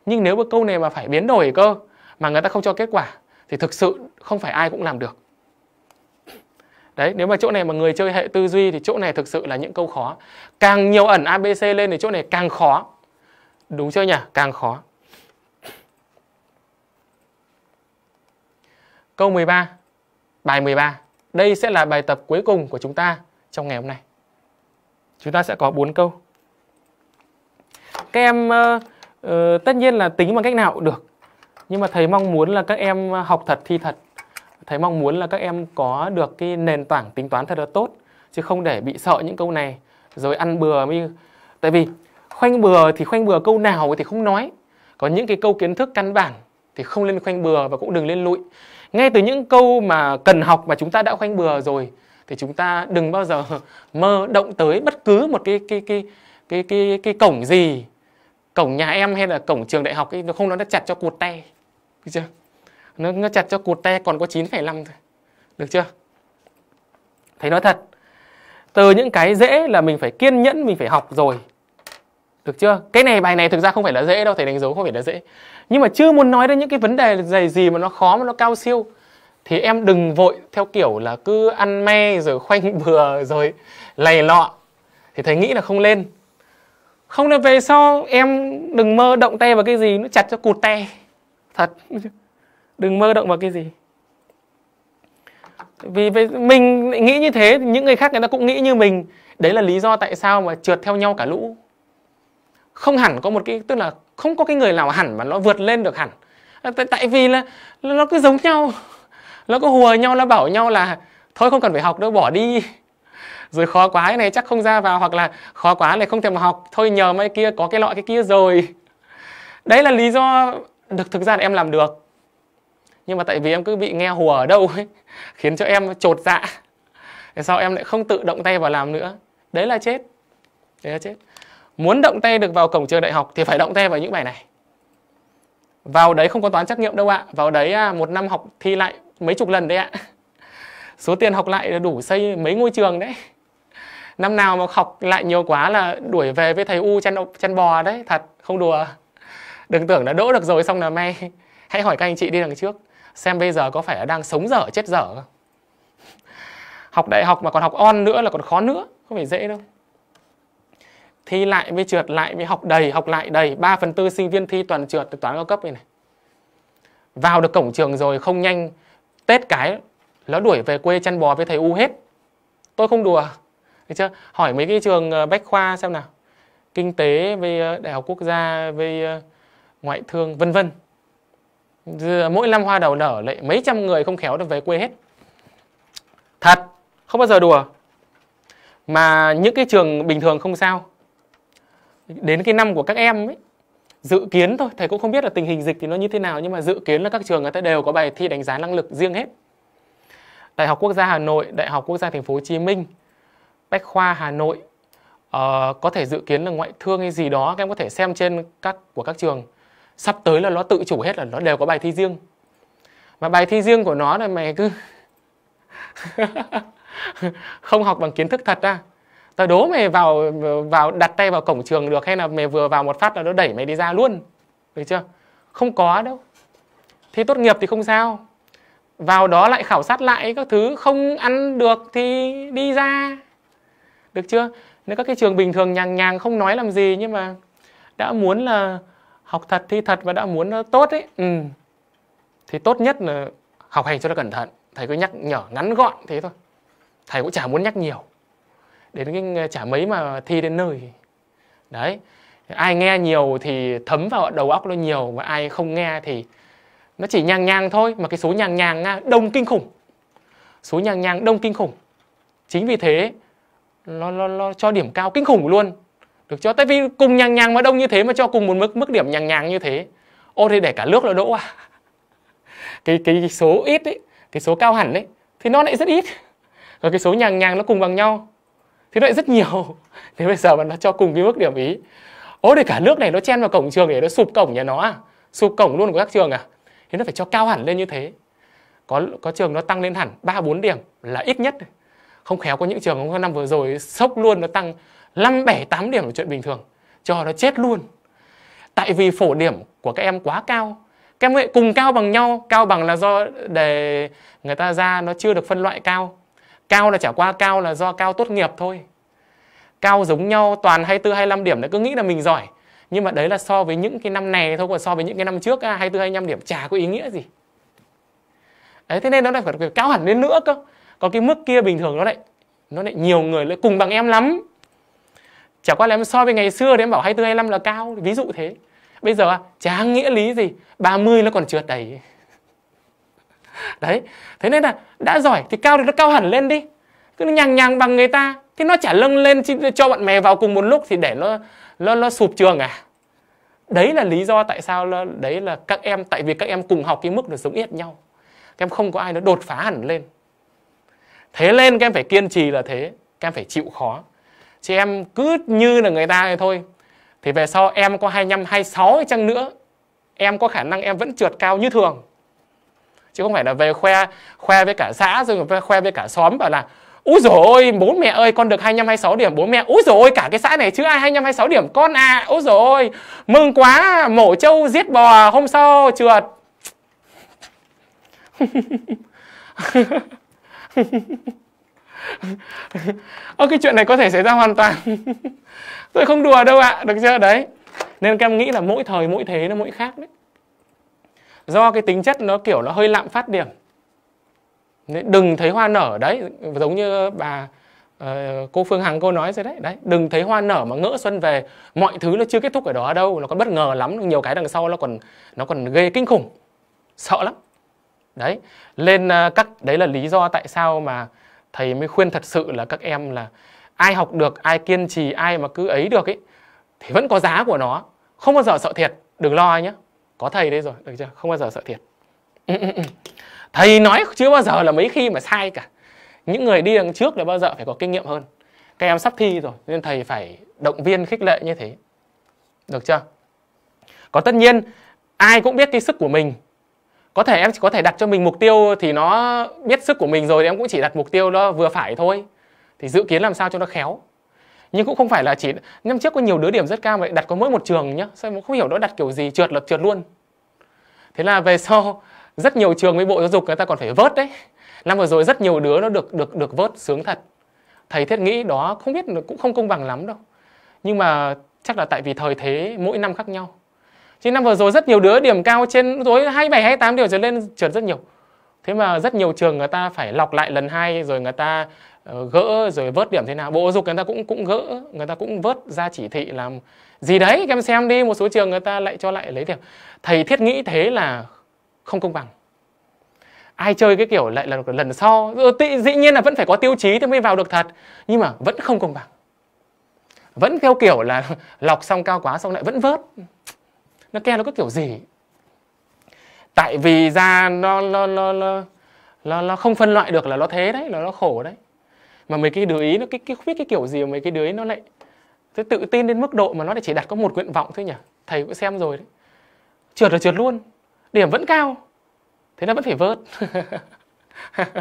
Nhưng nếu mà câu này mà phải biến đổi cơ mà người ta không cho kết quả thì thực sự không phải ai cũng làm được. Đấy, nếu mà chỗ này mà người chơi hệ tư duy thì chỗ này thực sự là những câu khó. Càng nhiều ẩn ABC lên thì chỗ này càng khó. Đúng chưa nhỉ? Càng khó. Câu 13, bài 13. Đây sẽ là bài tập cuối cùng của chúng ta trong ngày hôm nay. Chúng ta sẽ có 4 câu. Các em uh, tất nhiên là tính bằng cách nào cũng được. Nhưng mà thầy mong muốn là các em học thật thi thật. Thầy mong muốn là các em có được cái nền tảng tính toán thật là tốt chứ không để bị sợ những câu này rồi ăn bừa mới tại vì khoanh bừa thì khoanh bừa câu nào thì không nói có những cái câu kiến thức căn bản thì không lên khoanh bừa và cũng đừng lên lụi ngay từ những câu mà cần học mà chúng ta đã khoanh bừa rồi thì chúng ta đừng bao giờ mơ động tới bất cứ một cái cái cái cái cái cái cổng gì cổng nhà em hay là cổng trường đại học ấy, nó không nó đã chặt cho cụt tay được chưa nó nó chặt cho cụt tay còn có 9,5 thôi được chưa thấy nói thật từ những cái dễ là mình phải kiên nhẫn mình phải học rồi được chưa? Cái này bài này thực ra không phải là dễ đâu, thầy đánh dấu không phải là dễ. Nhưng mà chưa muốn nói đến những cái vấn đề dày gì mà nó khó mà nó cao siêu thì em đừng vội theo kiểu là cứ ăn me rồi khoanh bừa rồi lầy lọ thì thầy nghĩ là không lên. Không là về sau em đừng mơ động tay vào cái gì nó chặt cho cụt tay. Thật. Đừng mơ động vào cái gì. Vì mình nghĩ như thế, những người khác người ta cũng nghĩ như mình. Đấy là lý do tại sao mà trượt theo nhau cả lũ không hẳn có một cái tức là không có cái người nào hẳn mà nó vượt lên được hẳn à, tại, tại vì là nó cứ giống nhau nó cứ hùa nhau nó bảo nhau là thôi không cần phải học đâu bỏ đi rồi khó quá cái này chắc không ra vào hoặc là khó quá này không thèm học thôi nhờ mấy kia có cái loại cái kia rồi đấy là lý do được thực ra là em làm được nhưng mà tại vì em cứ bị nghe hùa ở đâu ấy khiến cho em chột dạ sau em lại không tự động tay vào làm nữa đấy là chết đấy là chết muốn động tay được vào cổng trường đại học thì phải động tay vào những bài này vào đấy không có toán trắc nghiệm đâu ạ vào đấy à, một năm học thi lại mấy chục lần đấy ạ số tiền học lại đủ xây mấy ngôi trường đấy năm nào mà học lại nhiều quá là đuổi về với thầy u chăn chăn bò đấy thật không đùa đừng tưởng là đỗ được rồi xong là may hãy hỏi các anh chị đi đằng trước xem bây giờ có phải đang sống dở chết dở không học đại học mà còn học on nữa là còn khó nữa không phải dễ đâu thi lại mới trượt lại mới học đầy học lại đầy 3 phần tư sinh viên thi toàn trượt toán cao cấp này, này vào được cổng trường rồi không nhanh tết cái nó đuổi về quê chăn bò với thầy u hết tôi không đùa được chưa hỏi mấy cái trường ờ, bách khoa xem nào kinh tế với ờ, đại học quốc gia với ờ, ngoại thương vân vân mỗi năm hoa đầu nở lại mấy trăm người không khéo được về quê hết thật không bao giờ đùa mà những cái trường bình thường không sao đến cái năm của các em ấy dự kiến thôi thầy cũng không biết là tình hình dịch thì nó như thế nào nhưng mà dự kiến là các trường người ta đều có bài thi đánh giá năng lực riêng hết đại học quốc gia hà nội đại học quốc gia thành phố hồ chí minh bách khoa hà nội uh, có thể dự kiến là ngoại thương hay gì đó các em có thể xem trên các của các trường sắp tới là nó tự chủ hết là nó đều có bài thi riêng và bài thi riêng của nó là mày cứ không học bằng kiến thức thật ra tao đố mày vào vào đặt tay vào cổng trường được hay là mày vừa vào một phát là nó đẩy mày đi ra luôn được chưa không có đâu thi tốt nghiệp thì không sao vào đó lại khảo sát lại các thứ không ăn được thì đi ra được chưa nếu các cái trường bình thường nhàng nhàng không nói làm gì nhưng mà đã muốn là học thật thi thật và đã muốn nó tốt ấy ừ. thì tốt nhất là học hành cho nó cẩn thận thầy cứ nhắc nhở ngắn gọn thế thôi thầy cũng chả muốn nhắc nhiều đến cái chả mấy mà thi đến nơi đấy ai nghe nhiều thì thấm vào đầu óc nó nhiều và ai không nghe thì nó chỉ nhang nhang thôi mà cái số nhang nhang đông kinh khủng số nhang nhang đông kinh khủng chính vì thế nó, nó, nó cho điểm cao kinh khủng luôn được cho tại vì cùng nhàng nhàng mà đông như thế mà cho cùng một mức mức điểm nhàng nhàng như thế ô thì để cả nước nó đỗ à cái cái số ít ấy cái số cao hẳn ấy thì nó lại rất ít Còn cái số nhàng nhàng nó cùng bằng nhau thế vậy rất nhiều thế bây giờ mà nó cho cùng cái mức điểm ý ố để cả nước này nó chen vào cổng trường để nó sụp cổng nhà nó à sụp cổng luôn của các trường à thế nó phải cho cao hẳn lên như thế có có trường nó tăng lên hẳn 3 4 điểm là ít nhất không khéo có những trường có năm vừa rồi sốc luôn nó tăng 5 7 8 điểm là chuyện bình thường cho nó chết luôn tại vì phổ điểm của các em quá cao các em cùng cao bằng nhau cao bằng là do đề người ta ra nó chưa được phân loại cao cao là chả qua cao là do cao tốt nghiệp thôi cao giống nhau toàn 24 25 điểm nó cứ nghĩ là mình giỏi nhưng mà đấy là so với những cái năm này thôi còn so với những cái năm trước 24 25 điểm chả có ý nghĩa gì đấy thế nên nó lại phải, phải cao hẳn lên nữa cơ còn cái mức kia bình thường nó lại nó lại nhiều người lại cùng bằng em lắm chả qua là em so với ngày xưa thì em bảo 24 25 là cao ví dụ thế bây giờ chả nghĩa lý gì 30 nó còn chưa đầy đấy thế nên là đã giỏi thì cao thì nó cao hẳn lên đi cứ nhàng nhàng bằng người ta thì nó chả lưng lên cho bạn bè vào cùng một lúc thì để nó nó nó sụp trường à đấy là lý do tại sao nó, đấy là các em tại vì các em cùng học cái mức nó giống yết nhau các em không có ai nó đột phá hẳn lên thế lên các em phải kiên trì là thế các em phải chịu khó chứ em cứ như là người ta này thôi thì về sau em có 25, 26 chăng nữa em có khả năng em vẫn trượt cao như thường chứ không phải là về khoe khoe với cả xã rồi khoe với cả xóm bảo là úi dồi ôi bố mẹ ơi con được 25 26 điểm bố mẹ úi dồi ôi cả cái xã này chứ ai 25 26 điểm con à úi dồi ôi mừng quá mổ trâu giết bò hôm sau trượt Ô, cái chuyện này có thể xảy ra hoàn toàn tôi không đùa đâu ạ à, được chưa đấy nên các em nghĩ là mỗi thời mỗi thế nó mỗi khác đấy do cái tính chất nó kiểu nó hơi lạm phát điểm đừng thấy hoa nở đấy giống như bà ờ, cô Phương Hằng cô nói rồi đấy đấy đừng thấy hoa nở mà ngỡ xuân về mọi thứ nó chưa kết thúc ở đó đâu nó còn bất ngờ lắm nhiều cái đằng sau nó còn nó còn ghê kinh khủng sợ lắm đấy lên ờ, các đấy là lý do tại sao mà thầy mới khuyên thật sự là các em là ai học được ai kiên trì ai mà cứ ấy được ấy thì vẫn có giá của nó không bao giờ sợ thiệt đừng lo nhé có thầy đây rồi được chưa không bao giờ sợ thiệt thầy nói chưa bao giờ là mấy khi mà sai cả những người đi đằng trước là bao giờ phải có kinh nghiệm hơn các em sắp thi rồi nên thầy phải động viên khích lệ như thế được chưa có tất nhiên ai cũng biết cái sức của mình có thể em chỉ có thể đặt cho mình mục tiêu thì nó biết sức của mình rồi thì em cũng chỉ đặt mục tiêu nó vừa phải thôi thì dự kiến làm sao cho nó khéo nhưng cũng không phải là chỉ năm trước có nhiều đứa điểm rất cao vậy đặt có mỗi một trường nhá sao không hiểu nó đặt kiểu gì trượt là trượt luôn thế là về sau rất nhiều trường với bộ giáo dục người ta còn phải vớt đấy năm vừa rồi rất nhiều đứa nó được được được vớt sướng thật thầy thiết nghĩ đó không biết cũng không công bằng lắm đâu nhưng mà chắc là tại vì thời thế mỗi năm khác nhau chứ năm vừa rồi rất nhiều đứa điểm cao trên tối hai tám điểm trở lên trượt rất nhiều thế mà rất nhiều trường người ta phải lọc lại lần hai rồi người ta Ờ, gỡ rồi vớt điểm thế nào bộ dục người ta cũng cũng gỡ người ta cũng vớt ra chỉ thị làm gì đấy các em xem đi một số trường người ta lại cho lại lấy điểm thầy thiết nghĩ thế là không công bằng ai chơi cái kiểu lại là lần sau ừ, Tị, dĩ nhiên là vẫn phải có tiêu chí thì mới vào được thật nhưng mà vẫn không công bằng vẫn theo kiểu là lọc xong cao quá xong lại vẫn vớt nó kêu nó có kiểu gì tại vì ra nó nó nó nó, nó không phân loại được là nó thế đấy là nó khổ đấy mà mấy cái đứa ý nó cái cái khuyết cái kiểu gì mà mấy cái đứa ý nó lại thế tự tin đến mức độ mà nó lại chỉ đặt có một nguyện vọng thôi nhỉ thầy cũng xem rồi đấy trượt là trượt luôn điểm vẫn cao thế là vẫn phải vớt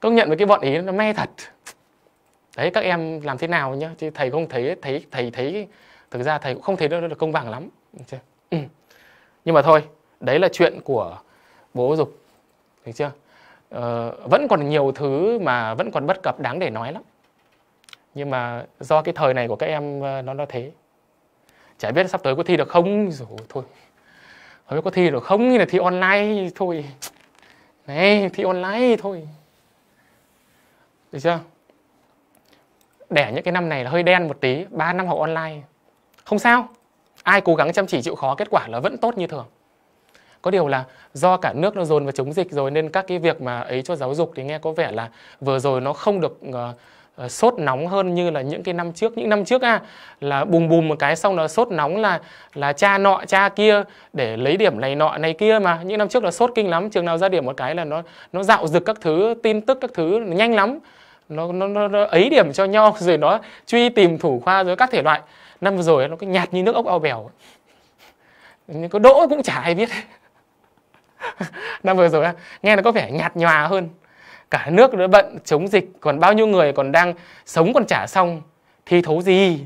công nhận với cái bọn ý nó me thật đấy các em làm thế nào nhá chứ thầy không thấy thấy thầy thấy thực ra thầy cũng không thấy nó là công bằng lắm ừ. nhưng mà thôi đấy là chuyện của bố dục được chưa uh, vẫn còn nhiều thứ mà vẫn còn bất cập đáng để nói lắm nhưng mà do cái thời này của các em ờ, nó nó thế chả biết sắp tới có thi được không rồi thôi không biết có thi được không là thi online thôi này thi online thôi được chưa để những cái năm này là hơi đen một tí 3 năm học online không sao ai cố gắng chăm chỉ chịu khó kết quả là vẫn tốt như thường có điều là do cả nước nó dồn vào chống dịch rồi nên các cái việc mà ấy cho giáo dục thì nghe có vẻ là vừa rồi nó không được uh, sốt nóng hơn như là những cái năm trước những năm trước à là bùm bùm một cái xong nó sốt nóng là là cha nọ cha kia để lấy điểm này nọ này kia mà những năm trước là sốt kinh lắm trường nào ra điểm một cái là nó nó dạo dực các thứ tin tức các thứ nhanh lắm nó, nó, nó, nó ấy điểm cho nhau rồi nó truy tìm thủ khoa rồi các thể loại năm vừa rồi nó cứ nhạt như nước ốc ao bèo nhưng có đỗ cũng chả ai biết năm vừa rồi nghe nó có vẻ nhạt nhòa hơn cả nước nó bận chống dịch còn bao nhiêu người còn đang sống còn trả xong thi thố gì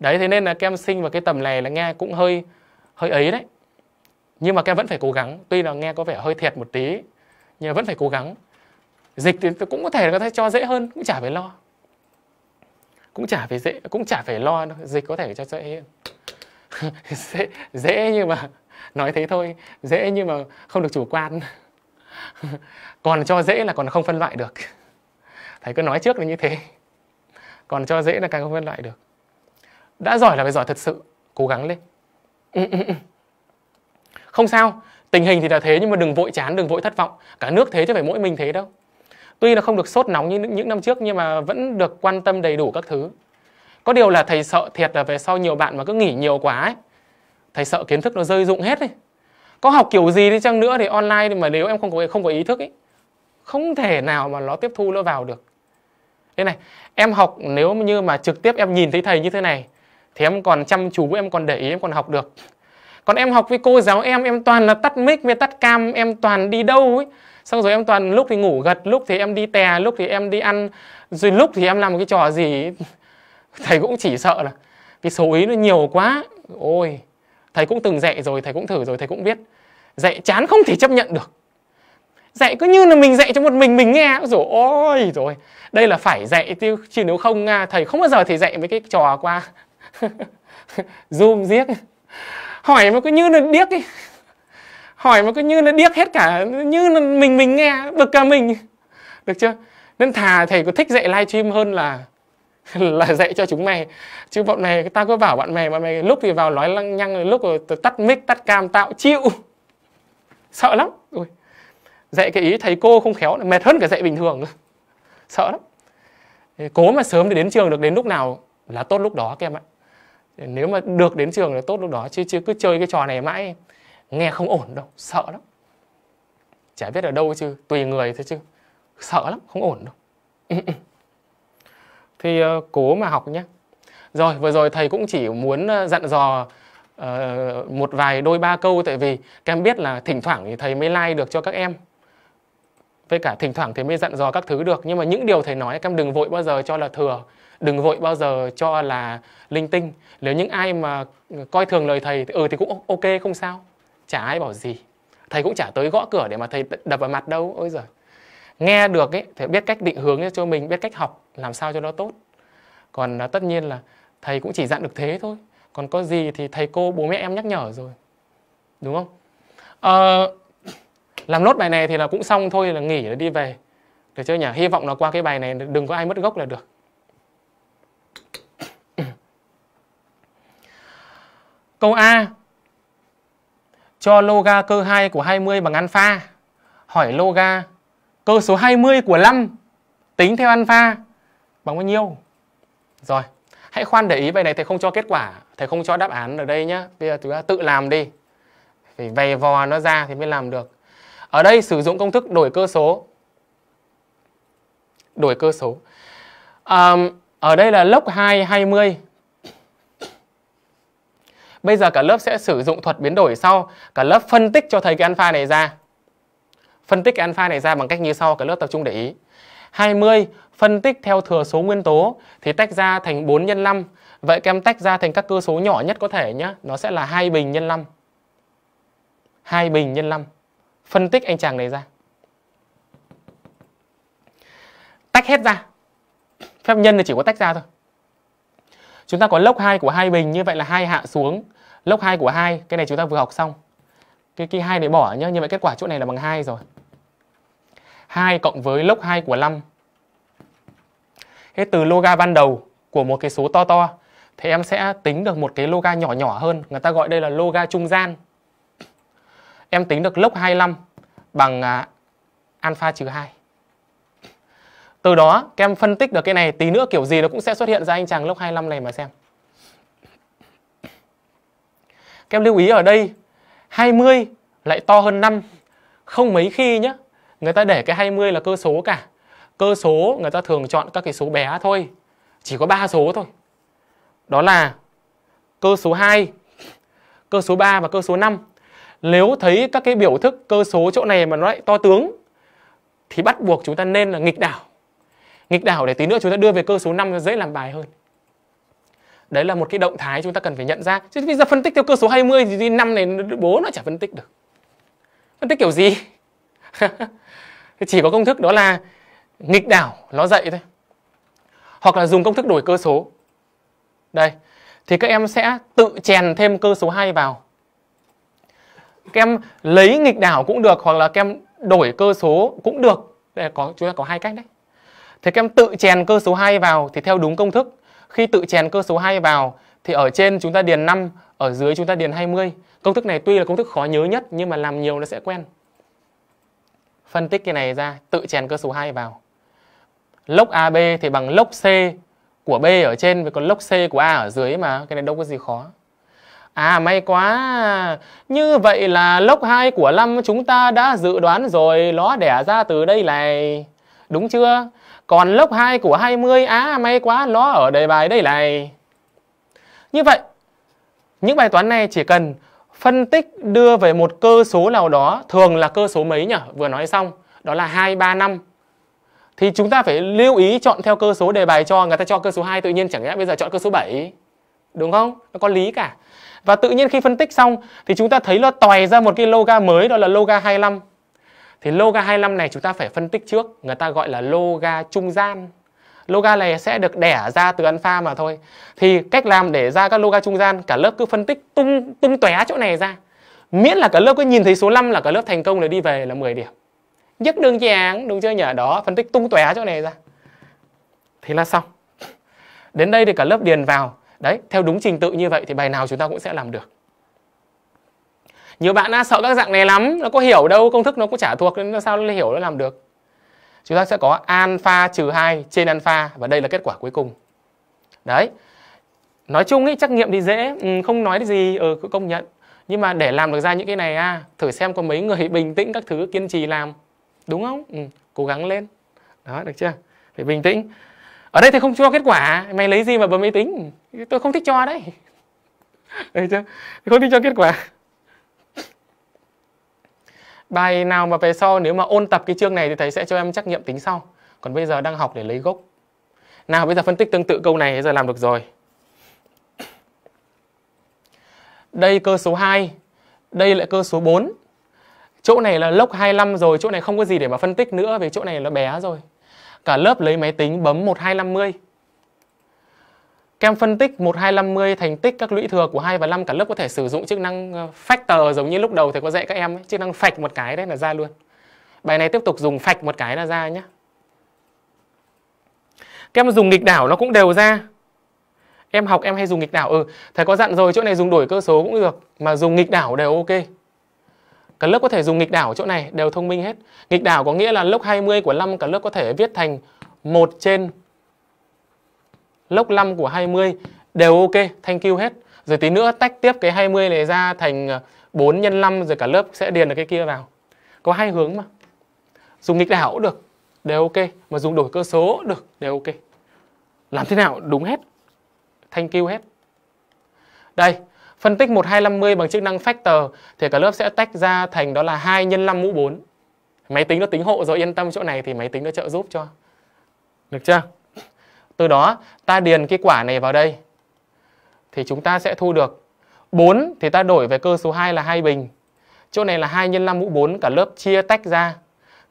đấy thế nên là kem sinh vào cái tầm này là nghe cũng hơi hơi ấy đấy nhưng mà kem vẫn phải cố gắng tuy là nghe có vẻ hơi thiệt một tí nhưng mà vẫn phải cố gắng dịch thì cũng có thể có thể cho dễ hơn cũng chả phải lo cũng chả phải dễ cũng chả phải lo dịch có thể cho dễ hơn dễ, dễ nhưng mà nói thế thôi dễ nhưng mà không được chủ quan còn cho dễ là còn không phân loại được thầy cứ nói trước là như thế còn cho dễ là càng không phân loại được đã giỏi là phải giỏi thật sự cố gắng lên không sao tình hình thì là thế nhưng mà đừng vội chán đừng vội thất vọng cả nước thế chứ phải mỗi mình thế đâu tuy là không được sốt nóng như những năm trước nhưng mà vẫn được quan tâm đầy đủ các thứ có điều là thầy sợ thiệt là về sau nhiều bạn mà cứ nghỉ nhiều quá ấy thầy sợ kiến thức nó rơi dụng hết đi có học kiểu gì đi chăng nữa thì online thì mà nếu em không có không có ý thức ấy không thể nào mà nó tiếp thu nó vào được thế này em học nếu như mà trực tiếp em nhìn thấy thầy như thế này thì em còn chăm chú em còn để ý em còn học được còn em học với cô giáo em em toàn là tắt mic với tắt cam em toàn đi đâu ấy xong rồi em toàn lúc thì ngủ gật lúc thì em đi tè lúc thì em đi ăn rồi lúc thì em làm một cái trò gì thầy cũng chỉ sợ là cái số ý nó nhiều quá ôi thầy cũng từng dạy rồi thầy cũng thử rồi thầy cũng biết dạy chán không thể chấp nhận được dạy cứ như là mình dạy cho một mình mình nghe rồi ôi rồi đây là phải dạy chứ nếu không thầy không bao giờ thầy dạy mấy cái trò qua zoom giết hỏi mà cứ như là điếc ấy hỏi mà cứ như là điếc hết cả như là mình mình nghe được cả mình được chưa nên thà thầy có thích dạy livestream hơn là là dạy cho chúng mày chứ bọn này tao cứ bảo bạn mày mà mày lúc thì vào nói lăng nhăng lúc rồi tắt mic tắt cam tạo chịu sợ lắm Ui. dạy cái ý thầy cô không khéo mệt hơn cả dạy bình thường sợ lắm cố mà sớm thì đến trường được đến lúc nào là tốt lúc đó các em ạ nếu mà được đến trường là tốt lúc đó chứ chứ cứ chơi cái trò này mãi nghe không ổn đâu sợ lắm chả biết ở đâu chứ tùy người thôi chứ sợ lắm không ổn đâu thì ờ, cố mà học nhé rồi vừa rồi thầy cũng chỉ muốn ờ, dặn dò uh, một vài đôi ba câu tại vì các em biết là thỉnh thoảng thì thầy mới like được cho các em với cả thỉnh thoảng thì mới dặn dò các thứ được nhưng mà những điều thầy nói các em đừng vội bao giờ cho là thừa đừng vội bao giờ cho là linh tinh nếu những ai mà coi thường lời thầy thì ừ thì cũng ok không sao chả ai bảo gì thầy cũng chả tới gõ cửa để mà thầy đập vào mặt đâu ôi giời nghe được ấy, thì biết cách định hướng cho mình biết cách học làm sao cho nó tốt còn à, tất nhiên là thầy cũng chỉ dặn được thế thôi còn có gì thì thầy cô bố mẹ em nhắc nhở rồi đúng không à, làm nốt bài này thì là cũng xong thôi là nghỉ là đi về được chưa nhỉ hy vọng là qua cái bài này đừng có ai mất gốc là được câu a cho loga cơ 2 của 20 bằng alpha hỏi loga Cơ số 20 của 5 tính theo alpha bằng bao nhiêu? Rồi, hãy khoan để ý bài này thầy không cho kết quả, thầy không cho đáp án ở đây nhé Bây giờ chúng ta tự làm đi. Phải vầy vò nó ra thì mới làm được. Ở đây sử dụng công thức đổi cơ số. Đổi cơ số. À, ở đây là lốc 2 20. Bây giờ cả lớp sẽ sử dụng thuật biến đổi sau, cả lớp phân tích cho thầy cái alpha này ra. Phân tích cái alpha này ra bằng cách như sau, cái lớp tập trung để ý. 20 phân tích theo thừa số nguyên tố thì tách ra thành 4 nhân 5. Vậy các em tách ra thành các cơ số nhỏ nhất có thể nhé. Nó sẽ là 2 bình nhân 5. 2 bình nhân 5. Phân tích anh chàng này ra. Tách hết ra. Phép nhân thì chỉ có tách ra thôi. Chúng ta có lốc 2 của hai bình như vậy là hai hạ xuống. Lốc 2 của hai cái này chúng ta vừa học xong. Cái cái hai này bỏ nhá, như vậy kết quả chỗ này là bằng 2 rồi. 2 cộng với log 2 của 5. Thế từ loga ban đầu của một cái số to to thì em sẽ tính được một cái loga nhỏ nhỏ hơn, người ta gọi đây là loga trung gian. Em tính được log 25 bằng à, alpha trừ 2. Từ đó các em phân tích được cái này tí nữa kiểu gì nó cũng sẽ xuất hiện ra anh chàng log 25 này mà xem. Các em lưu ý ở đây 20 lại to hơn 5 không mấy khi nhé người ta để cái 20 là cơ số cả cơ số người ta thường chọn các cái số bé thôi chỉ có ba số thôi đó là cơ số 2 cơ số 3 và cơ số 5 nếu thấy các cái biểu thức cơ số chỗ này mà nó lại to tướng thì bắt buộc chúng ta nên là nghịch đảo nghịch đảo để tí nữa chúng ta đưa về cơ số 5 dễ làm bài hơn đấy là một cái động thái chúng ta cần phải nhận ra chứ bây giờ phân tích theo cơ số 20 thì năm này bố nó chả phân tích được phân tích kiểu gì thì chỉ có công thức đó là nghịch đảo nó dậy thôi hoặc là dùng công thức đổi cơ số đây thì các em sẽ tự chèn thêm cơ số 2 vào các em lấy nghịch đảo cũng được hoặc là các em đổi cơ số cũng được để có chúng ta có hai cách đấy thì các em tự chèn cơ số 2 vào thì theo đúng công thức khi tự chèn cơ số 2 vào thì ở trên chúng ta điền 5 ở dưới chúng ta điền 20 công thức này tuy là công thức khó nhớ nhất nhưng mà làm nhiều nó sẽ quen phân tích cái này ra tự chèn cơ số 2 vào lốc AB thì bằng lốc C của B ở trên với còn lốc C của A ở dưới mà cái này đâu có gì khó À may quá Như vậy là lốc 2 của 5 chúng ta đã dự đoán rồi Nó đẻ ra từ đây này Đúng chưa Còn lốc 2 của 20 À may quá nó ở đề bài đây này Như vậy Những bài toán này chỉ cần phân tích đưa về một cơ số nào đó thường là cơ số mấy nhỉ vừa nói xong đó là hai ba năm thì chúng ta phải lưu ý chọn theo cơ số đề bài cho người ta cho cơ số 2 tự nhiên chẳng lẽ bây giờ chọn cơ số 7 đúng không nó có lý cả và tự nhiên khi phân tích xong thì chúng ta thấy nó tòi ra một cái loga mới đó là loga 25 thì loga 25 này chúng ta phải phân tích trước người ta gọi là loga trung gian loga này sẽ được đẻ ra từ alpha mà thôi thì cách làm để ra các loga trung gian cả lớp cứ phân tích tung tung tóe chỗ này ra miễn là cả lớp cứ nhìn thấy số 5 là cả lớp thành công là đi về là 10 điểm nhất đơn giản đúng chưa nhỉ đó phân tích tung tóe chỗ này ra thế là xong đến đây thì cả lớp điền vào đấy theo đúng trình tự như vậy thì bài nào chúng ta cũng sẽ làm được nhiều bạn đã à, sợ các dạng này lắm nó có hiểu đâu công thức nó cũng chả thuộc nên sao nó hiểu nó làm được chúng ta sẽ có alpha trừ 2 trên alpha và đây là kết quả cuối cùng. Đấy. Nói chung ý, trắc nghiệm thì dễ, ừ, không nói gì, ừ, cứ công nhận. Nhưng mà để làm được ra những cái này à, thử xem có mấy người bình tĩnh các thứ kiên trì làm. Đúng không? Ừ, cố gắng lên. Đó, được chưa? Phải bình tĩnh. Ở đây thì không cho kết quả, mày lấy gì mà bấm máy tính? Tôi không thích cho đấy. Được chưa? Không thích cho kết quả. Bài nào mà về sau nếu mà ôn tập cái chương này thì thầy sẽ cho em trắc nghiệm tính sau. Còn bây giờ đang học để lấy gốc. Nào bây giờ phân tích tương tự câu này giờ làm được rồi. Đây cơ số 2, đây lại cơ số 4. Chỗ này là lốc 25 rồi, chỗ này không có gì để mà phân tích nữa vì chỗ này nó bé rồi. Cả lớp lấy máy tính bấm 1250. Các em phân tích 1, 2, 50 thành tích các lũy thừa của 2 và 5 cả lớp có thể sử dụng chức năng ờ, factor giống như lúc đầu thầy có dạy các em ấy. Chức năng phạch một cái đấy là ra luôn. Bài này tiếp tục dùng phạch một cái là ra nhé. Các em dùng nghịch đảo nó cũng đều ra. Em học em hay dùng nghịch đảo. Ừ, thầy có dặn rồi chỗ này dùng đổi cơ số cũng được. Mà dùng nghịch đảo đều ok. Cả lớp có thể dùng nghịch đảo chỗ này đều thông minh hết. Nghịch đảo có nghĩa là lốc 20 của 5 cả lớp có thể viết thành 1 trên lốc 5 của 20 đều ok, thank you hết. Rồi tí nữa tách tiếp cái 20 này ra thành 4 ờ, nhân 5 rồi cả lớp sẽ điền được cái kia vào. Có hai hướng mà. Dùng nghịch đảo cũng được, đều ok, mà dùng đổi cơ số được, đều ok. Làm thế nào đúng hết. Thank you hết. Đây, phân tích 1250 bằng chức năng factor thì cả lớp sẽ tách ra thành đó là 2 nhân 5 mũ 4. Máy tính nó tính hộ rồi yên tâm chỗ này thì máy tính nó trợ giúp cho. Được chưa? Từ đó ta điền cái quả này vào đây thì chúng ta sẽ thu được 4 thì ta đổi về cơ số 2 là 2 bình. Chỗ này là 2 x 5 mũ 4 cả lớp chia tách ra.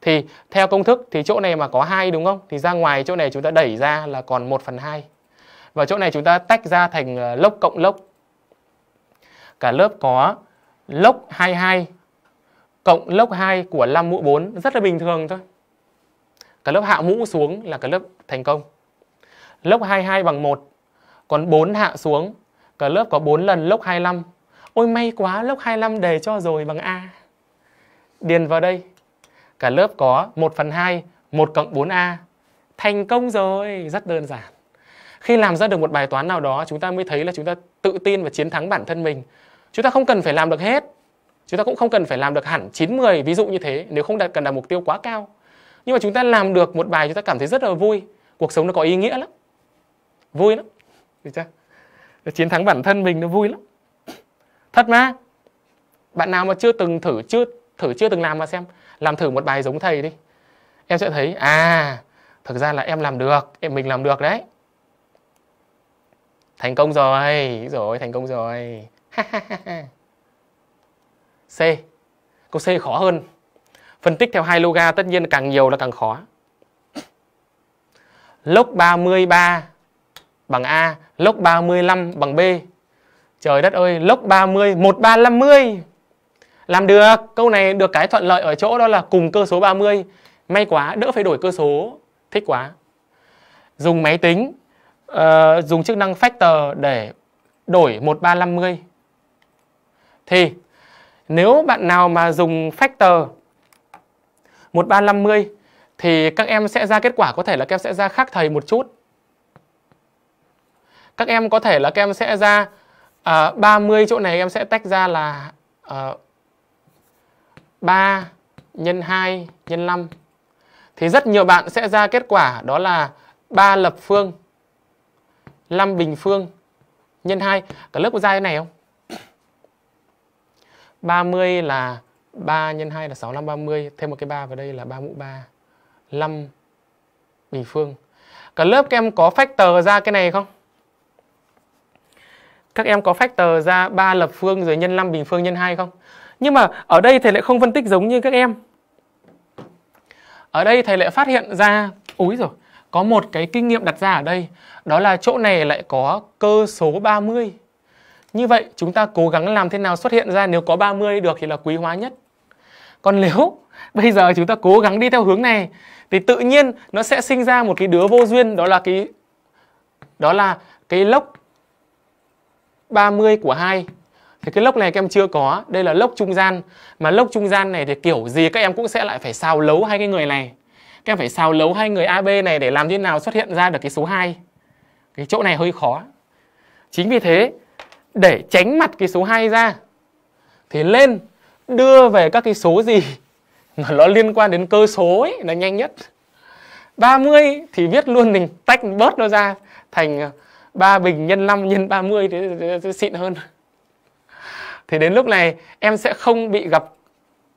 Thì theo công thức thì chỗ này mà có 2 đúng không? Thì ra ngoài chỗ này chúng ta đẩy ra là còn 1 phần 2. Và chỗ này chúng ta tách ra thành ờ, lốc cộng lốc. Cả lớp có lốc 22 cộng lốc 2 của 5 mũ 4 rất là bình thường thôi. Cả lớp hạ mũ xuống là cả lớp thành công lốc 22 bằng 1. Còn 4 hạ xuống, cả lớp có 4 lần lốc 25. Ôi may quá, lốc 25 đề cho rồi bằng A. Điền vào đây, cả lớp có 1 phần 2, 1 cộng 4A. Thành công rồi, rất đơn giản. Khi làm ra được một bài toán nào đó, chúng ta mới thấy là chúng ta tự tin và chiến thắng bản thân mình. Chúng ta không cần phải làm được hết. Chúng ta cũng không cần phải làm được hẳn 9-10, ví dụ như thế, nếu không đạt cần đặt mục tiêu quá cao. Nhưng mà chúng ta làm được một bài chúng ta cảm thấy rất là vui, cuộc sống nó có ý nghĩa lắm vui lắm được chưa chiến thắng bản thân mình nó vui lắm thật mà bạn nào mà chưa từng thử chưa thử chưa từng làm mà xem làm thử một bài giống thầy đi em sẽ thấy à thực ra là em làm được em mình làm được đấy thành công rồi rồi thành công rồi c câu c khó hơn phân tích theo hai loga tất nhiên càng nhiều là càng khó lốc 33 bằng A, lốc 35 bằng B. Trời đất ơi, lốc 30, 1350. Làm được, câu này được cái thuận lợi ở chỗ đó là cùng cơ số 30. May quá, đỡ phải đổi cơ số, thích quá. Dùng máy tính, uh, dùng chức năng factor để đổi 1350. Thì nếu bạn nào mà dùng factor 1350 thì các em sẽ ra kết quả có thể là các em sẽ ra khác thầy một chút các em có thể là các em sẽ ra uh, à, 30 chỗ này em sẽ tách ra là uh, à, 3 nhân 2 nhân 5 thì rất nhiều bạn sẽ ra kết quả đó là 3 lập phương 5 bình phương nhân 2 cả lớp có ra cái này không 30 là 3 nhân 2 là 6 5 30 thêm một cái 3 vào đây là 3 mũ 3 5 bình phương cả lớp các em có factor ra cái này không các em có factor ra 3 lập phương rồi nhân 5 bình phương nhân 2 không? Nhưng mà ở đây thầy lại không phân tích giống như các em. Ở đây thầy lại phát hiện ra, úi rồi, có một cái kinh nghiệm đặt ra ở đây, đó là chỗ này lại có cơ số 30. Như vậy chúng ta cố gắng làm thế nào xuất hiện ra nếu có 30 được thì là quý hóa nhất. Còn nếu bây giờ chúng ta cố gắng đi theo hướng này thì tự nhiên nó sẽ sinh ra một cái đứa vô duyên đó là cái đó là cái lốc 30 của 2 thì cái lốc này các em chưa có đây là lốc trung gian mà lốc trung gian này thì kiểu gì các em cũng sẽ lại phải xào lấu hai cái người này các em phải xào lấu hai người AB này để làm thế nào xuất hiện ra được cái số 2 cái chỗ này hơi khó chính vì thế để tránh mặt cái số 2 ra thì lên đưa về các cái số gì mà nó liên quan đến cơ số ấy là nhanh nhất 30 thì viết luôn mình tách bớt nó ra thành ba bình nhân 5 nhân 30 thì, thì, thì xịn hơn thì đến lúc này em sẽ không bị gặp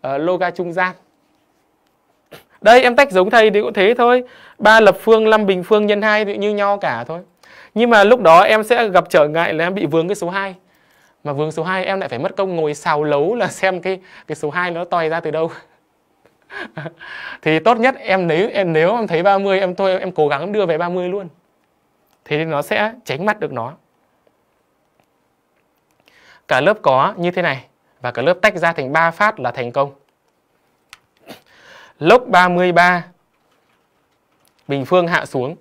ở ờ, loga trung gian đây em tách giống thầy thì cũng thế thôi ba lập phương 5 bình phương nhân 2 thì như nhau cả thôi nhưng mà lúc đó em sẽ gặp trở ngại là em bị vướng cái số 2 mà vướng số 2 em lại phải mất công ngồi xào lấu là xem cái cái số 2 nó toi ra từ đâu thì tốt nhất em nếu em nếu em thấy 30 em thôi em cố gắng đưa về 30 luôn thì nó sẽ tránh mắt được nó cả lớp có như thế này và cả lớp tách ra thành 3 phát là thành công lốc 33 bình phương hạ xuống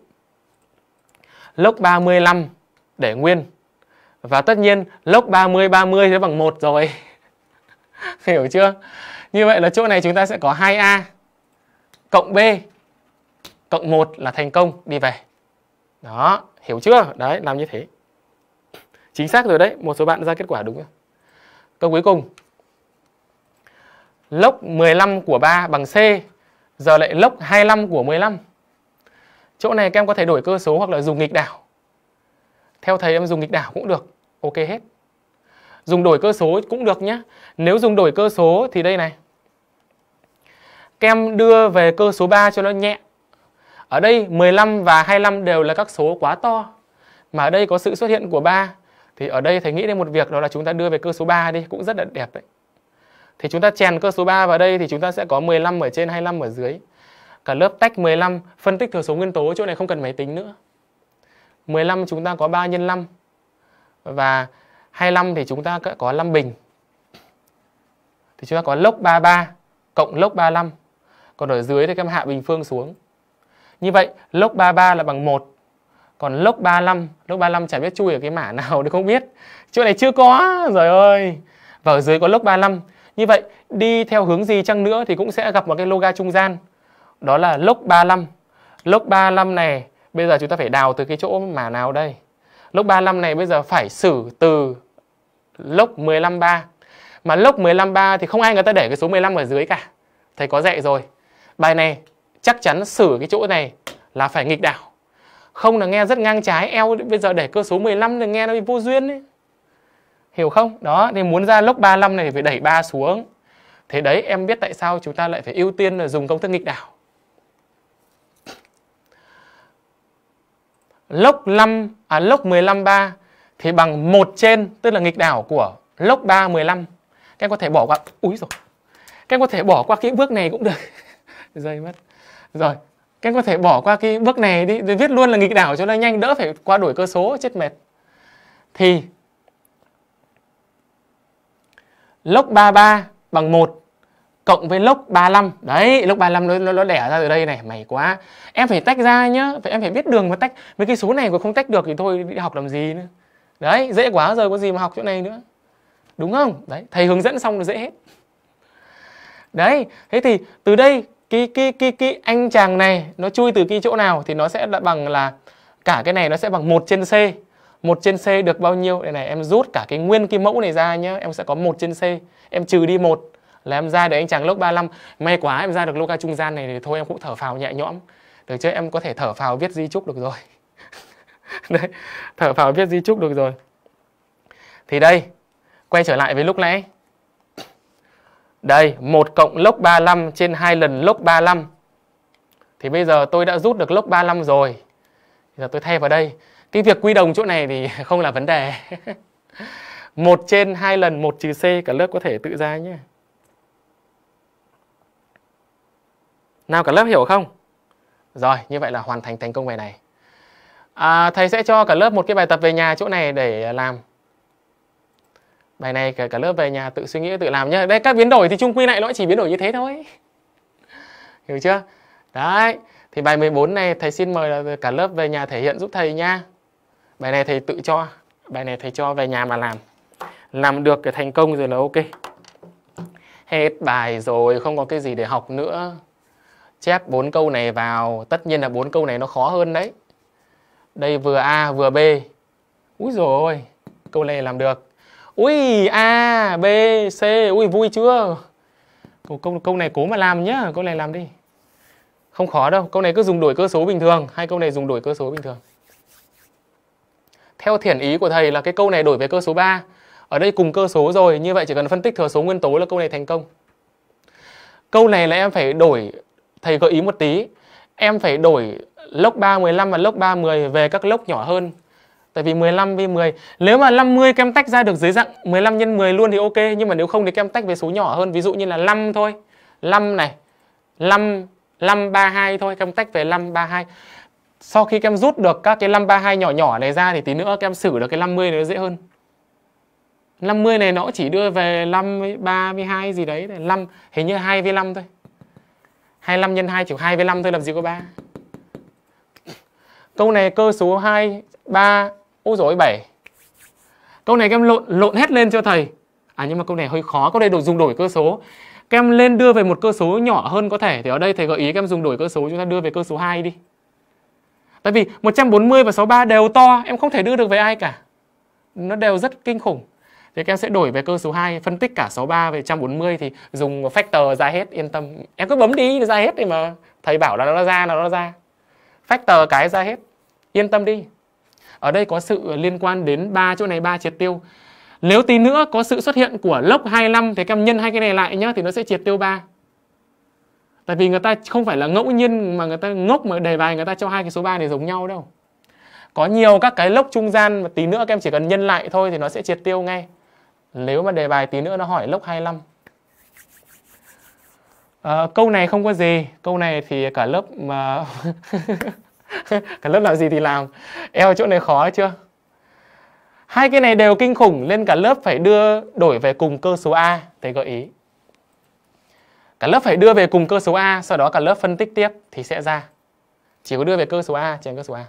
lốc 35 để nguyên và tất nhiên lốc 30 30 sẽ bằng 1 rồi hiểu chưa như vậy là chỗ này chúng ta sẽ có 2a cộng b cộng 1 là thành công đi về đó hiểu chưa đấy làm như thế chính xác rồi đấy một số bạn ra kết quả đúng rồi câu cuối cùng lốc 15 của 3 bằng C giờ lại lốc 25 của 15 chỗ này các em có thể đổi cơ số hoặc là dùng nghịch đảo theo thầy em dùng nghịch đảo cũng được ok hết dùng đổi cơ số cũng được nhé nếu dùng đổi cơ số thì đây này các em đưa về cơ số 3 cho nó nhẹ ở đây 15 và 25 đều là các số quá to mà ở đây có sự xuất hiện của 3 thì ở đây thầy nghĩ đến một việc đó là chúng ta đưa về cơ số 3 đi cũng rất là đẹp đấy. Thì chúng ta chèn cơ số 3 vào đây thì chúng ta sẽ có 15 ở trên 25 ở dưới. Cả lớp tách 15 phân tích thừa số nguyên tố chỗ này không cần máy tính nữa. 15 chúng ta có 3 nhân 5 và 25 thì chúng ta có 5 bình. Thì chúng ta có lốc 33 cộng lốc 35. Còn ở dưới thì các em hạ bình phương xuống như vậy log 33 là bằng 1 Còn log 35 Log 35 chả biết chui ở cái mã nào thì không biết Chỗ này chưa có Rồi ơi Và ở dưới có log 35 Như vậy đi theo hướng gì chăng nữa Thì cũng sẽ gặp một cái loga trung gian Đó là log 35 Log 35 này Bây giờ chúng ta phải đào từ cái chỗ mã nào đây Log 35 này bây giờ phải xử từ Log 153 Mà log 153 thì không ai người ta để cái số 15 ở dưới cả Thầy có dạy rồi Bài này chắc chắn xử cái chỗ này là phải nghịch đảo không là nghe rất ngang trái eo bây giờ để cơ số 15 thì nghe nó bị vô duyên ấy. hiểu không đó thì muốn ra lốc 35 này phải đẩy ba xuống thế đấy em biết tại sao chúng ta lại phải ưu tiên là dùng công thức nghịch đảo lốc 5 à lốc 15 3 thì bằng 1 trên tức là nghịch đảo của lốc 3 15. Các em có thể bỏ qua úi rồi. Các em có thể bỏ qua cái bước này cũng được. Dây mất rồi các em có thể bỏ qua cái bước này đi rồi viết luôn là nghịch đảo cho nó nhanh đỡ phải qua đổi cơ số chết mệt thì lốc 33 bằng 1 cộng với lốc 35 đấy lốc 35 nó, nó, nó đẻ ra từ đây này mày quá em phải tách ra nhá phải em phải biết đường mà tách mấy cái số này mà không tách được thì thôi đi học làm gì nữa đấy dễ quá rồi có gì mà học chỗ này nữa đúng không đấy thầy hướng dẫn xong là dễ hết đấy thế thì từ đây cái cái cái cái anh chàng này nó chui từ cái chỗ nào thì nó sẽ là bằng là cả cái này nó sẽ bằng 1 trên C. 1 trên C được bao nhiêu? Đây này em rút cả cái nguyên cái mẫu này ra nhá, em sẽ có 1 trên C. Em trừ đi 1 là em ra được anh chàng lốc 35. May quá em ra được lô ca trung gian này thì thôi em cũng thở phào nhẹ nhõm. Được chứ em có thể thở phào viết di chúc được rồi. Đấy, thở phào viết di chúc được rồi. Thì đây, quay trở lại với lúc nãy đây, 1 cộng lốc 35 trên 2 lần lốc 35. Thì bây giờ tôi đã rút được lốc 35 rồi. Bây giờ tôi thay vào đây. Cái việc quy đồng chỗ này thì không là vấn đề. 1 trên 2 lần 1 trừ C cả lớp có thể tự ra nhé. Nào cả lớp hiểu không? Rồi, như vậy là hoàn thành thành công bài này. À, thầy sẽ cho cả lớp một cái bài tập về nhà chỗ này để làm bài này cả, cả lớp về nhà tự suy nghĩ tự làm nhá đây các biến đổi thì chung quy lại nó chỉ biến đổi như thế thôi hiểu chưa đấy thì bài 14 này thầy xin mời là cả lớp về nhà thể hiện giúp thầy nha bài này thầy tự cho bài này thầy cho về nhà mà làm làm được cái thành công rồi là ok hết bài rồi không có cái gì để học nữa chép bốn câu này vào tất nhiên là bốn câu này nó khó hơn đấy đây vừa a vừa b úi rồi câu này làm được Ui A, B, C Ui vui chưa câu, câu, này cố mà làm nhá Câu này làm đi Không khó đâu Câu này cứ dùng đổi cơ số bình thường Hai câu này dùng đổi cơ số bình thường Theo thiển ý của thầy là cái câu này đổi về cơ số 3 Ở đây cùng cơ số rồi Như vậy chỉ cần phân tích thừa số nguyên tố là câu này thành công Câu này là em phải đổi Thầy gợi ý một tí Em phải đổi lốc 315 và lốc 310 về các lốc nhỏ hơn Tại vì 15 với 10 Nếu mà 50 các em tách ra được dưới dạng 15 x 10 luôn thì ok Nhưng mà nếu không thì kem tách về số nhỏ hơn Ví dụ như là 5 thôi 5 này 5, 5, 3, 2 thôi kem tách về 5, 3, 2 Sau khi kem rút được các cái 5, 3, 2 nhỏ nhỏ này ra Thì tí nữa kem xử được cái 50 này nó dễ hơn 50 này nó chỉ đưa về 5 với 3 với 2 gì đấy 5, hình như 2 với 5 thôi 25 nhân 2 chỉ 2 với 5 thôi làm gì có 3 Câu này cơ số 2, 3 Ôi dồi bảy Câu này các em lộn lộn hết lên cho thầy À nhưng mà câu này hơi khó Câu này đồ dùng đổi cơ số Các em lên đưa về một cơ số nhỏ hơn có thể Thì ở đây thầy gợi ý các em dùng đổi cơ số Chúng ta đưa về cơ số 2 đi Tại vì 140 và 63 đều to Em không thể đưa được về ai cả Nó đều rất kinh khủng Thì các em sẽ đổi về cơ số 2 Phân tích cả 63 về 140 Thì dùng factor ra hết yên tâm Em cứ bấm đi ra hết thì mà Thầy bảo là nó ra là nó ra Factor cái ra hết Yên tâm đi ở đây có sự liên quan đến ba chỗ này ba triệt tiêu nếu tí nữa có sự xuất hiện của lốc 25 thì các em nhân hai cái này lại nhá thì nó sẽ triệt tiêu ba Tại vì người ta không phải là ngẫu nhiên mà người ta ngốc mà đề bài người ta cho hai cái số 3 này giống nhau đâu. Có nhiều các cái lốc trung gian mà tí nữa các em chỉ cần nhân lại thôi thì nó sẽ triệt tiêu ngay. Nếu mà đề bài tí nữa nó hỏi lốc 25. À, ờ, câu này không có gì, câu này thì cả lớp mà cả lớp làm gì thì làm eo chỗ này khó chưa hai cái này đều kinh khủng nên cả lớp phải đưa đổi về cùng cơ số a thầy gợi ý cả lớp phải đưa về cùng cơ số a sau đó cả lớp phân tích tiếp thì sẽ ra chỉ có đưa về cơ số a trên cơ số a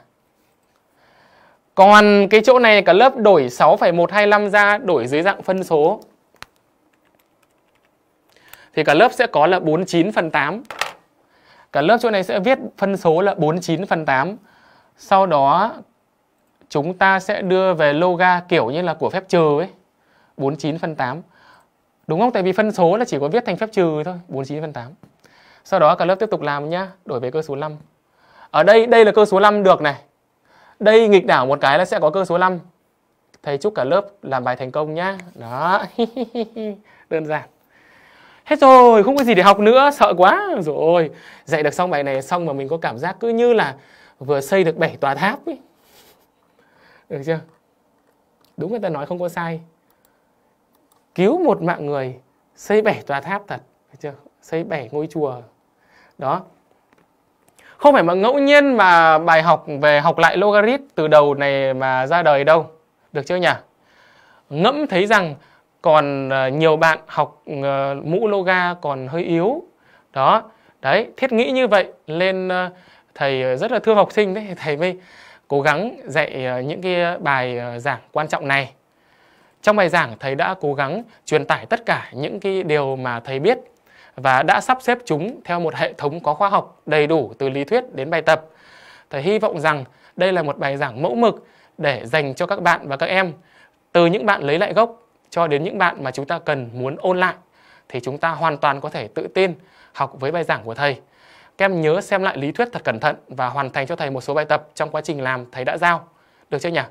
còn cái chỗ này cả lớp đổi 6,125 ra đổi dưới dạng phân số thì cả lớp sẽ có là 49 phần 8 cả lớp chỗ này sẽ viết phân số là 49 phần 8 sau đó chúng ta sẽ đưa về loga kiểu như là của phép trừ ấy 49 phần 8 đúng không tại vì phân số là chỉ có viết thành phép trừ thôi 49 phần 8 sau đó cả lớp tiếp tục làm nhá đổi về cơ số 5 ở đây đây là cơ số 5 được này đây nghịch đảo một cái là sẽ có cơ số 5 thầy chúc cả lớp làm bài thành công nhá đó đơn giản hết rồi không có gì để học nữa sợ quá rồi dạy được xong bài này xong mà mình có cảm giác cứ như là vừa xây được bảy tòa tháp ấy được chưa đúng người ta nói không có sai cứu một mạng người xây bảy tòa tháp thật được chưa xây bảy ngôi chùa đó không phải mà ngẫu nhiên mà bài học về học lại logarit từ đầu này mà ra đời đâu được chưa nhỉ ngẫm thấy rằng còn ờ, nhiều bạn học ờ, mũ loga còn hơi yếu đó đấy thiết nghĩ như vậy nên ờ, thầy rất là thương học sinh đấy thầy mới cố gắng dạy những cái bài giảng quan trọng này trong bài giảng thầy đã cố gắng truyền tải tất cả những cái điều mà thầy biết và đã sắp xếp chúng theo một hệ thống có khoa học đầy đủ từ lý thuyết đến bài tập thầy hy vọng rằng đây là một bài giảng mẫu mực để dành cho các bạn và các em từ những bạn lấy lại gốc cho đến những bạn mà chúng ta cần muốn ôn lại thì chúng ta hoàn toàn có thể tự tin học với bài giảng của thầy. Các em nhớ xem lại lý thuyết thật cẩn thận và hoàn thành cho thầy một số bài tập trong quá trình làm thầy đã giao. Được chưa nhỉ?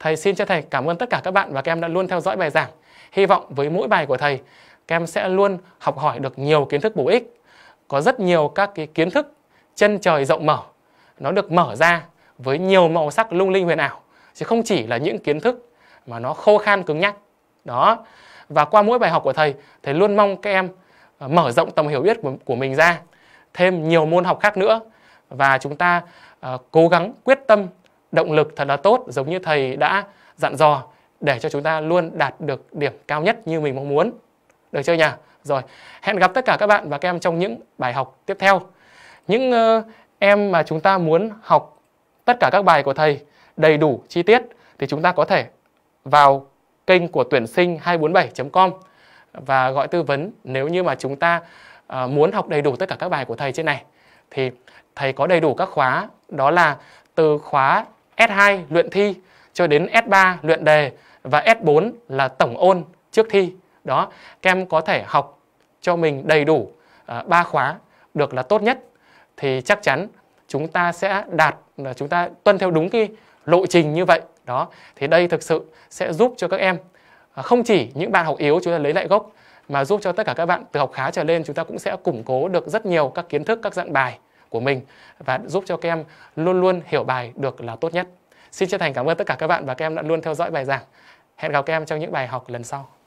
Thầy xin cho thầy cảm ơn tất cả các bạn và các em đã luôn theo dõi bài giảng. Hy vọng với mỗi bài của thầy, các em sẽ luôn học hỏi được nhiều kiến thức bổ ích. Có rất nhiều các cái kiến thức chân trời rộng mở. Nó được mở ra với nhiều màu sắc lung linh huyền ảo. Chứ không chỉ là những kiến thức mà nó khô khan cứng nhắc đó và qua mỗi bài học của thầy thầy luôn mong các em à, mở rộng tầm hiểu biết của, mình ra thêm nhiều môn học khác nữa và chúng ta uh, cố gắng quyết tâm động lực thật là tốt giống như thầy đã dặn dò để cho chúng ta luôn đạt được điểm cao nhất như mình mong muốn được chưa nhỉ rồi hẹn gặp tất cả các bạn và các em trong những bài học tiếp theo những uh, em mà chúng ta muốn học tất cả các bài của thầy đầy đủ chi tiết thì chúng ta có thể vào kênh của tuyển sinh 247.com và gọi tư vấn nếu như mà chúng ta à, muốn học đầy đủ tất cả các bài của thầy trên này thì thầy có đầy đủ các khóa đó là từ khóa S2 luyện thi cho đến S3 luyện đề và S4 là tổng ôn trước thi. Đó, các em có thể học cho mình đầy đủ à, ba uh, khóa được là tốt nhất thì chắc chắn chúng ta sẽ đạt là chúng ta tuân theo đúng cái lộ trình như vậy đó thì đây thực sự sẽ giúp cho các em à, không chỉ những bạn học yếu chúng ta lấy lại gốc mà giúp cho tất cả các bạn từ học khá trở lên chúng ta cũng sẽ củng cố được rất nhiều các kiến thức các dạng bài của mình và giúp cho các em luôn luôn hiểu bài được là tốt nhất. Xin chân thành cảm ơn tất cả các bạn và các em đã luôn theo dõi bài giảng. Hẹn gặp các em trong những bài học lần sau.